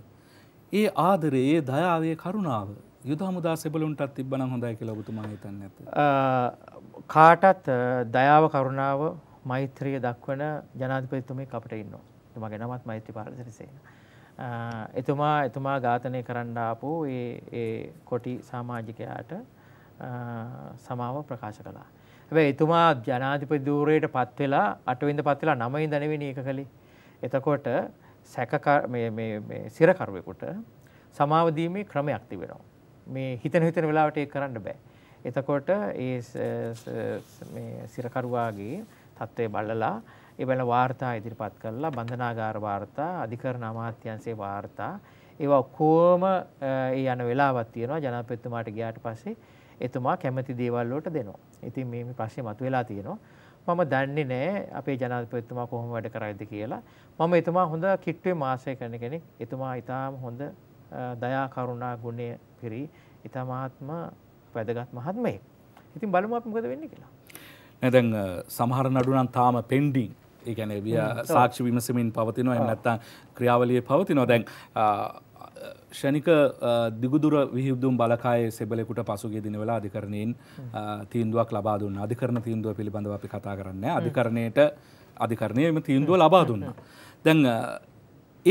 ඒ ආදරයේ දයාවේ කරුණාව යුදහමුදා සෙබලුන්ටත් තිබන හොඳයි කියලා ඔබතුමා හිතන්න ඇත. කාටත් දයාව කරුණාව මෛත්‍රිය දක්වන ජනාධිපතිතුමෙක් අපට ඉන්නවා. එතුමා ගැනමත් මෛත්‍රී පාලසිරිසේන. එතුමා එතුමා ඝාතනය කරන්න ආපු ඒ ඒ කොටි සමාජිකයාට සමාව ප්‍රකාශ කළා. හැබැයි එතුමා ජනාධිපති ධූරයට පත් වෙලා අටවෙනිද පත් වෙලා නවවෙනිද නෙවෙයි ඒක කළේ. එතකොට සැක මේ මේ මේ සිරකරුවෙකුට සමාව දීමේ ක්‍රමයක් තිබෙනවා. මේ හිතන හිතන වෙලාවට ඒක කරන්න බෑ. එතකොට ඒ සිරකරුවාගේ තත්ත්වය බලලා එබැල වාර්තා ඉදිරිපත් කරලා බන්ධනාගාර වාර්තා අධිකරණ අමාත්‍යංශයේ වාර්තා ඒවා ඔක්කොම ඒ යන වෙලාවක් තියෙනවා ජනාධිපතිතුමාට ගියාට පස්සේ එතුමා කැමති දේවල් වලට දෙනවා. ඉතින් මේ ප්‍රශ්නේ මතුවලා තියෙනවා. මම දන්නේ නෑ අපේ ජනාධිපතිතුමා කොහොම වැඩ කරයිද කියලා. මම එතුමා හොඳ කිට්ටුවේ මාසය කරන කෙනෙක්. එතුමා ඊටාම හොඳ දයා කරුණා ගුණය පිරි ඊටාමාත්ම වැදගත් මහත්මයෙක්. ඉතින් බලමු අපි මොකද වෙන්නේ කියලා. නැතැන් සමහර නඩුනම් තාම පෙන්ඩිං ඒගැන සාක්ෂි විමසමින් පවතිනවා එන්නත්තා ක්‍රියාවලිය පවතිනො දැන් ෂණික දිගුදුර විහිදුම් බලකායේ සෙබලෙකුට පසුගේ දිනවල අධිකරණයෙන් තීන්දුවක් ලබා දුන්න අධිකරණ තීන්දුව පිළිබඳව අපි කතා කරන්න අධිකරණයට අධිකරණයම තීන්දුව ලබා දුන්න. දැන්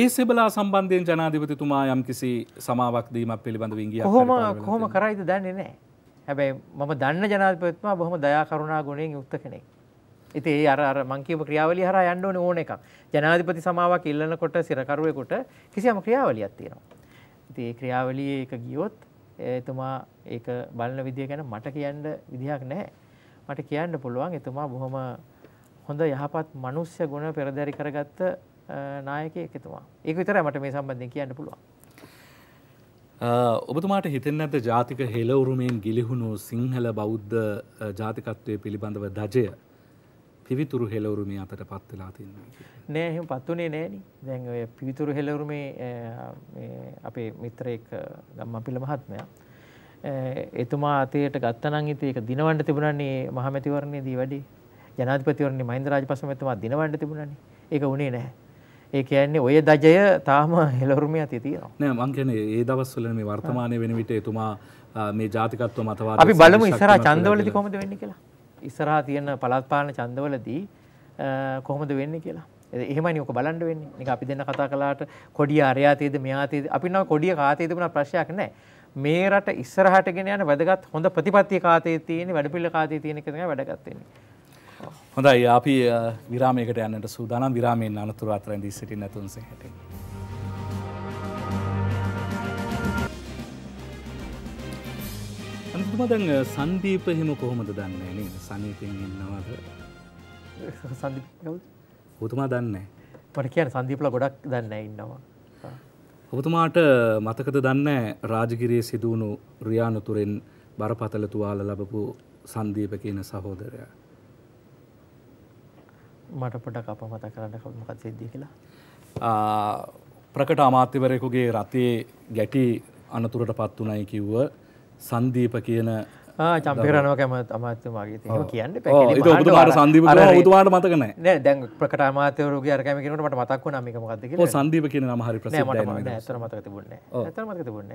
ඒ සෙබලා සම්බන්ධයෙන් ජනාධිපතිතුමා යම් කිසි සමාවක් දීමක් පිළිබඳව ඉගිය හොම කොහොම කරයිද දන්නේ නෑ හැබැයි මම දන්න ජනාධිපතිතුමා බොහොම දයා කරුණා ගුණයෙන් යුක්ත කෙනෙක්. ඉතින් ඒ අර අර මං කියපු ක්‍රියාවලිය හරහා යන්න ඕනේ ඕන එකක්. ජනාධිපති සමාවක් ඉල්ලනකොට සිරකරුවෙකුට කිසියම් ක්‍රියාවලියක් තියෙනවා. ඉතින් ඒ ක්‍රියාවලියේ එක ගියොත් එතුමා ඒක බලන විදිය ගැන මට කියන්න විදිහක් නැහැ. මට කියන්න පුළුවන් එතුමා බොහොම හොඳ යහපත් මනුෂ්‍ය ගුණ පෙරදරි කරගත්ත නායකයෙක් එතුමා. ඒක විතරයි මට මේ සම්බන්ධයෙන් කියන්න පුළුවන්. ඔබතුමාට හිතෙන් ඇද ජාතික හෙලවුරුමයෙන් ගිලිහුණු සිංහල බෞද්ධ ජාතිකත්වය පිළිබඳව දජය පිවිතුරු හෙලවුරුමේ අතට පත් වෙලා තින්න. නෑ එහෙම පත් වුණේ නෑනි. දැන් ඔය පිවිතුරු හෙලවුරුමේ අපේ මිත්‍රයෙක් ගම්මපිල මහත්මයා එතුමා අතයට ගත්ත නම් ඉතින් ඒක දිනවන්න තිබුණානේ මහමැතිවරණයේදී වැඩි ජනාධිපතිවරණේ මහින්ද රාජපක්ෂ මහත්මයා දිනවන්න තිබුණානේ. ඒක උනේ නැහැ. ඒ කියන්නේ ඔය දජය තාම හෙලොරුමේ ඇති තියෙනවා. නෑ මං කියන්නේ ඒ දවස්වල මේ වර්තමානයේ වෙන විට එතුමා මේ ජාතිකත්ව මතවාද අපි බලමු ඉස්සරහා ඡන්දවලදී කොහොමද වෙන්නේ කියලා. ඉස්සරහා තියෙන පළාත් පාලන ඡන්දවලදී කොහොමද වෙන්නේ කියලා. එහෙමයි ඔක බලන්න වෙන්නේ. නික අපි දෙන්න කතා කළාට කොඩිය අරයා තේද මෙහා තේද අපි නම් කොඩිය කාතේ තිබුණා ප්‍රශ්නයක් නැහැ. මේ රට ඉස්සරහට ගෙන යන වැදගත් හොඳ ප්‍රතිපත්තිය කාතේ තියෙන වැඩපිළිවෙල කාතේ තියෙන එක තමයි වැදගත් වෙන්නේ. හොඳයි අපි විරාමයකට යන්නට සූදානම් විරාමයෙන් අනතුර අතර ඇඳී සිටින්න නැතුන්සේ හැට. අනුතුමදන් සන්දීප හිම කොහොමද දන්නේ නේ සනීපෙන් ඉන්නවද? සන්දීප කවුද? ඔබතුමා දන්නේ. මට කියන්නේ සන්දීපලා ගොඩක් දන්නේ ඉන්නවා. ඔබතුමාට මතකද දන්නේ රාජගිරියේ සිදුවුණු රියානුතුරෙන් බරපතල තුවාල ලැබපු සන්දීප කියන සහෝදරයා? මට පොඩක් අප මත කරන්න කමකත් සිද්ධිය කියලා ප්‍රකට අමාත්‍යවරයෙකුගේ රතේ ගැටි අනතුරට පත් වනයි කිව්ව සන්දීප කියන චම්පිරනව කැම අමාත්‍යමාගේ කියන්න තුමාට සන්දීප තුමාට මතකන දැන් ප්‍රකට අමාතවරුගේ අරකමකට මට මතක් නමික මතක සන්දීප කියන මහරි ප්‍ර තර මතක තිබුණ තර මතක තිබුණ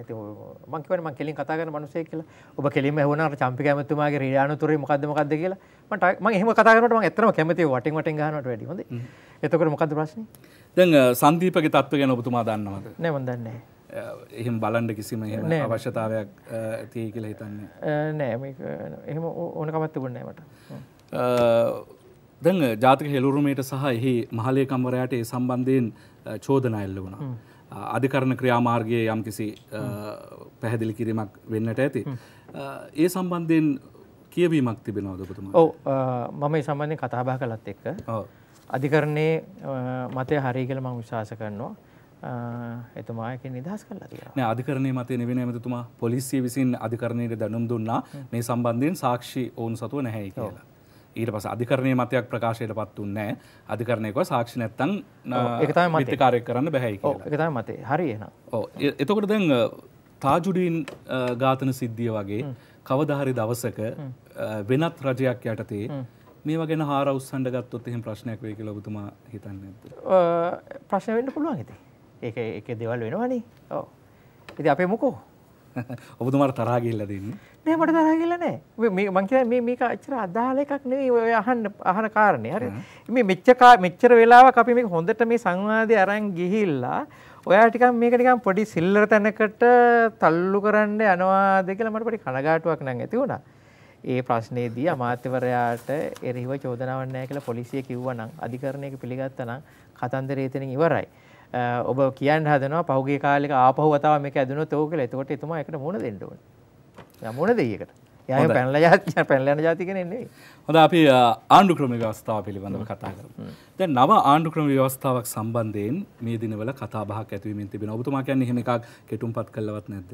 මංකිවන ම කෙලින් කතාගන මනුසේ කියල ඔබ කෙලිම හුණට චම්පිකඇමතුමාගේ රඩානතුර මොකක්දමකක්ද කියලා මට ම හම කතාරට ඇතරම කැමති වට වට ගනට වැඩි හොඳ එතකට මොකද ප්‍රශ්න දැන් සන්දීපගේ තත්ව ගැන ඔබතුමා දන්නවද නෑ මදන්නේ එහෙම බලන්ඩ කිසිම එහම අවශ්‍යතාවයක් ඇතිය කියලා හිතන්නේ නෑ එහෙම ඕනකමත් තිබුණනෑමට දැන් ජාතික හෙළුරුමේට සහ එහි මහලයකම්වරයට ඒ සම්බන්ධයෙන් චෝදනයල්ල වුණා. අධිකරණ ක්‍රියාමාර්ගයේ යම් කිසි පැහැදිලි කිරීමක් වෙන්නට ඇති. ඒ සම්බන්ධයෙන් කියවීමක් තිබෙනවද පුතුම ඔව මම ඒ සම්බන්ධය කතාබා කලත් එක්ක අධිකරණයේ මතය හරිගල මං විශවාස කරනවා එතුමායකින් නිදහස් කරලා තියෙනවා. නෑ අධිකරණයේ මතය නෙවෙයි එමෙතුමා පොලිසිය විසින් අධිකරණයට දැනුම් දුන්නා මේ සම්බන්ධයෙන් සාක්ෂි ඔවුන් සතුව නැහැයි කියලා. ඊට පස අධිකරණය මතයක් ප්‍රකාශයට පත්තුන්නෑ අධිකරණයක සාක්ෂි නැත්තං එකතම මතිකාරය කරන්න බැහැයි එකතම මතේ හරි එන එතකොට දැන් තාජුඩීන් ඝාතන සිද්ධිය වගේ කවදහරි දවසක වෙනත් රජයක් යටතේ මේ වගෙන හාරවස්සන්ඩ ගත්තොත් එහෙම ප්‍රශ්නයක් වේ කියලා ඔබතුමා හිතන්න ප්‍රශ්නවෙන්න පුළුවන් හිතේ ඒක එක දෙවල් වෙනවානේ ඕ ඇති අපේ මොකෝ ඔබතුමට තරාගිල්ල දෙන්න නෑ මට තරාගිල්ල නෑ මංකිව මේක අච්චර අදාල එකක් නේ ඔය අහන්න අහන කාරණය හරි මේ මෙච්චකා මෙච්චර වෙලාවක් අපි මේ හොඳට මේ සංවාදය අරන් ගිහිල්ලා ඔයා ටිකක් මේක නිකන් පොඩි සිල්ලර තැනකට තල්ලු කරන්න යනවාද කියලා මට පොඩි කනගාටුවක් නම් ඇති වුණා. ඒ ප්‍රශ්නේදී අමාත්‍යවරයාට එරෙහිව චෝදනාවක් නැහැ කියලා පොලිසිය කිව්වා නම් අධිකරණයක පිළිගත්තා නම් කතන්දරය එතනින් ඉවරයි. ඔබ කියන්න හදනවා පහුගේ කාලෙක ආපහුවතාව මේක ඇදනොත් ඕක කියලා. එතකොට එතුමා ඒකට මුණ දෙන්න ඕනේ. යා මුණ දෙයියකට. යා පැනලා ජාති පැනලා ජාති කෙනෙක් නෙවෙයි. හොඳ අපි ආණ්ඩු ක්‍රම ව්‍යවස්ථාව පිළිබඳව කතා කරමු. දැන් නව ආණ්ඩු ක්‍රම ව්‍යවස්ථාවක් සම්බන්ධයෙන් මේ දිනවල කතා බහක් ඇතිවීමෙන් තිබෙනවා. ඔබතුමා කියන්නේ එහෙම එකක් කෙටුම්පත් කළවත් නැද්ද?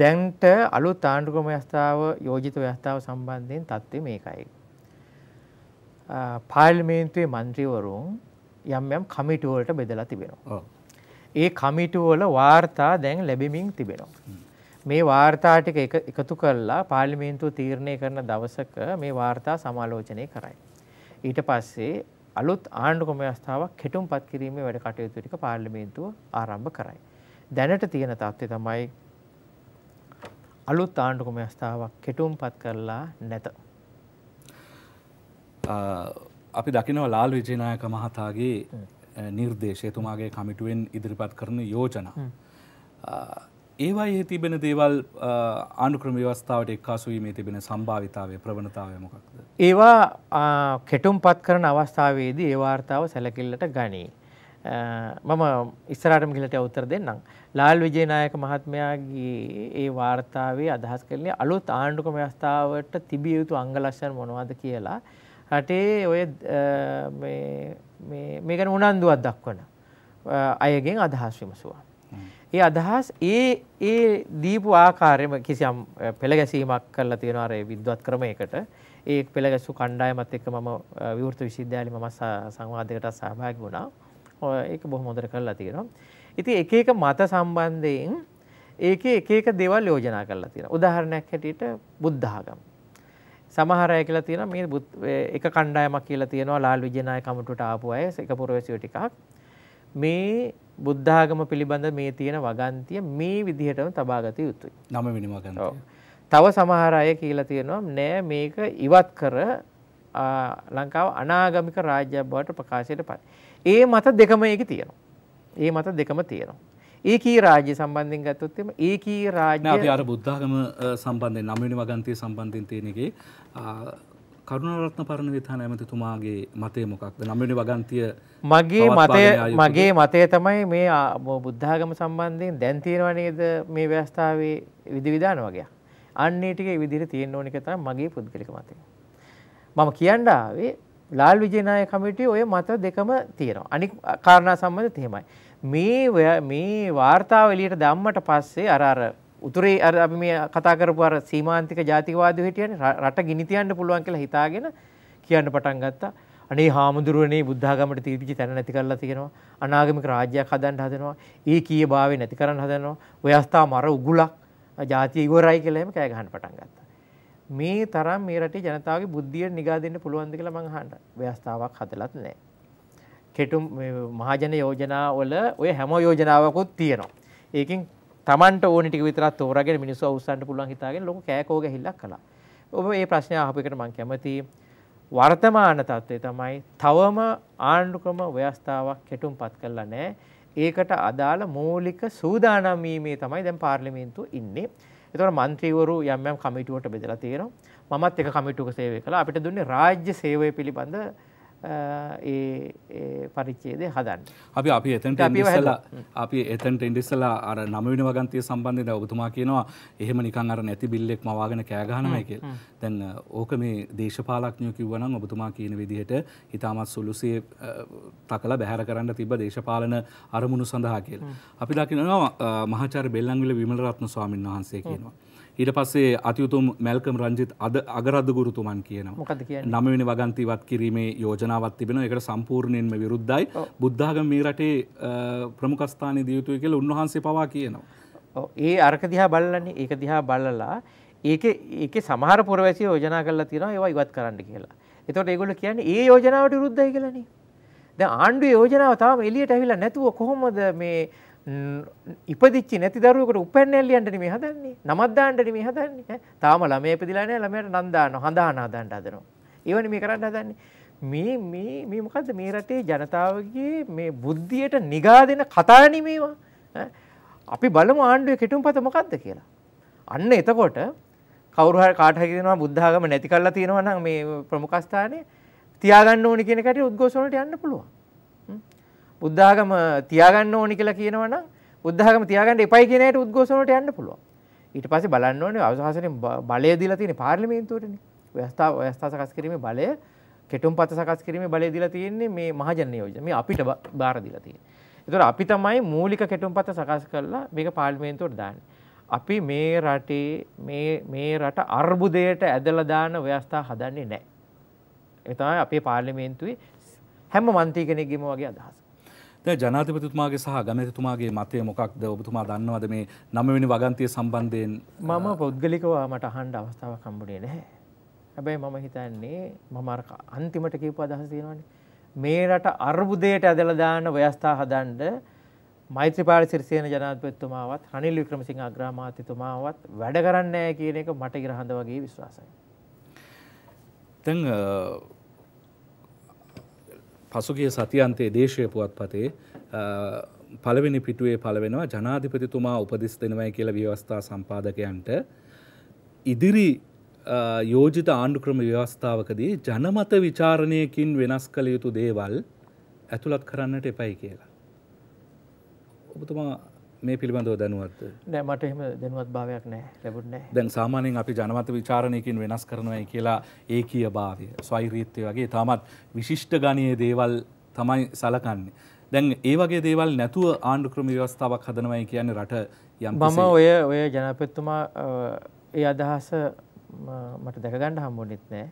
දැන්ට අලුත් ආණ්ඩුක්‍රම ව්‍යස්ථාව යෝජිත ව්‍යස්ථාව සම්බන්ධයෙන් තත්ත්වය මේකයි. පාර්ලිමේන්තුවේ මන්ත්‍රීවරුන් යම් යම් කමිටුවලට බෙදලා තිබෙනවා. ඒ කමිටුවල වාර්තා දැන් ලැබෙමින් තිබෙනවා. මේ වාර්තාටික එකතු කරලා පාලිමේන්තුව තීරණය කරන දවසක මේ වාර්තා සමාලෝචනය කරයි. ඊට පස්සේ අලුත් ආණ්ඩුකම ව්‍යවස්ථාවක් කෙටුම් පත් කිරීමේ වැඩ කටයුතු ටික පාර්ලිමේන්තුව ආරම්භ කරයි. දැනට තියෙන තත්ත්වය තමයි අලුත් ආණ්ඩුකම ව්‍යවස්ථාවක් කෙටුම් පත් කරලා නැත. අපි දකිනව ලාල් විජයනායක මහතාගේ නිර්දේශයතුමාගේ කමිටුවෙන් ඉදිරිපත් කරන යෝජනා. ඒවායේ තිබෙන දේවල් ආණුක්‍රම ව්‍යවස්ථාවට එක්කාසුවීමේ තිබෙන සම්භාවිතාවය ප්‍රවණතාවය මොකක්ද. ඒවා කෙටුම් පත් කරන අවස්ථාවේදී ඒ වාර්තාව සැලකිල්ලට ගනී. මම ඉස්සරාටම කිලට අවුත්තර දෙන්නම්. ලාල් විජේනායක මහත්මයාගේ ඒ වාර්තාවේ අදහස් කරන්නේ අලුත් ආණ්ඩුකම ව්‍යවස්ථාවට තිබිය යුතු අංගලක්ෂණ මොනවද කියලා රටේ ඔය මේකන උනන්දුවත් දක්වන අයගෙන් අදහස් විමසුවා. ඒ අදහස් ඒ ඒ දීපු ආකාරයම කිසියම් පෙළගැසීමක් කරලා තියෙනවා අර විද්වත් ක්‍රමයකට ඒ පෙළගැසු කණ්ඩායමත් එක්ක මම විවෘත විශ්වවිද්‍යාලේ මම සංවාදයකට සහභාගී වුණා. ඒක බොහොම හොඳට කරලා තියෙනවා. ඉතින් එක එක මත සම්බන්ධයෙන් ඒකේ එක එක දේවල් යෝජනා කරලා තියෙනවා. උදාහරණයක් හැටියට බුද්ධ ආගම. සමහර අය කියලා තියෙනවා මේ එක කණ්ඩායමක් කියලා තියෙනවා ලාල් විජේනායක කමිටුවට ආපු අය එක පුරවැසියෝ ටිකක් මේ බුද්ධාගම පිළිබඳ මේ තියෙන වගන්තිය මේ විදිහටම තබා ගත යුතුයි. නම වෙනම තව සමහර අය කියලා තියෙනවා නෑ මේක ඉවත් කර ලංකාව අනාගමික රාජ්‍යයක් බවට ප්‍රකාශයට පත්. ඒ මත දෙකම ඒකේ තියෙනවා. ඒ මත දෙකම තියෙනවා. ඒකී රාජ්‍ය සම්බන්ධයෙන් ගත්තොත් එම ඒකී රාජ්‍ය අපි අර බුද්ධාගම සම්බන්ධයෙන් නවවෙනි වගන්තිය සම්බන්ධයෙන් තියෙන එකේ කරුණාරත්න පරණ විධාන ඇමතිතුමාගේ මතය මොකක්ද නම්වෙනි වගන්තිය මගේ මතය මගේ මතය තමයි මේ බුද්ධාගම සම්බන්ධයෙන් දැන්තීරවනේද මේ ව්‍යවස්ථාවේ විදිවිධාන වගේ අන්නේටික විදිර තියෙන් ඕනික තම මගේ පුද්ගලික මතය. මම කියන්ඩාවේ ලාල් විජනාය කමිටි ඔය මත දෙකම තියෙනවා අනි කාරණා සම්බඳ තිහෙමයි. මේ මේ වාර්තාව එළියට දැම්මට පස්සේ අර අර උතුරේ අර අපි මේ කතා කරපු අර සීමාන්තික ජාතිකවාදීව හිටියනේ රට ගිනි තියන්න පුළුවන් කියලා හිතාගෙන කියන්න පටන් ගත්තා. අනේ හාමුදුරුවනේ බුද්ධාගමට තීපිච්ච තැන නැති කරලා තියෙනවා. අනාගමික රාජ්‍යයක් හදන්න හදනවා. ඒ කීයභාවය නැති කරන්න හදනවා. ව්‍යවස්ථා මර උගුලක් ජාතිය ඉවරයි කියලා එහෙම කෑ ගහන්න පටන් ගත්තා. මේ තරම් මේ රටේ ජනතාවගේ බුද්ධියට නිගා දෙන්න පුළුවන්ද කියලා මං අහන්න. ව්‍යවස්ථාවක් හදලත් නැහැ. කෙටුම් මහජන යෝජනා වල ඔය හැම යෝජනාවකුත් තියෙනවා. ඒකින් තමන්ට ඕනිටික විතරත් තෝරගෙන මිනිස්සු අවසන්ට පුළුවන් හිතාගෙන ලොකු කෑකෝග හිල්ලක් කළා. ඔබ මේ ප්‍රශ්නය අහපිකට මං කැමති වර්තමාන තත්ත්වය තමයි තවම ආණ්ඩුක්‍රම ව්‍යවස්ථාවක් කෙටුම් පත් කරලා නෑ. ඒකට අදාළ මූලික සූදානම් වීමේ තමයි දැන් පාර්ලිමේන්තුව ඉන්නේ. ඒතකොට മന്ത്രിවරු යම් යම් කමිටුවට බෙදලා තියෙනවා. මමත් එක කමිටුවක සේවය කළා. අපිට දුන්නේ රාජ්‍ය සේවය පිළිබඳ ඒ පරිච්චේද හදන් අපි අපි එතන්ට ඉස්සලා අපි එතන්ට ඉන්ඩිස්සලා අර නමවිනි වගන්තය සම්බන්ධය ද ඔබතුමා කියනවා එහෙම නිකන් අර නැති බිල්ලෙක් මවාගෙන කෑගහනමයි කියල දැන් ඕක මේ දේශපාලක්ඥය කිව්වනම් ඔබතුමා කියන විදිහට ඉතාමත් සුළුසේ තකලා බැහැර කරන්න තිබ දේශපාලන අරමුණු සඳහා කියල අපි දකිනවා මහාචාර බෙල්ලංවිල විමල රත්න ස්වාමීන් වහන්සේ කියනවා ඊට පස්සේ අතියුතුම් මැල්කම් රංජිත් අද අගරද්ද ගුරුතුමන් කියනවා නමවෙනි වගන්තිවත් කිරීමේ යෝජනාවත් තිබෙන එකට සම්පූර්ණයෙන්ම විරුද්ධයි බුද්ධාගම මේ රටේ ප්‍රමුඛස්ථානය දියුතුයි කියලා උන්වහන්සේ පවා කියනවා ඒ අරක දිහා බලන්නේ ඒක දිහා බලලා ඒක ඒක සමහර පුරවැසිය යෝජනා කරලා තියෙනවා ඒවා ඉවත් කරන්න කියලා. එතකොට ඒගොල්ලෝ කියන්නේ ඒ යෝජනාවට විරුද්ධයි කියලානේ. දැන් ආණ්ඩුවේ යෝජනාව තාම එළියට ඇවිල්ලා නැතුව කොහොමද මේ ඉපදිච්චි නැති දරුවෙකුට උපැන්නැල්ලියන්ට නෙමෙයි හදන්නේ. නමක් දාන්නට නෙමෙයි හදන්නේ. තාම ළමයා ඉපදිලා නැහැ ළමයාට නම් දානවා. හඳාන හදන්න හදනවා. ඒවනේ මේ කරන්න හදන්නේ. මේ මේ මේ මොකද්ද මේ රටේ ජනතාවගේ මේ බුද්ධියට නිගා දෙන කතා නෙමෙයිවා. අපි බලමු ආණ්ඩුවේ කෙටුම්පත මොකද්ද කියලා. අන්න එතකොට කවුරු හරි කාට හරි කියනවා බුද්ධ ආගම නැති කරලා තියෙනවා නම් මේ ප්‍රමුඛ ස්ථානයේ තියාගන්න ඕනේ කියන කටේ උද්ඝෝෂණ වලට යන්න පුළුවන්. බුද්ධාගම තියාගන්න ඕනි කියලා කියනවනම් බුද්ධාගම තියාගන්න එපයි කියන එකට උද්ඝෝෂණයට යන්න පුළුවන්. ඊට පස්සේ බලන්න ඕනේ අවසාසනයේ බලය දීලා තියෙන පාර්ලිමේන්තුවටනේ. ව්‍යවස්ථා ව්‍යවස්ථා සකස් කිරීමේ බලය කෙටුම්පත් සකස් කිරීමේ බලය දීලා තියෙන්නේ මේ මහජන නියෝජන. මේ අපිට බාර දීලා තියෙන්නේ. ඒතර අපි තමයි මූලික කෙටුම්පත් සකස් කරලා මේක පාර්ලිමේන්තුවට දාන්නේ. අපි මේ රටේ මේ මේ රට අර්බුදයට ඇදලා දාන ව්‍යවස්ථා හදන්නේ නැහැ. ඒ තමයි අපේ පාර්ලිමේන්තුවේ හැම මන්ත්‍රී කෙනෙක්ගේම වගේ අදහස. දැන් ජනාධිපතිතුමාගේ සහ අගමැතිතුමාගේ මතය මොකක්ද ඔබතුමා දන්නවද මේ නවවෙනි වගන්තිය සම්බන්ධයෙන් මම පෞද්ගලිකව මට අහන්න අවස්ථාවක් හම්බුනේ නැහැ. හැබැයි මම හිතන්නේ මම අර අන්තිමට කියපු අදහස තියෙනවානේ මේ රට අර්බුදයට ඇදලා දාන ව්‍යවස්ථා හදන්න මෛත්‍රීපාල සිරිසේන ජනාධිපතිතුමාවත් රනිල් වික්‍රමසිංහ අග්‍රාමාත්‍යතුමාවත් වැඩ කරන්නේ නැහැ කියන එක මට ඉරහඳ වගේ විශ්වාසයි. දැන් පසුගිය සතියන්තයේ දේශය පුවත්පතේ පළවෙනි පිටුවේ පළවෙනවා ජනාධිපතිතුමා උපදෙස් දෙනවයි කියලා ව්‍යවස්ථා සම්පාදකයන්ට ඉදිරි යෝජිත ආණ්ඩුක්‍රම ව්‍යවස්ථාවකදී ජනමත විචාරණයකින් වෙනස් කළ යුතු දේවල් ඇතුළත් කරන්නට එපයි කියලා. ඔබතුමා මේ පිළිබඳව දැනුවත් නෑ මට එහෙම දැනුවත් භාවයක් නෑ ලැබුණේ නෑ දැන් සාමාන්‍යයෙන් අපි ජනමත විචාරණයකින් වෙනස් කරනවායි කියලා ඒකීය භාවය ස්වෛරීත්වය වගේ තාමත් විශිෂ්ට ගණයේ දේවල් තමයි සලකන්නේ දැන් ඒ වගේ දේවල් නැතුව ආණ්ඩු ක්‍රම ව්‍යවස්ථාවක් හදනවායි කියන්නේ රට යම් මම ඔය ඔය ජනපතිතුමා ඒ අදහස මට දැක ගන්න හම්බුනේත් නෑ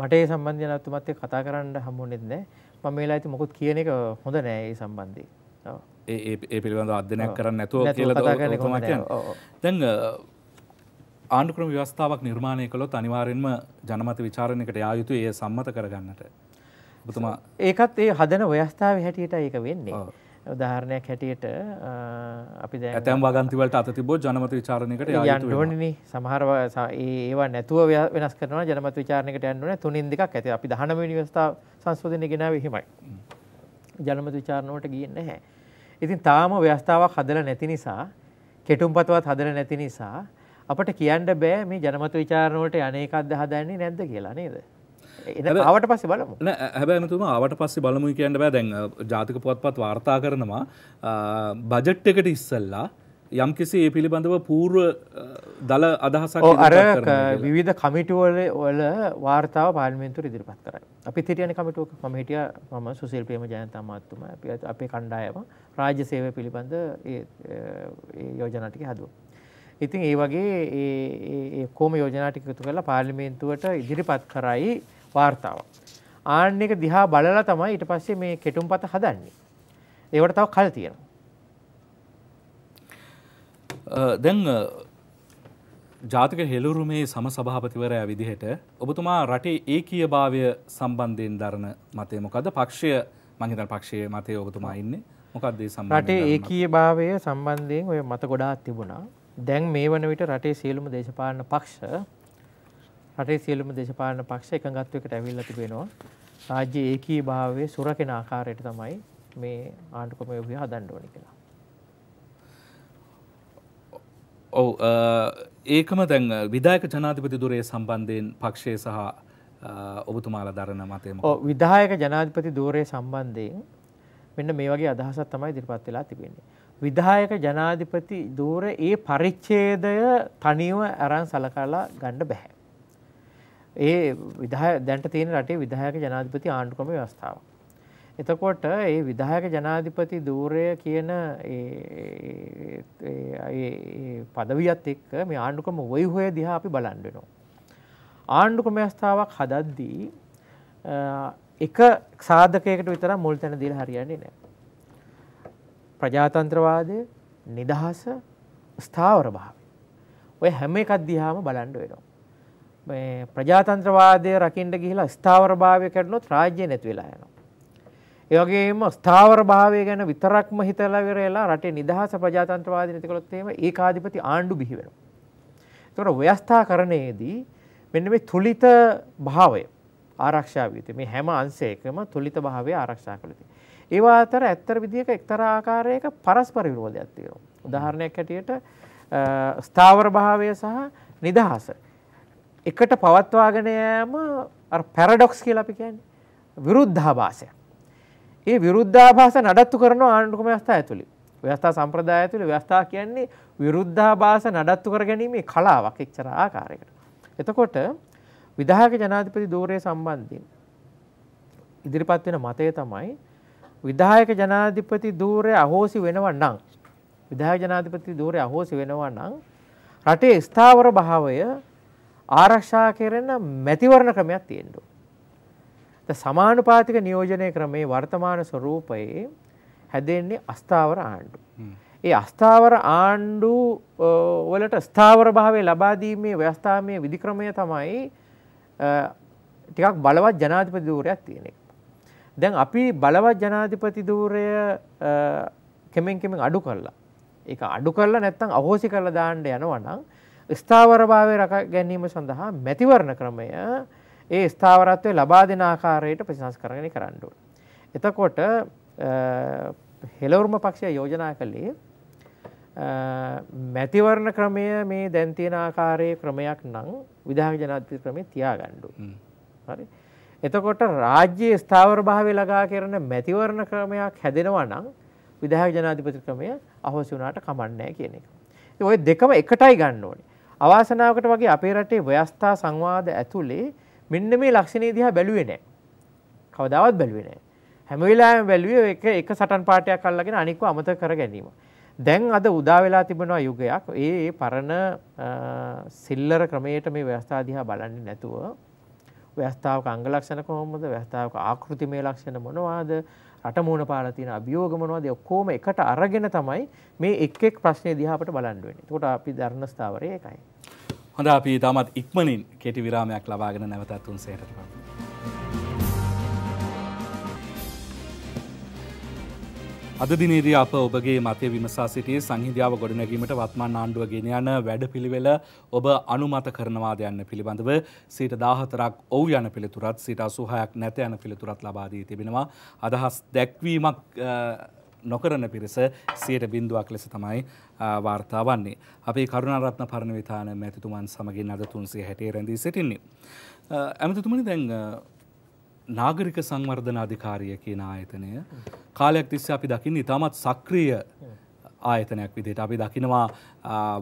මට ඒ සම්බන්ධ ජනපතිතුමත් එක්ක කතා කරන්න හම්බුනේත් නෑ මම මේලා ඉතින් මොකොත් කියන එක හොඳ නෑ ඒ සම්බන්ධයෙන් ඔව් ඒ පිළිබඳ අධ්‍යනයක් කරන්න නැතුව කියල තැන් ආණ්ඩුක්‍රම ව්‍යවස්ථාවක් නිර්මාණය කළොත් අනිවාරෙන්ම ජනමත විචාරණයකට යායුතු ඒ සම්මත කරගන්නට. බතුමා ඒකත් ඒ හදන ව්‍යස්ථාව හැටියට ඒක වෙන්නේ. උදාහරණයක් හැටියට අපි දැන් ඇතැම් වගන්තිවලට අත තිබෝ ජනමත විචාරණයකට යන්න ඕනේ සමහරව ඒවා නැතුව වෙනස් කරනවා ජනමත විචාරණයකට යන්න ඕනේ තුනින් දෙකක් ඇති අපි 19 වෙනි ව්‍යවස්ථාව සංශෝධනය ගෙනාවේ එහෙමයි ජනමත විචාරණ වලට ගියේ නැහැ ඉතින් තාම ව්‍යවස්ථාවක් හදලා නැති නිසා කෙටුම්පතවත් හදලා නැති නිසා අපට කියන්න බෑ මේ ජනමත විචාරණ වලට අනේකක්ද හදන්නේ නැද්ද කියලා නේද? ආවට පස්සේ බලමු. නෑ හැබැයි නතුමා ආවට පස්සේ බලමුයි කියන්න බෑ දැන් ජාතික පුවත්පත් වාර්තා කරනවා බජට් එකට ඉස්සෙල්ලා යම් කිසි ඒ පිළිබඳව පූර්ව දල අදහසක් අර විවිධ කමිටුවල වල වාර්තාව පාර්ලිමේන්තුවට ඉදිරිපත් කරයි. අපි හිටියන කමිටුවක මම හිටියා මම සුසිල් ප්‍රේම ජයන්ත අමාත්‍යතුමා අපි අපේ කණ්ඩායම රාජ්‍ය සේවය පිළිබඳ යෝජනාටික හදුව. ඉතින් ඒ වගේ කෝම යෝජනාටික යුතු කරලා පාර්ලිමේන්තුවට ඉදිරිපත් කරයි වාර්තාව. ආන්න එක දිහා බලලා තමයි ඊට පස්සේ මේ කෙටුම් පත හදන්නේ. ඒවට තව කල් තියෙන. දැන් ජාතික හෙළුරුමේ සම සභාපතිවරය විදිහට ඔබතුමා රටේ ඒකීය භාවය සම්බන්ධයෙන් දරන මතය මොකද පක්ෂය මංහිතර පක්ෂය මතය ඔබතුමා ඉන්නේ මොකක්දේ සම් රටේ ඒකීය භාවය සම්බන්ධයෙන් ඔය මත ගොඩාත් තිබුණා දැන් මේ වන විට රටේ සියලුම දේශපාලන පක්ෂ රටේ සියලුම දේශපාලන පක්ෂ එකඟත්වයකට ඇවිල්ල තිබෙනවා රාජ්‍ය ඒකී භාවය සුරකෙන ආකාරයට තමයි මේ ආණ්ඩුකම යොගය හදන්න ඕනි කියලා ඔව ඒකම දැන් විදායක ජනාධිපති දුරේ සම්බන්ධයෙන් පක්ෂය සහ ඔබතුමාලා දරන මතයම විදායක ජනාධිපති දූරය සම්බන්ධයෙන් මෙන්න මේ වගේ අදහසක් තමයි ඉදිරිපත් වෙලා තිබෙන්නේ. විධායක ජනාධිපති ධූර ඒ පරිච්ඡේදය තනියම අරන් සලකලා ගන්න බෑ. ඒ විධායක දැන්ට තියෙන රටේ විධායක ජනාධිපති ආණ්ඩු ක්‍රම ව්‍යවස්ථාව. එතකොට ඒ විධායක ජනාධිපති ධූරය කියන ඒ පදවියත් එක්ක මේ ආණ්ඩු ක්‍රම වෛහය දිහා අපි බලන් වෙනවා. ආණ්ඩු ක්‍රම ව්‍යවස්ථාවක් හදද්දී එක සාධකයකට විතර මුල් තැන දීලා හරියන්නේ නැහැ. ප්‍රජාතන්ත්‍රවාදය, නිදහස, ස්ථාවර භාවය. ඔය හැම එකක් දිහාම බලන්න වෙනවා. මේ ප්‍රජාතන්ත්‍රවාදය රකින්න ගිහිලා ස්ථාවර භාවය කැඩුණොත් රාජ්‍ය නැති වෙලා යනවා. ඒ වගේම ස්ථාවර භාවය ගැන විතරක්ම හිතලා ඉවරලා රටේ නිදහස ප්‍රජාතන්ත්‍රවාදය නැති කළොත් එහෙම ඒකාධිපති ආණ්ඩු බිහි වෙනවා. ඒතකොට ව්‍යවස්ථාකරණයේදී මෙන්න මේ තුලිත භාවය ආරක්ෂා විය යුතුයි. මේ හැම අංශයකම තුලිත භාවය ආරක්ෂා කළ යුතුයි. ඒවා අතර ඇත්තට විදිහක එක්තරා ආකාරයක පරස්පර විරෝධයක් තියෙනවා. උදාහරණයක් හැටියට ස්ථාවර භාවය සහ නිදහස. එකට පවත්වාගෙන යෑම අර පැරඩොක්ස් කියලා අපි කියන්නේ. විරුද්ධාභාසය. ඒ විරුද්ධාභාස නඩත්තු කරන ආණ්ඩුක්‍රම ව්‍යවස්ථාය ඇතුළේ. ව්‍යවස්ථා සම්ප්‍රදාය ඇතුළේ ව්‍යවස්ථා කියන්නේ විරුද්ධාභාස නඩත්තු කර ගැනීමේ කලාවක් එක්තරා ආකාරයකට. එතකොට විදායක ජනාධිපති ධූරය සම්බන්ධයෙන් ඉදිරිපත් වෙන මතය තමයි විදායක ජනාධිපති ධූරය අහෝසි වෙනවා නම් විදායක ජනාධිපති ධූරය අහෝසි වෙනවා නම් රටේ ස්ථාවර භාවය ආරක්ෂා කරන මැතිවරණ ක්‍රමයක් තියෙන්න ඕනේ. සමානුපාතික නියෝජනය ක්‍රමේ වර්තමාන ස්වරූපයේ හැදෙන්නේ අස්ථාවර ආණ්ඩු. ඒ අස්ථාවර ආණ්ඩු වලට ස්ථාවර භාවය ලබා දීමේ ව්‍යවස්ථාමය විධික්‍රමය තමයි ටිකක් බලවත් ජනාධිපති ධූරයක් තියෙනෙක්. දැන් අපි බලවත් ජනාධිපති ධූරය කෙමෙන් කෙමෙන් අඩු කරලා ඒ අඩු කරලා නැත්තං අහෝසි කරලා දාන්නට යනවනම් ස්ථාවරභාවය රක ගැනීම සඳහා මැතිවරණ ක්‍රමය ඒ ස්ථාවරත්වය ලබා දෙන ආකාරයට ප්‍රතිසංස් කරගෙන කරන්නඩුව. එතකොට හෙලවුරුම පක්ෂය යෝජනා කළේ මැතිවරණ ක්‍රමය මේ දැන්තියෙන ආකාරයේ ක්‍රමයක් නං විදාහ ජනාති ක්‍රමේ තියා ගණ්ඩු. හරි. එතකොට රාජ්‍යයේ ස්ථාවර භාවය ලගා කරන මැතිවරණ ක්‍රමයක් හැදෙනවා නම් විදාහ ජනාධිපති ක්‍රමය අහෝසි වුණාට කමන්නෑ කියන එක. ඔය දෙකම එකටයි ගන්න ඕනේ. අවාසනාවකට වගේ අපේ රටේ ව්‍යස්ථා සංවාද ඇතුලේ මෙන්න මේ ලක්ෂණේ දිහා බැලුවේ නැහැ. කවදාවත් බැලුවේ නැහැ. හැම වෙලාවෙම බැලුවේ එක එක සටන් පාටයක් අල්ලගෙන අනිකව අමතක කර ගැනීම. දැන් අද උදා වෙලා තිබෙනවා යුගයක් ඒ ඒ පරණ සිල්ලර ක්‍රමයට මේ ව්‍යවස්ථා දිහා බලන්නේ නැතුව ව්‍යවස්ථාවක අංග ලක්ෂණ කොහොමද ව්‍යවස්ථාවක ආකෘතිමය ලක්ෂණ මොනවාද රට මූණ පාලා තියෙන අභියෝග මොනවද ඔක්කොම එකට අරගෙන තමයි මේ එක් එක් ප්‍රශ්නේ දිහා අපට බලන්න වෙන්නේ. එතකොට අපි ධර්ම ස්ථාවරය එකයි. හොඳ අපි තාමත් ඉක්මනින් කෙටි විරාමයක් ලබාගෙන නැවතත් උන්සේට. අද දිනේදී අප ඔබගේ මතය විමසා සිටියේ සංහිධාව ගොඩනැගීමට වත්මන් ආණ්ඩුව ගෙන යන වැඩපිළිවෙල ඔබ අනුමත කරනවාද යන්න පිළිබඳව සීට දාහතරක් ඔව් යන පිළිතුරත් සීට අසුහයක් නැත යන පිළිතුරත් ලබා දී තිබෙනවා අදහස් දැක්වීමක් නොකරන පිරිස සියට බින්දුවක් ලෙස තමයි වාර්තා වන්නේ. අපේ කරුණාරත්න පරණවිතාන මැතිතුමන් සමගින් අද තුන්සේ හැටේ රැඳී සිටින්නේ. ඇමතිතුමනි දැන් නාගරික සංවර්ධන අධිකාරිය කියන ආයතනය කාලයක් තිස්සේ අපි දකින්න ඉතාමත් සක්‍රිය ආයතනයක් විදිහට අපි දකිනවා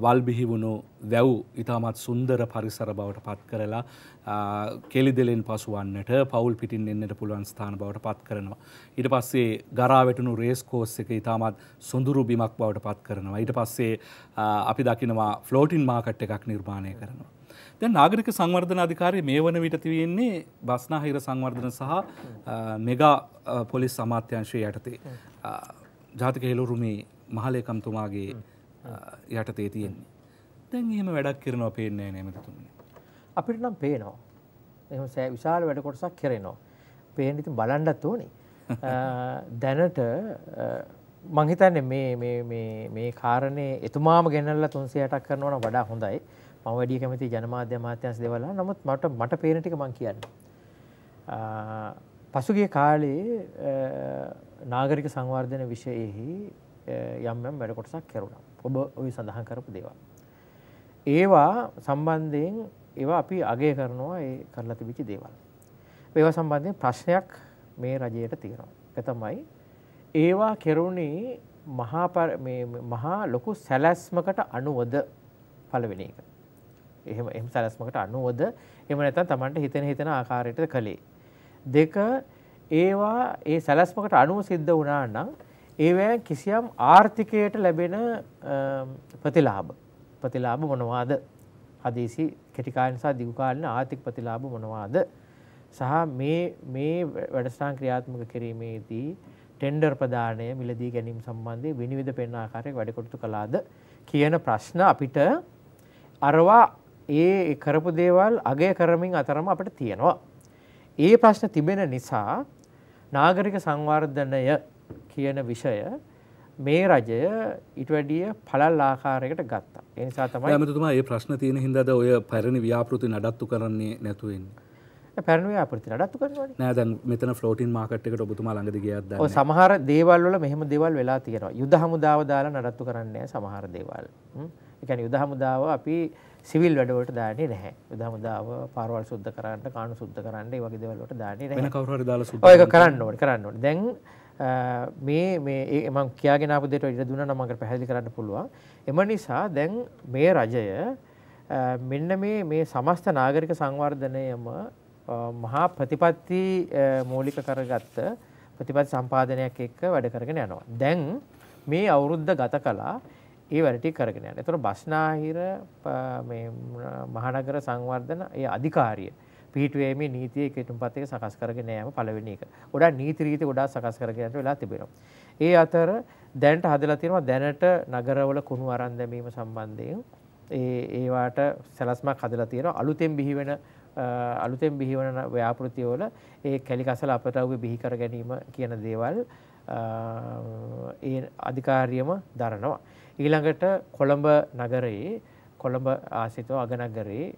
වල් බිහිවුණු වැව් ඉතාමත් සුන්දර පරිසර බවට පත් කරලා කෙලිදෙලෙන් පසුවන්නට පවුල් පිටින් එන්නට පුළුවන් ස්ථාන බවට පත් කරනවා. ඊට පස්සේ ගරාවැටුණු රේස් කෝස් එක ඉතාමත් සොඳුරු බිමක් බවට පත් කරනවා. ඊට පස්සේ අපි දකිනවා ෆ්ලෝටින් මාකට් එකක් නිර්මාණය කරනවා. දැන් නාගරික සංවර්ධන අධිකාරිය මේ වන විට තියෙන්නේ බස්නාහිර සංවර්ධන සහ මෙගා පොලිස් අමාත්‍යංශය යටතේ ජාතික හෙළුරුමේ මහලේකම්තුමාගේ යටතේ තියෙන්නේ. දැන් එහෙම වැඩක් කරනවා පේන්නේ නැහැ මෙතුමනි. අපිට නම් පේනවා. එහෙම සෑ විශාල වැඩ කොටසක් කරනවා. පේන්න ඉතින් බලන්නත් ඕනේ. දැනට මං හිතන්නේ මේ මේ මේ මේ කාරණේ එතුමාම ගෙනල්ලා 308ක් කරනවා නම් වඩා හොඳයි. මම වැඩි කැමති ජනමාධ්‍ය අමාත්‍යාංශ දේවල් නමුත් මට මට පේන ටික මම කියන්නේ පසුගිය කාලේ නාගරික සංවර්ධන විෂයෙහි යම් යම් වැඩ කොටසක් කරුණා ඔබ ඔය සඳහන් කරපු දේවල් ඒවා සම්බන්ධයෙන් ඒවා අපි අගය කරනවා ඒ කරලා තිබිච්ච දේවල් ඒවා සම්බන්ධයෙන් ප්‍රශ්නයක් මේ රජයට තියෙනවා ඒ තමයි ඒවා කෙරුණේ මහා මහා ලොකු සැලැස්මකට අනුවද පළවෙනි එක එහෙම එහම සැලස්මකට අනුවද එම නැතන් තමන්ට හිතෙන හිතෙන ආකාරයට කළේ. දෙක ඒවා ඒ සැලස්මකට අනුව සිද්ධ වනා නම් ඒවැ කිසියම් ආර්ථිකයට ලැබෙන ප්‍රතිලාභ ප්‍රතිලාභ මොනවාද හදේසි කෙටිකායනිසා දිගුකාලන ආර්ථික ප්‍රතිලාභ මොනවාද සහ මේ මේ වැඩස්ථාන් ක්‍රියාත්මක කිරීමේදී ටෙන්ඩර් ප්‍රධානය මිලදී ගැනීම සම්බන්ධය විනිවිධ පෙන්නාකාරයක් වැඩකොටතු කලාද කියන ප්‍රශ්න අපිට අරවා ඒ කරපු දේවල් අගය කරමින් අතරම අපට තියෙනවා. ඒ ප්‍රශ්න තිබෙන නිසා නාගරික සංවර්ධනය කියන විෂය මේ රජය ඊට වැඩිය පළල් ආකාරයකට ගත්තා. ඒ නිසා තමයි ඇමතුමා මේ ප්‍රශ්න තියෙන හින්දාද ඔය පැරණි ව්‍යාපෘති නඩත්තු කරන්නේ නැතු වෙන්නේ. පැරණි ව්‍යාපෘති නඩත්තු කරනවනේ. නෑ දැන් මෙතන ෆ්ලෝටින් මාකට් එකට ඔබතුමා ළඟදී ගියත් දැන්. ඔව් සමහර දේවල් වල මෙහෙම දේවල් වෙලා තියෙනවා. යුද හමුදාව දාලා නඩත්තු කරන්නේ සමහර දේවල්. ඒ කියන්නේ යුද හමුදාව අපි සිවිල් වැඩවලට දාන්නේ නැහැ. උදාමුදාව පාරවල් සුද්ධ කරන්න, කාණු සුද්ධ කරන්න, ඒ වගේ දේවල් වලට දාන්නේ නැහැ. වෙන කවුරු හරි දාලා සුද්ධ. ඔය ඒක කරන්න ඕනේ, කරන්න ඕනේ. දැන් මේ මේ මම කියාගෙන ආපු දෙයට ඉඩ දුන්නා නම් මම පැහැදිලි කරන්න පුළුවන්. එම නිසා දැන් මේ රජය මෙන්න මේ මේ සමස්ත නාගරික සංවර්ධනයම මහා ප්‍රතිපත්ති මූලික කරගත්ත ප්‍රතිපත්ති සම්පාදනයක් එක්ක වැඩ කරගෙන යනවා. දැන් මේ අවුරුද්ද ගත කළා. ඒ වැඩටි කරගෙන යන. එතකොට බස්නාහිර මේ මහනගර සංවර්ධන ඒ අධිකාරිය පිහිටුවීමේ නීතිය එකතුම්පත් එක සකස් කරගෙන යාම පළවෙනි එක. ගොඩා නීති රීති ගොඩාක් සකස් කරගෙන යන්න වෙලා තිබෙනවා. ඒ අතර දැනට හදලා තියෙනවා දැනට නගරවල කුණු අරන් දැමීම සම්බන්ධයෙන් ඒ ඒවාට සැලස්මක් හදලා තියෙනවා අලුතෙන් බිහි වෙන අලුතෙන් බිහිවන ව්‍යාපෘතිවල ඒ කැලිකසල අපටව්ව බිහි කර ගැනීම කියන දේවල් ඒ අධිකාරියම දරනවා. ඊළඟට කොළඹ නගරයේ කොළඹ ආසිතව අගනගරේ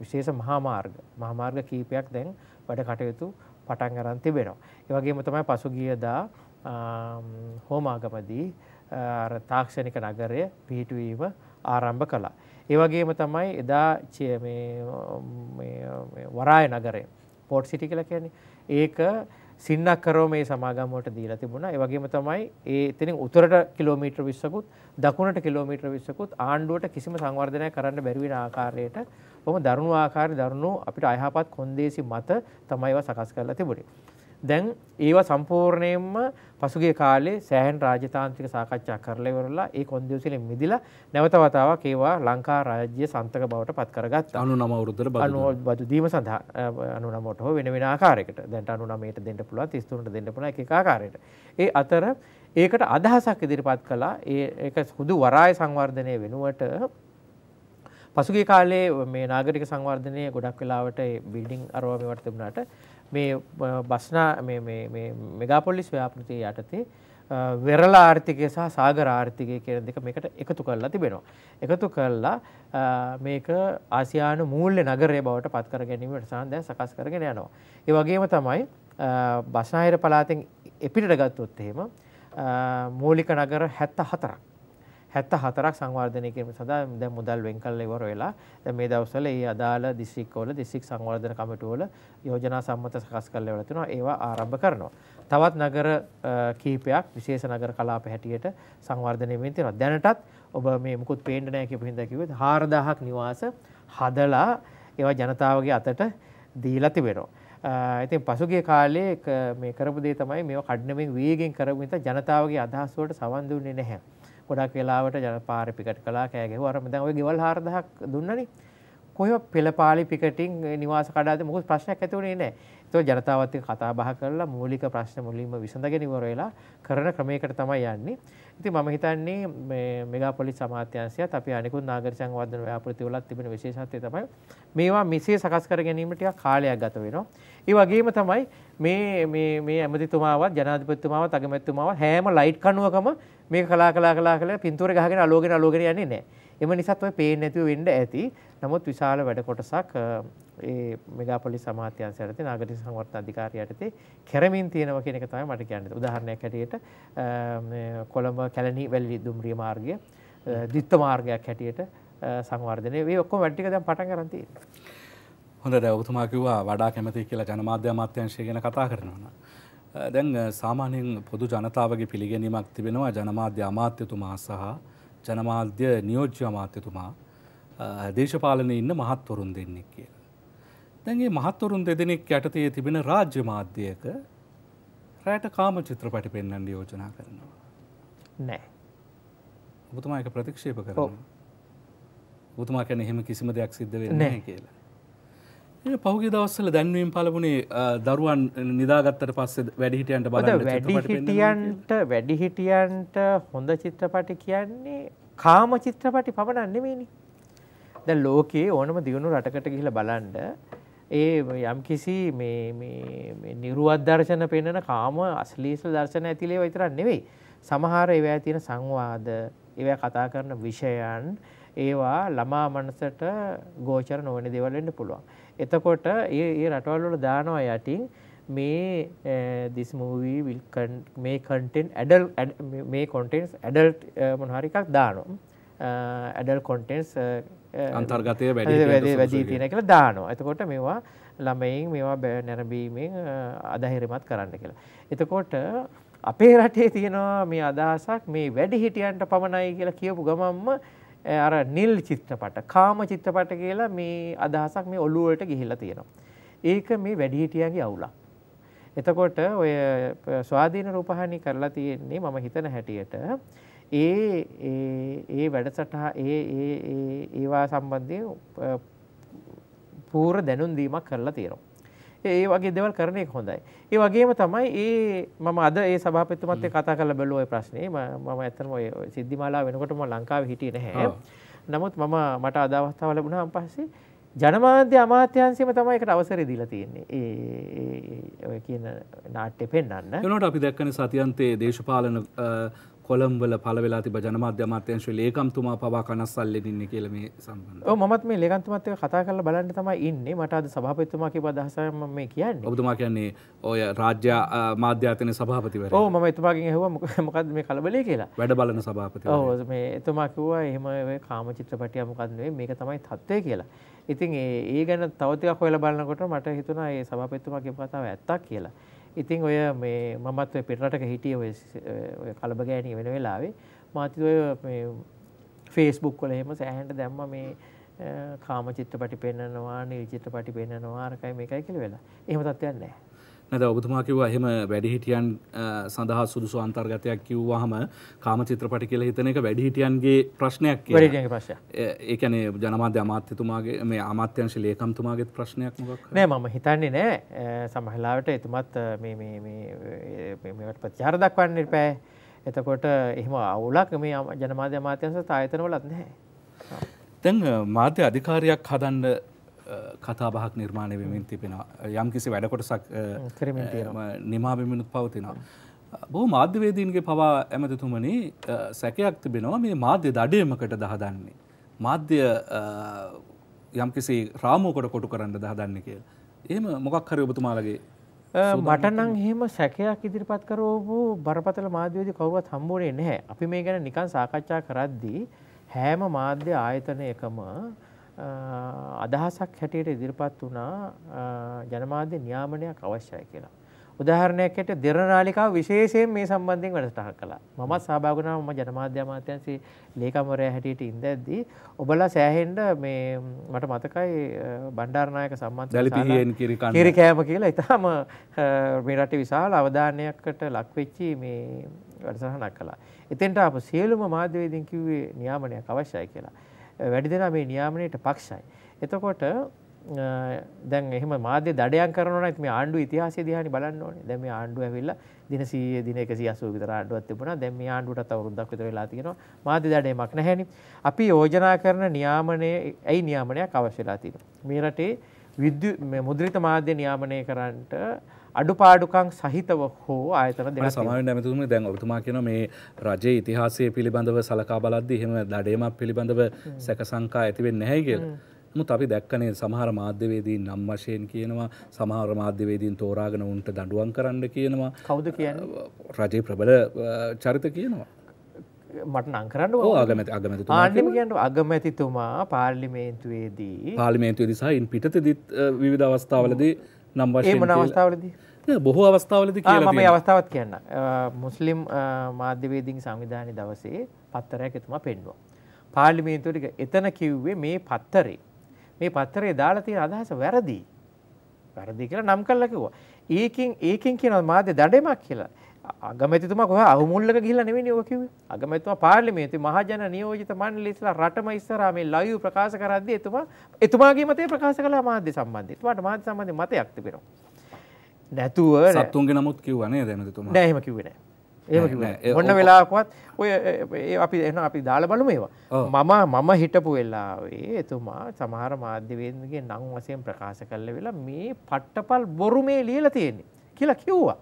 විශේෂ මහාමාර්ග මහමාර්ග කීපයක් දැන් වැඩ කටයුතු පටන් අරන් තිබෙනවා. ඒ වගේම තමයි පසුගියදා හෝමාගමදී අර තාක්ෂණික නගරය පිහිටුවීම ආරම්භ කළා. ඒ වගේම තමයි එදා මේ වරාය නගරය පෝට් සිටි කියලා කියන්නේ ඒක සින්නක්කරෝ මේ සමාගමට දීලා තිබුණා. ඒ වගේම තමයි ඒ එතනින් උතුරට කිලෝමීටර් 20කුත් දකුණට කිලෝමීටර් 20කුත් ආණ්ඩුවට කිසිම සංවර්ධනයක් කරන්න බැරි වෙන ආකාරයට බොහොම දරුණු ආකාරයේ දරුණු අපිට අයහපත් කොන්දේසි මත තමයි ඒවා සකස් කරලා තිබුණේ. දැන් ඒවා සම්පූර්ණයෙන්ම පසුගිය කාලේ සෑහෙන රාජතාන්ත්‍රික සාකච්ඡා කරලා ඉවරලා ඒ කොන්දේසිලෙන් මිදිලා නැවත වතාවක් ඒවා ලංකා රාජ්‍ය සන්තක බවට පත් කරගත්තා. 99 වෘත්තර බදු බදු දීම සඳහා 99ට හෝ වෙන වෙන ආකාරයකට දැන් 99ට දෙන්න පුළුවන් 33ට දෙන්න පුළුවන් එක එක ආකාරයකට. ඒ අතර ඒකට අදහසක් ඉදිරිපත් කළා. ඒ ඒක හුදු වරාය සංවර්ධනය වෙනුවට පසුගිය කාලේ මේ නාගරික සංවර්ධනය ගොඩක් වෙලාවට බිල්ඩිං අරවා මේවට තිබුණාට මේ බස්නා මෙගාපොලිස් ව්‍යාපෘතිය යටතේ වෙරල ආර්ථිකය සහ සාගර ආර්ථිකය කියන දෙක මේකට එකතු කරලා තිබෙනවා. එකතු කරලා මේක ආසියානු මූල්‍ය නගරය බවට පත්කර ගැනීමට සහන්දය සකස් කරගෙන යනවා. ඒ වගේම තමයි බස්නාහිර පලාතෙන් එපිට ගත්තොත් එහෙම මූලික නගර හැත්ත හතරක් හැත්ත හතරක් සංවර්ධනය කිරීම සඳහා දැන් මුදල් වෙන් කරලා ඉවර වෙලා දැන් මේ දවස්වල ඒ අදාළ දිස්ත්‍රික්කවල දිස්ත්‍රික් සංවර්ධන කමිටුවල යෝජනා සම්මත සකස් කරලා ඉවර තිනවා ඒවා ආරම්භ කරනවා. තවත් නගර කීපයක් විශේෂ නගර කලාප හැටියට සංවර්ධනය වෙමින් තියෙනවා. දැනටත් ඔබ මේ මුකුත් පේන්න නැහැ කියපු හින්දා කිව්වේ 4000ක් නිවාස හදලා ඒවා ජනතාවගේ අතට දීලා තිබෙනවා. ඉතින් පසුගිය කාලේ මේ කරපු දේ තමයි මේවා කඩනමින් වේගෙන් කරපු නිසා ජනතාවගේ අදහස් වලට සවන් දුන්නේ නැහැ. ගොඩක් වෙලාවට ජන පාර පිකට කලා කෑගෙව අරම දැන් ඔය ගෙවල් 4000ක් දුන්නනේ කොහොම පෙළපාලි පිකටින් නිවාස කඩාද මොකද ප්‍රශ්නයක් ඇති වුණේ නැහැ. ඒතකොට ජනතාවත් එක්ක කතා බහ කරලා මූලික ප්‍රශ්න මුලින්ම විසඳගෙන ඉවර වෙලා කරන ක්‍රමයකට තමයි යන්නේ. ඉතින් මම හිතන්නේ මේ මෙගාපොලිස් අමාත්‍යාංශයත් අපි අනිකුත් නාගරික සංවර්ධන ව්‍යාපෘති වලත් තිබෙන විශේෂත්වය තමයි මේවා මෙසේ සකස් කර ගැනීම ටිකක් කාලයක් ගත වෙනවා. ඒ වගේම තමයි මේ මේ මේ ඇමතිතුමාවත් ජනාධිපතිතුමාවත් අගමැතිතුමාවත් හැම ලයිට් කණුවකම මේක කලා කලා කලා කලා පින්තූර ගහගෙන අලෝගෙන අලෝගෙන යන්නේ නැහැ. එම නිසාත් ඔය පේන්නේ නැතුව වෙන්න ඇති. නමුත් විශාල වැඩ කොටසක් ඒ මෙගාපොලිස් අමාත්‍යාංශය යටතේ නාගරික සංවර්ධන අධිකාරිය යටතේ කරමින් තියෙනවා කියන එක තමයි මට කියන්න. උදාහරණයක් හැටියට කොළඹ කැලණි වැලි දුම්රිය මාර්ගය ද්විත්ව මාර්ගයක් හැටියට සංවර්ධනය. මේ ඔක්කොම වැඩ ටික දැන් පටන් ගන්න තියෙනවා. හොඳ දැ ඔබතුමා කිව්වා වඩා කැමති කියලා ජනමාධ්‍ය අමාත්‍යංශය ගැන කතා කරනවන. දැන් සාමාන්‍යයෙන් පොදු ජනතාවගේ පිළිගැනීමක් තිබෙනවා ජනමාධ්‍ය අමාත්‍යතුමා සහ ජනමාධ්‍ය නියෝජ්‍ය අමාත්‍යතුමා දේශපාලනය ඉන්න මහත්වරුන් දෙන්නෙක් කියලා. දැන්ගේ මහත්වරුන් දෙදෙනෙක් යටතයේ තිබෙන රාජ්‍ය මාධ්‍යයක රෑට කාම චිත්‍රපටි පෙන්න්න යෝජනා කරනවා. නෑ. ඔබතුමා එක ප්‍රතික්ෂේප කරන. ඔබතුමා කැන එහෙම කිසිම දෙයක් සිද්ධ වෙන්නේ කියලා. පහුගේ දවස්සල දැන්වීම් පලබුණේ දරුවන් නිදාගත්තට පස්ස වැඩිහිටියන්ට බල වැඩිහිටියන්ට වැඩිහිටියන්ට හොඳ චිත්‍රපටි කියන්නේ කාම චිත්‍රපටි පමණන්නෙමේනි. ද ලෝකයේ ඕනම දියුණු රටකට ගිහිල බලන්ඩ ඒ යම් කිසි නිරුවත්දර්ශන පෙන්න්නන කාම අස්ලීසල් දර්ශන ඇතිලේ විතරන්න නෙවෙයි. සමහර ඒවැ තියෙන සංවාද ඒවැ කතා කරන විෂයන් ඒවා ළමා මනසට ගෝචර නොවන දෙවල්ලෙන්න්න පුළුවන්. එතකොට ඒ රටවල්ලට දානවා යටින් මේ දිස්මූවී විල් මේ කටෙන් ඇඩල් මේ කොන්ටෙන්ස් ඇඩල්ට් මොනහරිකක් දානවා ඇඩල් කොන්ටෙන්ස් අන්තර්ගතය වැඩ වැදී තියෙන කියලා දානවා එතකොට මේවා ළමයින් මේවා බෑ නැරඹීමෙන් අදහිරමත් කරන්න කියලා. එතකොට අපේ රටේ තියෙනවා මේ අදහසක් මේ වැඩිහිටියන්ට පමණයි කියලා කියපු ගමම්ම අර නිල් චිත්‍රපට කාම චිත්‍රපට කියලා මේ අදහසක් මේ ඔලුවලට ගිහිල්ලා තියෙනවා. ඒක මේ වැඩිහිටියන්ගේ අවුලක්. එතකොට ඔය ස්වාධීන රූපහානි කරලා තියෙන්නේ මම හිතන හැටියට ඒ ඒ වැඩසටහා ඒ ඒ ඒවා සම්බන්ධයෙන් පූර්ව දැනුම් දීමක් කරලා තියෙනවා. ඒ වගේ දෙවල් කරන එක හොඳයි. ඒ වගේම තමයි ඒ මම අද ඒ සභාපතිතුමත් එක්ක කතා කරලා බැලුවා ඒ ප්‍රශ්නේ. මම ඇත්තටම ඔය සිද්ධිමාලා වෙනකොට මම ලංකාවේ හිටියේ නැහැ. නමුත් මම මට අද අවස්ථාව ලැබුණාන් පස්සේ ජනමාධ්‍ය අමාත්‍යන්සේම තමයි එකට අවසර දීලා තියෙන්නේ. ඒ ඔය කියන නාට්‍ය පෙන්වන්න. ඒනොට අපි දැක්කනේ සතියන්තයේ දේශපාලන කොළම්වල පලවෙලා තිබ ජනමාධ්‍ය අමාත්‍යංශ ලේකම්තුමා පවා කනස්සල්ලෙන් ඉන්නේ කියලා මේ සම්බන්ධව. ඔව් මමත් මේ ලේකම්තුමාත් එක්ක කතා කරලා බලන්න තමයි ඉන්නේ. මට අද සභාපතිතුමා කියපු අදහසයි මම මේ කියන්නේ. ඔබතුමා කියන්නේ ඔය රාජ්‍ය මාධ්‍ය ආයතනයේ සභාපතිවරයා. ඔව් මම එතුමාගෙන් ඇහුවා මොකද්ද මේ කලබලය කියලා. වැඩ බලන සභාපතිවරයා. ඔව් මේ එතුමා කිව්වා එහෙම ඔය කාම චිත්‍රපටිය මොකද්ද නෙවෙයි මේක තමයි තත්ත්වය කියලා. ඉතින් ඒ ගැන තව ටිකක් හොයලා බලනකොට මට හිතුණා ඒ සභාපතිතුමා කියපු කතාව ඇත්තක් කියලා. ඉතින් ඔය මේ මමත් ඔය පිටරටක හිටිය ඔය කලබ ගෑණී වෙන වෙලාවේ මාත් ඔය මේ ෆේස්බුක් වල එහෙම සෑහෙන්න දැම්ම මේ කාම චිත්‍රපටි පෙන්නනවා නිල් චිත්‍රපටි පෙන්නනවා අරකයි මේකයි කියලා වෙලා. එහෙම තත්ත්වයක් නැහැ. නැද ඔබතුමා කිව්වා එහෙම වැඩිහිටියන් සඳහා සුදුසු අන්තර්ගතයක් කිව්වහම කාම චිත්‍රපටි කියලා හිතන එක වැඩිහිටියන්ගේ ප්‍රශ්නයක් කියලා. ඒ කියන්නේ ජනමාධ්‍ය අමාත්‍යතුමාගේ මේ අමාත්‍යංශ ලේකම්තුමාගේත් ප්‍රශ්නයක් මොකක්? නෑ මම හිතන්නේ නෑ සමහරලාවට එතුමත් මේ මේ මේ මේවට ප්‍රතිචාර දක්වන්න ඉපෑ. එතකොට එහෙම අවුලක් මේ ජනමාධ්‍ය අමාත්‍යංශ තායතනවලත් නැහැ. දැන් මාධ්‍ය අධිකාරියක් හදන්න කතාබහක් නිර්මාණය වෙමින් තිබෙනවා යම් කිසි වැඩකොටසක් නිමාබමිනුත් පවතිනවා. බොහෝ මාධ්‍යවේදීන්ගේ පවා ඇමතිතුමනි සැකයක් තිබෙනවා මේ මාධ්‍ය දඩයමකට දහදන්නේ. මාධ්‍ය යම්කිසි රාමෝකට කොටු කරන්න දහදන්න කියල්. එහම මොකක් හරි ඔබතුමාලගේ මටනං හෙම සැකයක් ඉදිරිපත් කරෝපු බරපතල මාධ්‍යවේදී කවුවත් හම්බෝරේ නැහැ අපි මේ ගැන නිකන් සාකච්ඡා කරද්දී හෑම මාධ්‍ය ආයතන එකම අදහසක් හැටියට ඉදිරිපත් වුණා ජනමාධ්‍ය නියාමනයක් අවශ්‍යයි කියලා. උදාහරණයක් හැට දෙරනාලිකාව විශේෂයෙන් මේ සම්බන්ධයෙන් වැඩසටහන් කළා. මමත් සහභාගී මම ජනමාධ්‍ය අමාත්‍යාංශයේ ලේකම්වරයා හැටියට ඉඳද්දී ඔබලා සෑහෙන්න මේ මට මතකයි බණ්ඩාරනායක සම්බන්ධ කිරිකෑම කියලා ඊටාම මේ රටේ විශාල අවධානයකට ලක් වෙච්චි මේ වැඩසටහනක් කළා. එතෙන්ට අප සියලුම මාධ්‍යවේදීන් කිව්වේ නියාමනයක් අවශ්‍යයි කියලා. වැඩි දෙනා මේ නියාමනයට පක්ෂයි. එතකොට දැන් එහෙම මාධ්‍ය දඩයන් කරනවා නම් මේ ආණ්ඩුව ඉතිහාසය දිහානි බලන්න ඕනේ. දැන් මේ ආණ්ඩුව ඇවිල්ලා දින 100 දින 180 විතර ආණ්ඩුවක් තිබුණා. දැන් මේ ආණ්ඩුවටත් අවුරුද්දක් විතර වෙලා තියෙනවා. මාධ්‍ය දඩයමක් නැහැනේ. අපි යෝජනා කරන නියාමනයේ ඇයි නියාමනයක් අවශ්‍ය වෙලා තියෙන්නේ. මේ රටේ විද්‍යුත් මුද්‍රිත මාධ්‍ය නියාමනය කරන්නට අඩුපාඩුකං සහිතව හෝ ආයතන දෙන සමාවෙන් නැමතුම දැන් ඔබතුමා කියන මේ රජයේ ඉතිහාසය පිළිබඳව සලකා බලද්දී එහෙම දඩේමක් පිළිබඳව සැක සංකා ඇති වෙන්නේ නැහැ කියලා. නමුත් අපි දැක්කනේ සමහර මාධ්‍යවේදීන් නම් වශයෙන් කියනවා සමහර මාධ්‍යවේදීන් තෝරාගෙන උන්ට දඬුවම් කරන්න කියනවා. කවුද කියන්නේ? රජයේ ප්‍රබල චරිත කියනවා. මට නම් කරන්න අගමැති අගමැති ආණ්ඩිම කියන්න අගමැතිතුමා පාර්ලිමේන්තුවේදී පාර්ලිමේන්තුවේදී සහ ඉන් පිටතදිත් විවිධ අවස්ථාවලදී නම්බ මන අවස්ථාවලදී බොහෝ අවස්ථාවලද මම අවස්ථාවත් කියන්න මුස්ලිම් මාධ්‍යවේදිී සංවිධානය දවසේ පත්තරයක් එතුමා පෙන්වා. පාලිමේතුටික එතන කිව්වේ මේ පත්තරේ මේ පත්තරේ දාලතිය අදහස වැරදිී වැරදි කියලා නම් කල්ලකිවා ඒකින් ඒකින් කියන මාධ්‍ය දඩමක් කියලා අගමැතිතුමා කොහ අවමුල්ලක ගිහිල්ලා නෙවෙයි ඔය කිව්වේ. අගමැතිතුමා පාර්ලිමේන්තුවේ මහජන නියෝජිත මණ්ඩලය ඉස්සලා රටම ඉස්සරහා මේ ලයිව් ප්‍රකාශ කරද්දී එතුමා එතුමාගේ මතය ප්‍රකාශ කළා මාධ්‍ය සම්බන්ධයෙන්. එතුමාට මාධ්‍ය සම්බන්ධයෙන් මතයක් තිබෙනවා. නැතුව සත්තුන්ගේ නමුත් කිව්වා නේද එතුමා? නෑ එහෙම කිව්වේ නෑ. ඔන්න වෙලාකුවත් ඔය අපි එන අපි දාල බලු මේවා මම මම හිටපු වෙල්ලාවේ එතුමා සමහර මාධ්‍යවේදගේ නං වසයෙන් ප්‍රකාශ කල්ල වෙලා මේ පට්ටපල් බොරු මේ ලියල තියෙන්නේ කියලා කිව්වා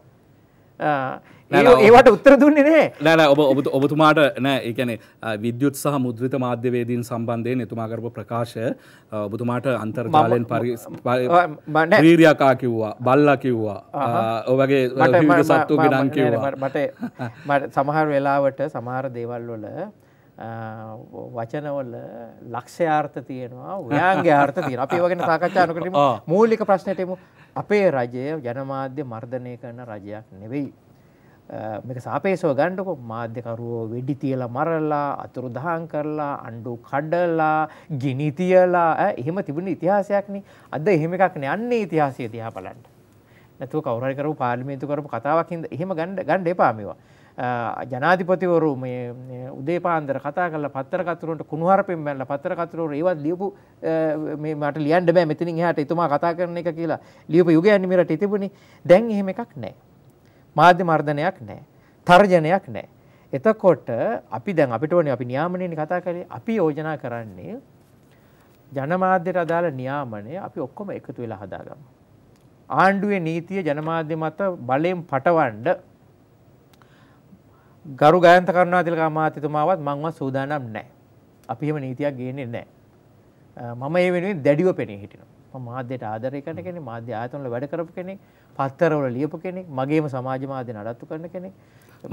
ඒවට උත්තර දුන්නේ නේ නෑ ඔබ ඔබ ඔබතුමාට නෑ ඒකැනෙ විද්‍යුත් සහ මුද්‍රිත මාධ්‍යවේදීන් සම්බන්ධය නතුමාකරප ප්‍රකාශ ඔබතුමාට අන්තර්ගාලයෙන් පරිීරයකා කිව්වා බල්ලා කිව්වා ඔවගේ සත්තු ගඩන් කිව්වා මට සමහර වෙලාවට සමහර දේවල් වල වචනවල ලක්ෂයාර්ථ තියෙනවා ඔයාගේ ආර්ථ තියෙන අපි වගෙන සාකච්ඡානකටම මූලික ප්‍රශ්නයටමු අපේ රජය ජනමාධ්‍ය මර්ධනය කරන රජයක් නෙවෙයි. මේක සාපේසව ගණ්ඩකො මාධ්‍යකරුවෝ වෙඩි තියලා මරල්ලා අතුරු දහන් කරලා අණ්ඩු කඩලා ගිනිතියලා එහෙම තිබුණ ඉතිහාසයක්න අද එහෙම එකක්න යන්නේ ඉතිහාසය දිහා බලන්න. නැතුව කවරකරු පාලිමේතු කරපු කතාවක්ද එහෙම ගණ්ඩ ගණ්ඩ එපාමිවා. ජනාධිපතිවරු උදේපාන්දර කතා කල පත්තරකතුරට කුණුවරපෙන් බැල්ල පත්තරකතුරට ඒවත් ලියපු මට ලියන්ඩ බෑ මෙතිනින් හට එතුමා කතා කරන එක කියලා ලියපු යුග අනිමිරට තිබුණි දැන් එහෙම එකක් නෑ. මාධ්‍ය මර්ධනයක් නෑ. තර්ජනයක් නෑ. එතකොට අපි දැන් අපිට ඕනේ අපි නියාමනයෙන් කතා කරේ අපි යෝජනා කරන්නේ ජනමාධ්‍යයට අදාළ නියාමනය අපි ඔක්කොම එකතු වෙලා හදාගමු. ආණ්ඩුවේ නීතිය ජනමාධ්‍ය මත බලයෙන් පටවන්න ගරු ගයන්ත කරුණාතිලක අමාත්‍යතුමාවත් මංවත් සූදානම් නෑ. අපි එහෙම නීතියක් ගේන්නේ නෑ. මම ඒ වෙනුවෙන් දැඩිව පෙනී හිටිනවා. මම මාධ්‍යයට ආදරය කරන කෙනෙක්, මාධ්‍ය ආයතනවල වැඩ කරපු කෙනෙක්, පත්තරවල ලියපු කෙනෙක්, මගේම සමාජ මාධ්‍ය නඩත්තු කරන කෙනෙක්.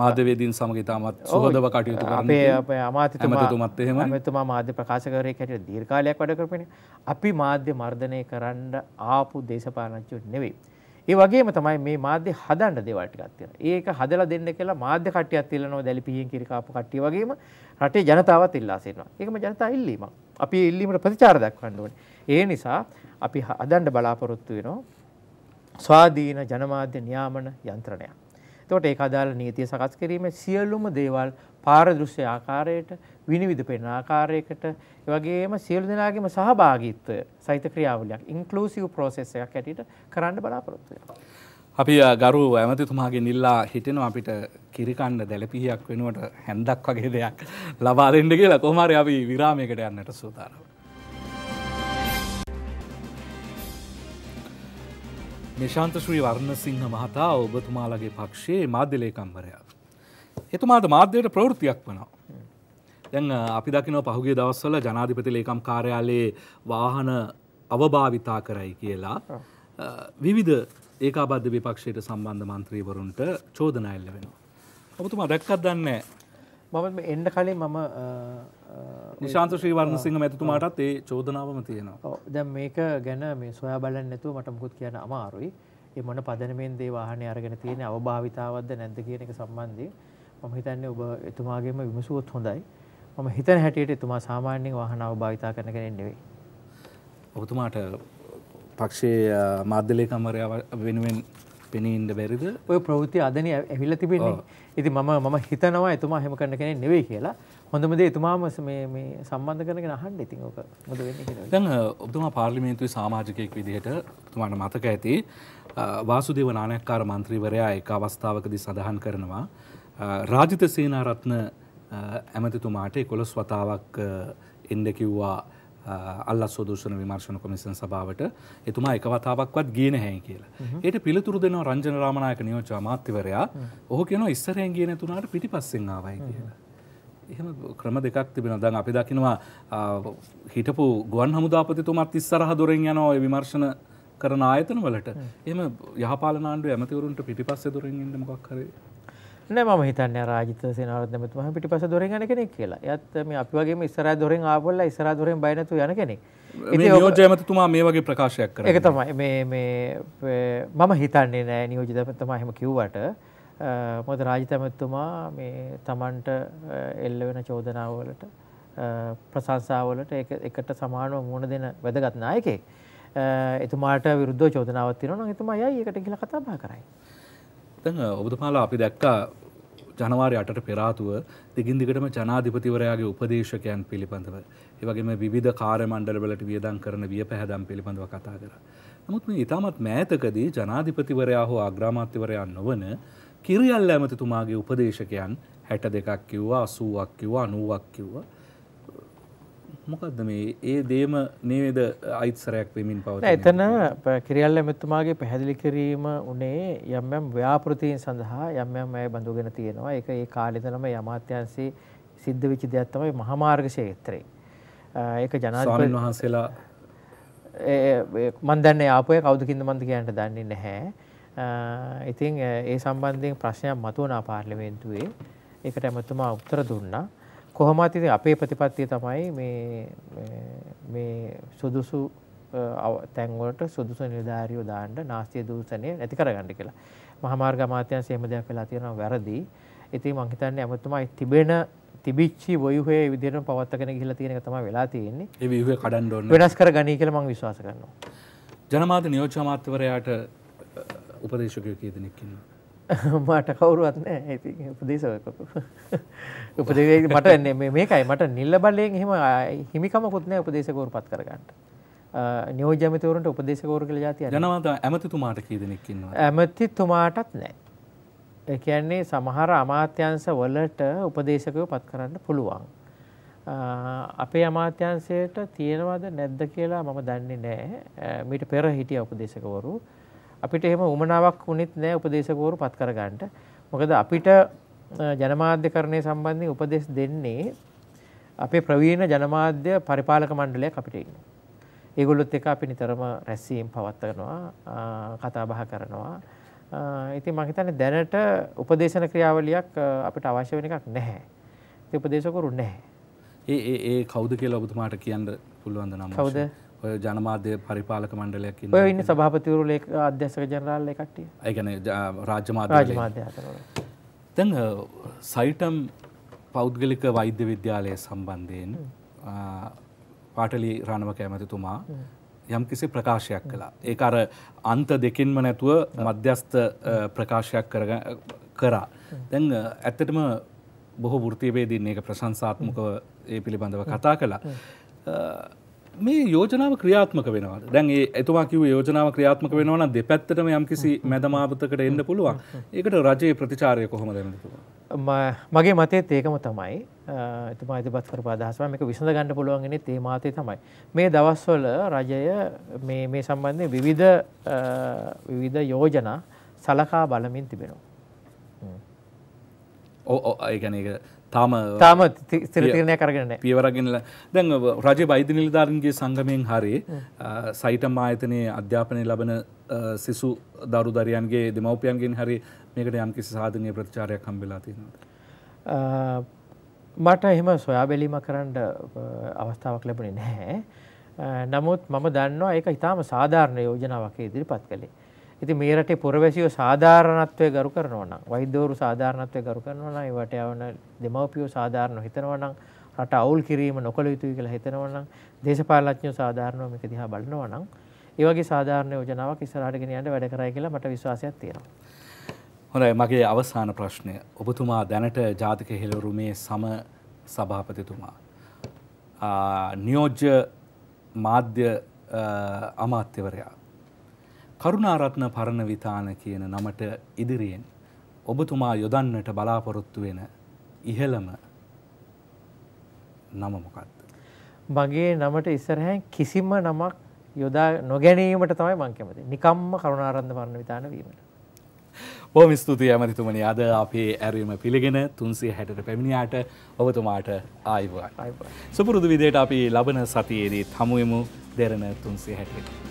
මාධ්‍යවේදීන් සමග ඉතාමත් සුහදව කටයුතු කරන අපේ අපේ අමාත්‍යතුමාත් එහෙම. අමාත්‍යතුමා මාධ්‍ය ප්‍රකාශකවරයෙක් හැටියට දීර්ඝ කාලයක් වැඩ කරපු කෙනෙක්. අපි මාධ්‍ය මර්ධනය කරන්න ආපු දේශපාලනඥයෝ නෙවෙයි. ඒ වගේම තමයි මේ මාධ්‍ය හදන්න දේවල් ටිකක් තියෙනවා. ඒක හදලා දෙන්න කියලා මාධ්‍ය කට්ටියක් ඉල්ලනවා දැලි පිහින් කිරි කාපු කට්ටිය වගේම රටේ ජනතාවත් ඉල්ලා සිටිනවා. ඒකම ජනතා ඉල්ලීමක්. අපි ඒ ඉල්ලීමට ප්‍රතිචාර දක්වන්න ඕනේ. ඒ නිසා අපි හදන්න බලාපොරොත්තු වෙනවා ස්වාධීන ජනමාධ්‍ය නියාමන යන්ත්‍රණයක්. එතකොට ඒක අදාළ නීතිය සකස් කිරීමේ සියලුම දේවල් පාරදෘශ්‍ය ආකාරයට විනිවිධ පෙන ආකාරයකට වගේම සියලු දෙනාගේම සහභාගීත්වය සහිත ක්‍රියාවලියක් ඉන්ක්ලූසිව් ප්‍රෝසෙස් එකක් ඇටියට කරන්න බලාපොරොත්තු වෙනවා. අපි ගරු ඇමතිතුමාගේ නිල්ලා හිටෙනවා අපිට කිරිකන්න දැලපිහයක් වෙනුවට හැන්දක් වගේ දෙයක් ලබා දෙන්න කියලා කොහමරි අපි විරාමයකට යන්නට සූදානම්. නිශාන්ත ශ්‍රී වර්ණසිංහ මහතා ඔබතුමාලගේ පක්ෂයේ මාධ්‍යලේකම්වරයා. එතුමාට මාධ්‍යයට ප්‍රවෘතියක් වනවා. දැන් අපි දකිනව පහුගේ දවස්වල ජනාධිපති ලේකම් කාර්යාලයේ වාහන අවභාවිතා කරයි කියලා විවිධ ඒකාබද්ධ විපක්ෂයට සම්බන්ධ මන්ත්‍රීවරුන්ට චෝදනා එල්ල වෙනවා. ඔබතුමා දැක්කත් දන්නේ මම එන්න කලින් මම නිශාන්ත ශ්‍රීවර්ණ සිංහ මැතිතුමාටත් ඒ චෝදනාවම තියෙනවා. දැන් මේක ගැන මේ සොයා බලන්න නැතුව මට මුකුත් කියන්න අමාරුයි. ඒ මොන පදනමෙන් දේ වාහනේ අරගෙන තියෙන අවභාවිතාවක්ද නැද්ද කියන එක සම්බන්ධයෙන් මම හිතන්නේ ඔබ එතුමාගෙම විමසුවොත් හොඳයි. මම හිතන හැටියට එතුමා සාමාන්‍යයෙන් වාහනාව භාවිතා කරන කෙනෙක් නෙවෙයි. ඔබතුමාට පක්ෂයේ මාධ්‍යලේ කමරයා වෙනුවෙන් පෙනී ඉන්න බැරිද? ඔය ප්‍රවෘත්ති අදනේ ඇවිල්ලා තිබෙන්නේ. ඉතින් මම මම හිතනවා එතුමා හැම කරන කෙනෙක් නෙවෙයි කියලා. හොඳම දේ එතුමාම මේ මේ සම්බන්ධ කරගෙන අහන්න ඉතින් ඔක මොකද වෙන්නේ කියලා. දැන් ඔබතුමා පාර්ලිමේන්තුවේ සමාජිකයෙක් විදිහට ඔබතුමාට මතක ඇති වාසුදේව නානක්කාර මන්ත්‍රීවරයා එක අවස්ථාවකදී සඳහන් කරනවා රාජිත සේනාරත්න ඇමතිතුමාට එකොළොස් වතාවක් එන්ඩ කිව්වා අල්ල සෝදෂණ විමර්ශණ කොමිසන් සභාවට එතුමා එක වතාවක්වත් ගීන හැයි කියලා ඒට පිළිතුරු දෙනවා රංජන රාමණයක නියෝච අමාත්‍යවරයා ඔහ කියන ඉස්සරයෙන් ගියන තුනාට පිටි පස්සෙන්ආවයි කියලා. එහෙම ක්‍රම දෙකක් තිබෙන දන් අපි දකිනවා හිටපු ගුවන් හමුදාපතිතුමත් ඉස්සරහ දුරෙන් යනවා ඔය විමර්ශණ කරන ආයතන වලට එම යහපාලනාණ්ඩුව ඇමතිවරුන්ට පිටිපස්ස දුරෙන් ඉන්න මොකක් කරේ නෑ මම හිතන්නේ රාජිත සේනාරත් නැමතුමා පිටිපස්ස දොරෙන් යන කෙනෙක් කියලා. එයත් මේ අපි වගේම ඉස්සරහ දොරෙන් ආවොල්ලා ඉස්සරහ දොරෙන් බය නැතුව යන කෙනෙක්. මේ නියෝජ්‍ය ඇමතුමා මේ වගේ ප්‍රකාශයක් කරනවා. ඒක තමයි මේ මේ මම හිතන්නේ නෑ නියෝජ්‍ය ඇමතුමා එහෙම කිව්වට මොකද රාජිත ඇමතුමා මේ Tamanට එල්ල වෙන චෝදනාවලට ප්‍රශංසාවලට ඒක එකට සමානව මුහුණ දෙන වැදගත් නායකයෙක්. එතුමාට විරුද්ධ චෝදනාවක් තියෙනවා නම් එතුමා යයි ඒකට කියලා කතා බහ කරයි. නැත්තං ඔබතුමාලා අපි දැක්කා ජනවාරි අටට පෙරාතුව දිගින් දිගටම ජනාධිපතිවරයාගේ උපදේශකයන් පිළිබඳව. ඒවගේම විධ කාරමණ්ඩලවලට වියදන් කරන විය පැහැදම් පිළිබඳව කතා කර. නමුත් මේ ඉතාමත් මෑතකදී ජනාධිපතිවරයා හෝ අග්‍රාමාත්‍යවරයා නොවන කිරියල් ඇමතිතුමාගේ උපදේශකයන් හැට දෙකක් කිව්වා අසූුවක් කිව්වා අනුවක් කිව්වා මොකක්ද මේ ඒ දේම නේද අයිත්සරයක් වෙමින් පවත එතන කිරියල් ඇමැත්තුමාගේ පැහැදිලි කිරීම උනේ යම්යම් ව්‍යාපෘතියෙන් සඳහා යම්යම් ඇය බඳුගෙන තියෙනවා එක ඒ කාලෙතනම යමාත්‍යන්සේ සිද්ධ විචි දෙයක් තමයි මහමාර්ග ශේත්‍රයේ ඒක ජනාධිපති වහන්සේලා මන් දන්නේ ආපුවේ කවුද කින්ද මන්ද කියන්න දන්නේ නැහැ ඉතින් ඒ සම්බන්ධයෙන් ප්‍රශ්නයක් මතුවනා පාර්ලිමේන්තුවේ ඒකට ඇමතුමා උත්තර දුන්නා කොහොමත් ඉතින් අපේ ප්‍රතිපත්තිය තමයි මේ මේ සුදුසු තැන්වලට සුදුසු නිලධාරියෝ දාන්න නාස්තිය දූෂණය නැති කරගන්න කියලා. මහමාර්ග අමාත්‍යාංශය එහෙම දෙයක් වෙලා තියෙනවා වැරදි. ඉතින් මං හිතන්නේ අමතුමා තිබෙන තිබිච්චි වයුහේ විදිහටම පවත්වාගෙන ගිහිල්ලා තියෙන එක තමයි වෙලා තියෙන්නේ. ඒ වයුහේ කඩන්න ඕනේ. වෙනස් කරගනී කියලා මං විශ්වාස කරනවා. ජනමාධ්‍ය නියෝජ්‍ය අමාත්‍යවරයාට උපදේශකයෝ කී දෙනෙක් ඉන්නවා? මට කවුරුවත් නෑ ඉති උපදේශවකතු උපදේ මට මේකයි මට නිල්ල බලයෙන් එහෙම හිමිකමකුත් නෑ උපදේශකවරු පත් කරගන්නට නියෝජමතවරට උපදේශකවරු කළ ජාතිය ජනවාත ඇමතිතුමාට කීදනෙක්කින්නවා ඇමතිතුමාටත් නෑ එකන්නේ සමහර අමාත්‍යංශ වලට උපදේශකව පත් කරන්න පුළුවන් අපේ අමාත්‍යංශයට තියෙනවද නැද්ද කියලා මම දන්නේ නෑ මීට පෙර හිටිය උපදේශකවරු අපිට එහෙම උමනාවක් වුණෙත් නෑ උපදේශකවරු පත් කරගන්නට. මොකද අපිට ජනමාධ්‍යකරණය සම්බන්ධයෙන් උපදෙස් දෙන්නේ අපේ ප්‍රවීණ ජනමාධ්‍ය පරිපාලක මණ්ඩලයක් අපිට ඉන්න. ඒගොල්ලොත් එක අපි නිතරම රැස්සීම් පවත්වනවා කතාබහ කරනවා. ඉතින් මං හිතන්නේ දැනට උපදේශන ක්‍රියාවලියක් අපිට අවශ්‍ය වෙන එකක් නැහැ. ඉතින් උපදේශකවරු නැහැ. ඒ ඒ ඒ කවුද කියලා ඔබතුමාට කියන්න පුළුවන්ද නම්? කවුද? ඔය ජනමාධ්‍ය පරිපාලක මණ්ඩලයක් ඉන්න. ඔය ඉන්නේ සභාපතිවරු ලේක අධ්‍යක්ෂක ජනරාල් ඒ කට්ටිය. ඒ කියන්නේ රාජ්‍ය මාධ්‍ය රාජ්‍ය මාධ්‍ය අතරවල. දැන් සයිටම් පෞද්ගලික වෛද්‍ය විද්‍යාලය සම්බන්ධයෙන් පාටලි රණවක ඇමතිතුමා යම්කිසි ප්‍රකාශයක් කළා. ඒක අර අන්ත දෙකින්ම නැතුව මධ්‍යස්ථ ප්‍රකාශයක් කරා. දැන් ඇත්තටම බොහෝ වෘත්තීයවේදීන් මේක ප්‍රශංසාත්මකව ඒ පිළිබඳව කතා කළා. මේ යෝජනාව ක්‍රියාත්මක වෙනවා දැන් ඒ එතුමා කිව්ව යෝජනාව ක්‍රියාත්මක වෙනවා නම් දෙපැත්තටම යම්කිසි මැදමාවතකට එන්න පුළුවන් ඒකට රජයේ ප්‍රතිචාරය කොහොමද එන්නද මගේ මතයේත් ඒකම තමයි එතුමා ඉදිරිපත් කරපු අදහස මේක විසඳ ගන්න පුළුවන් ඉන්නේ තේ මාතේ තමයි මේ දවස්වල රජය මේ මේ සම්බන්ධයෙන් විවිධ විවිධ යෝජනා සලකා බලමින් තිබෙනවා ඔව් ඔව් ඒ කියන්නේ තාම තාම සිරතිරණය කරගෙන පියවරගෙනල දැන් රජ වෛද්‍ය නිලධාරන්ගේ සංගමයෙන් හරේ සයිටම් ආයතනයේ අධ්‍යාපනය ලබන සිසු දරු දරයන්ගේ දෙමවපියන්ගෙන් හරි මේකට යම් කිසි සාධනය ප්‍රචාරයක් හම්බෙලා තියෙනවා. මට එහෙම සොයා බැලීම කරන්න අවස්ථාවක් ලැබුණේ නැහැ. නමුත් මම දන්නවා ඒක ඉතාම සාධාරණ යෝජනාවක් ඉදිරිපත් කළේ. ඉතින් මේ රටේ පුරවැසියෝ සාධාරණත්වය ගරු කරනවා නම් වෛද්‍යවරු සාධාරණත්වය ගරු කරනවා නම් ඒවට යවන දෙමව්පියෝ සාධාරණව හිතනවා නම් රට අවුල් කිරීම නොකළ යුතුයි කියලා හිතනවා නම් දේශපාලනඥයෝ සාධාරණව මේක දිහා බලනවා නම් ඒ වගේ සාධාරණ යෝජනාවක් ඉස්සරහට ගෙන යන්න වැඩ කරයි කියලා මට විශ්වාසයක් තියෙනවා. හොඳයි මගේ අවසාන ප්‍රශ්නය ඔබතුමා දැනට ජාතික හෙළවරුමේ සම සභාපතිතුමා නියෝජ්‍ය මාධ්‍ය අමාත්‍යවරයා කරුණාරත්න පරණවිතාන කියන නමට ඉදිරියෙන් ඔබතුමා යොදන්නට බලාපොරොත්තු වෙන ඉහළම නමමොකක්ද. මගේ නමට ඉස්සරහැ කිසිම නමක් යොදා නොගැනීමට තමයි මංකමති නිකම්ම කරුණාරන්ධ පරණ විතාන වීමට. බොම ස්තුතියි ඇමතිතුමනි අද අපේ ඇරීම පිළිගෙන තුන්සේ හැටට පැමිණියාට ඔබතුමාට ආයිවා සුපුරුදු විදියට අපි ලබන සතියේදී හමුවමු දෙරන තුන්සේ හැටට.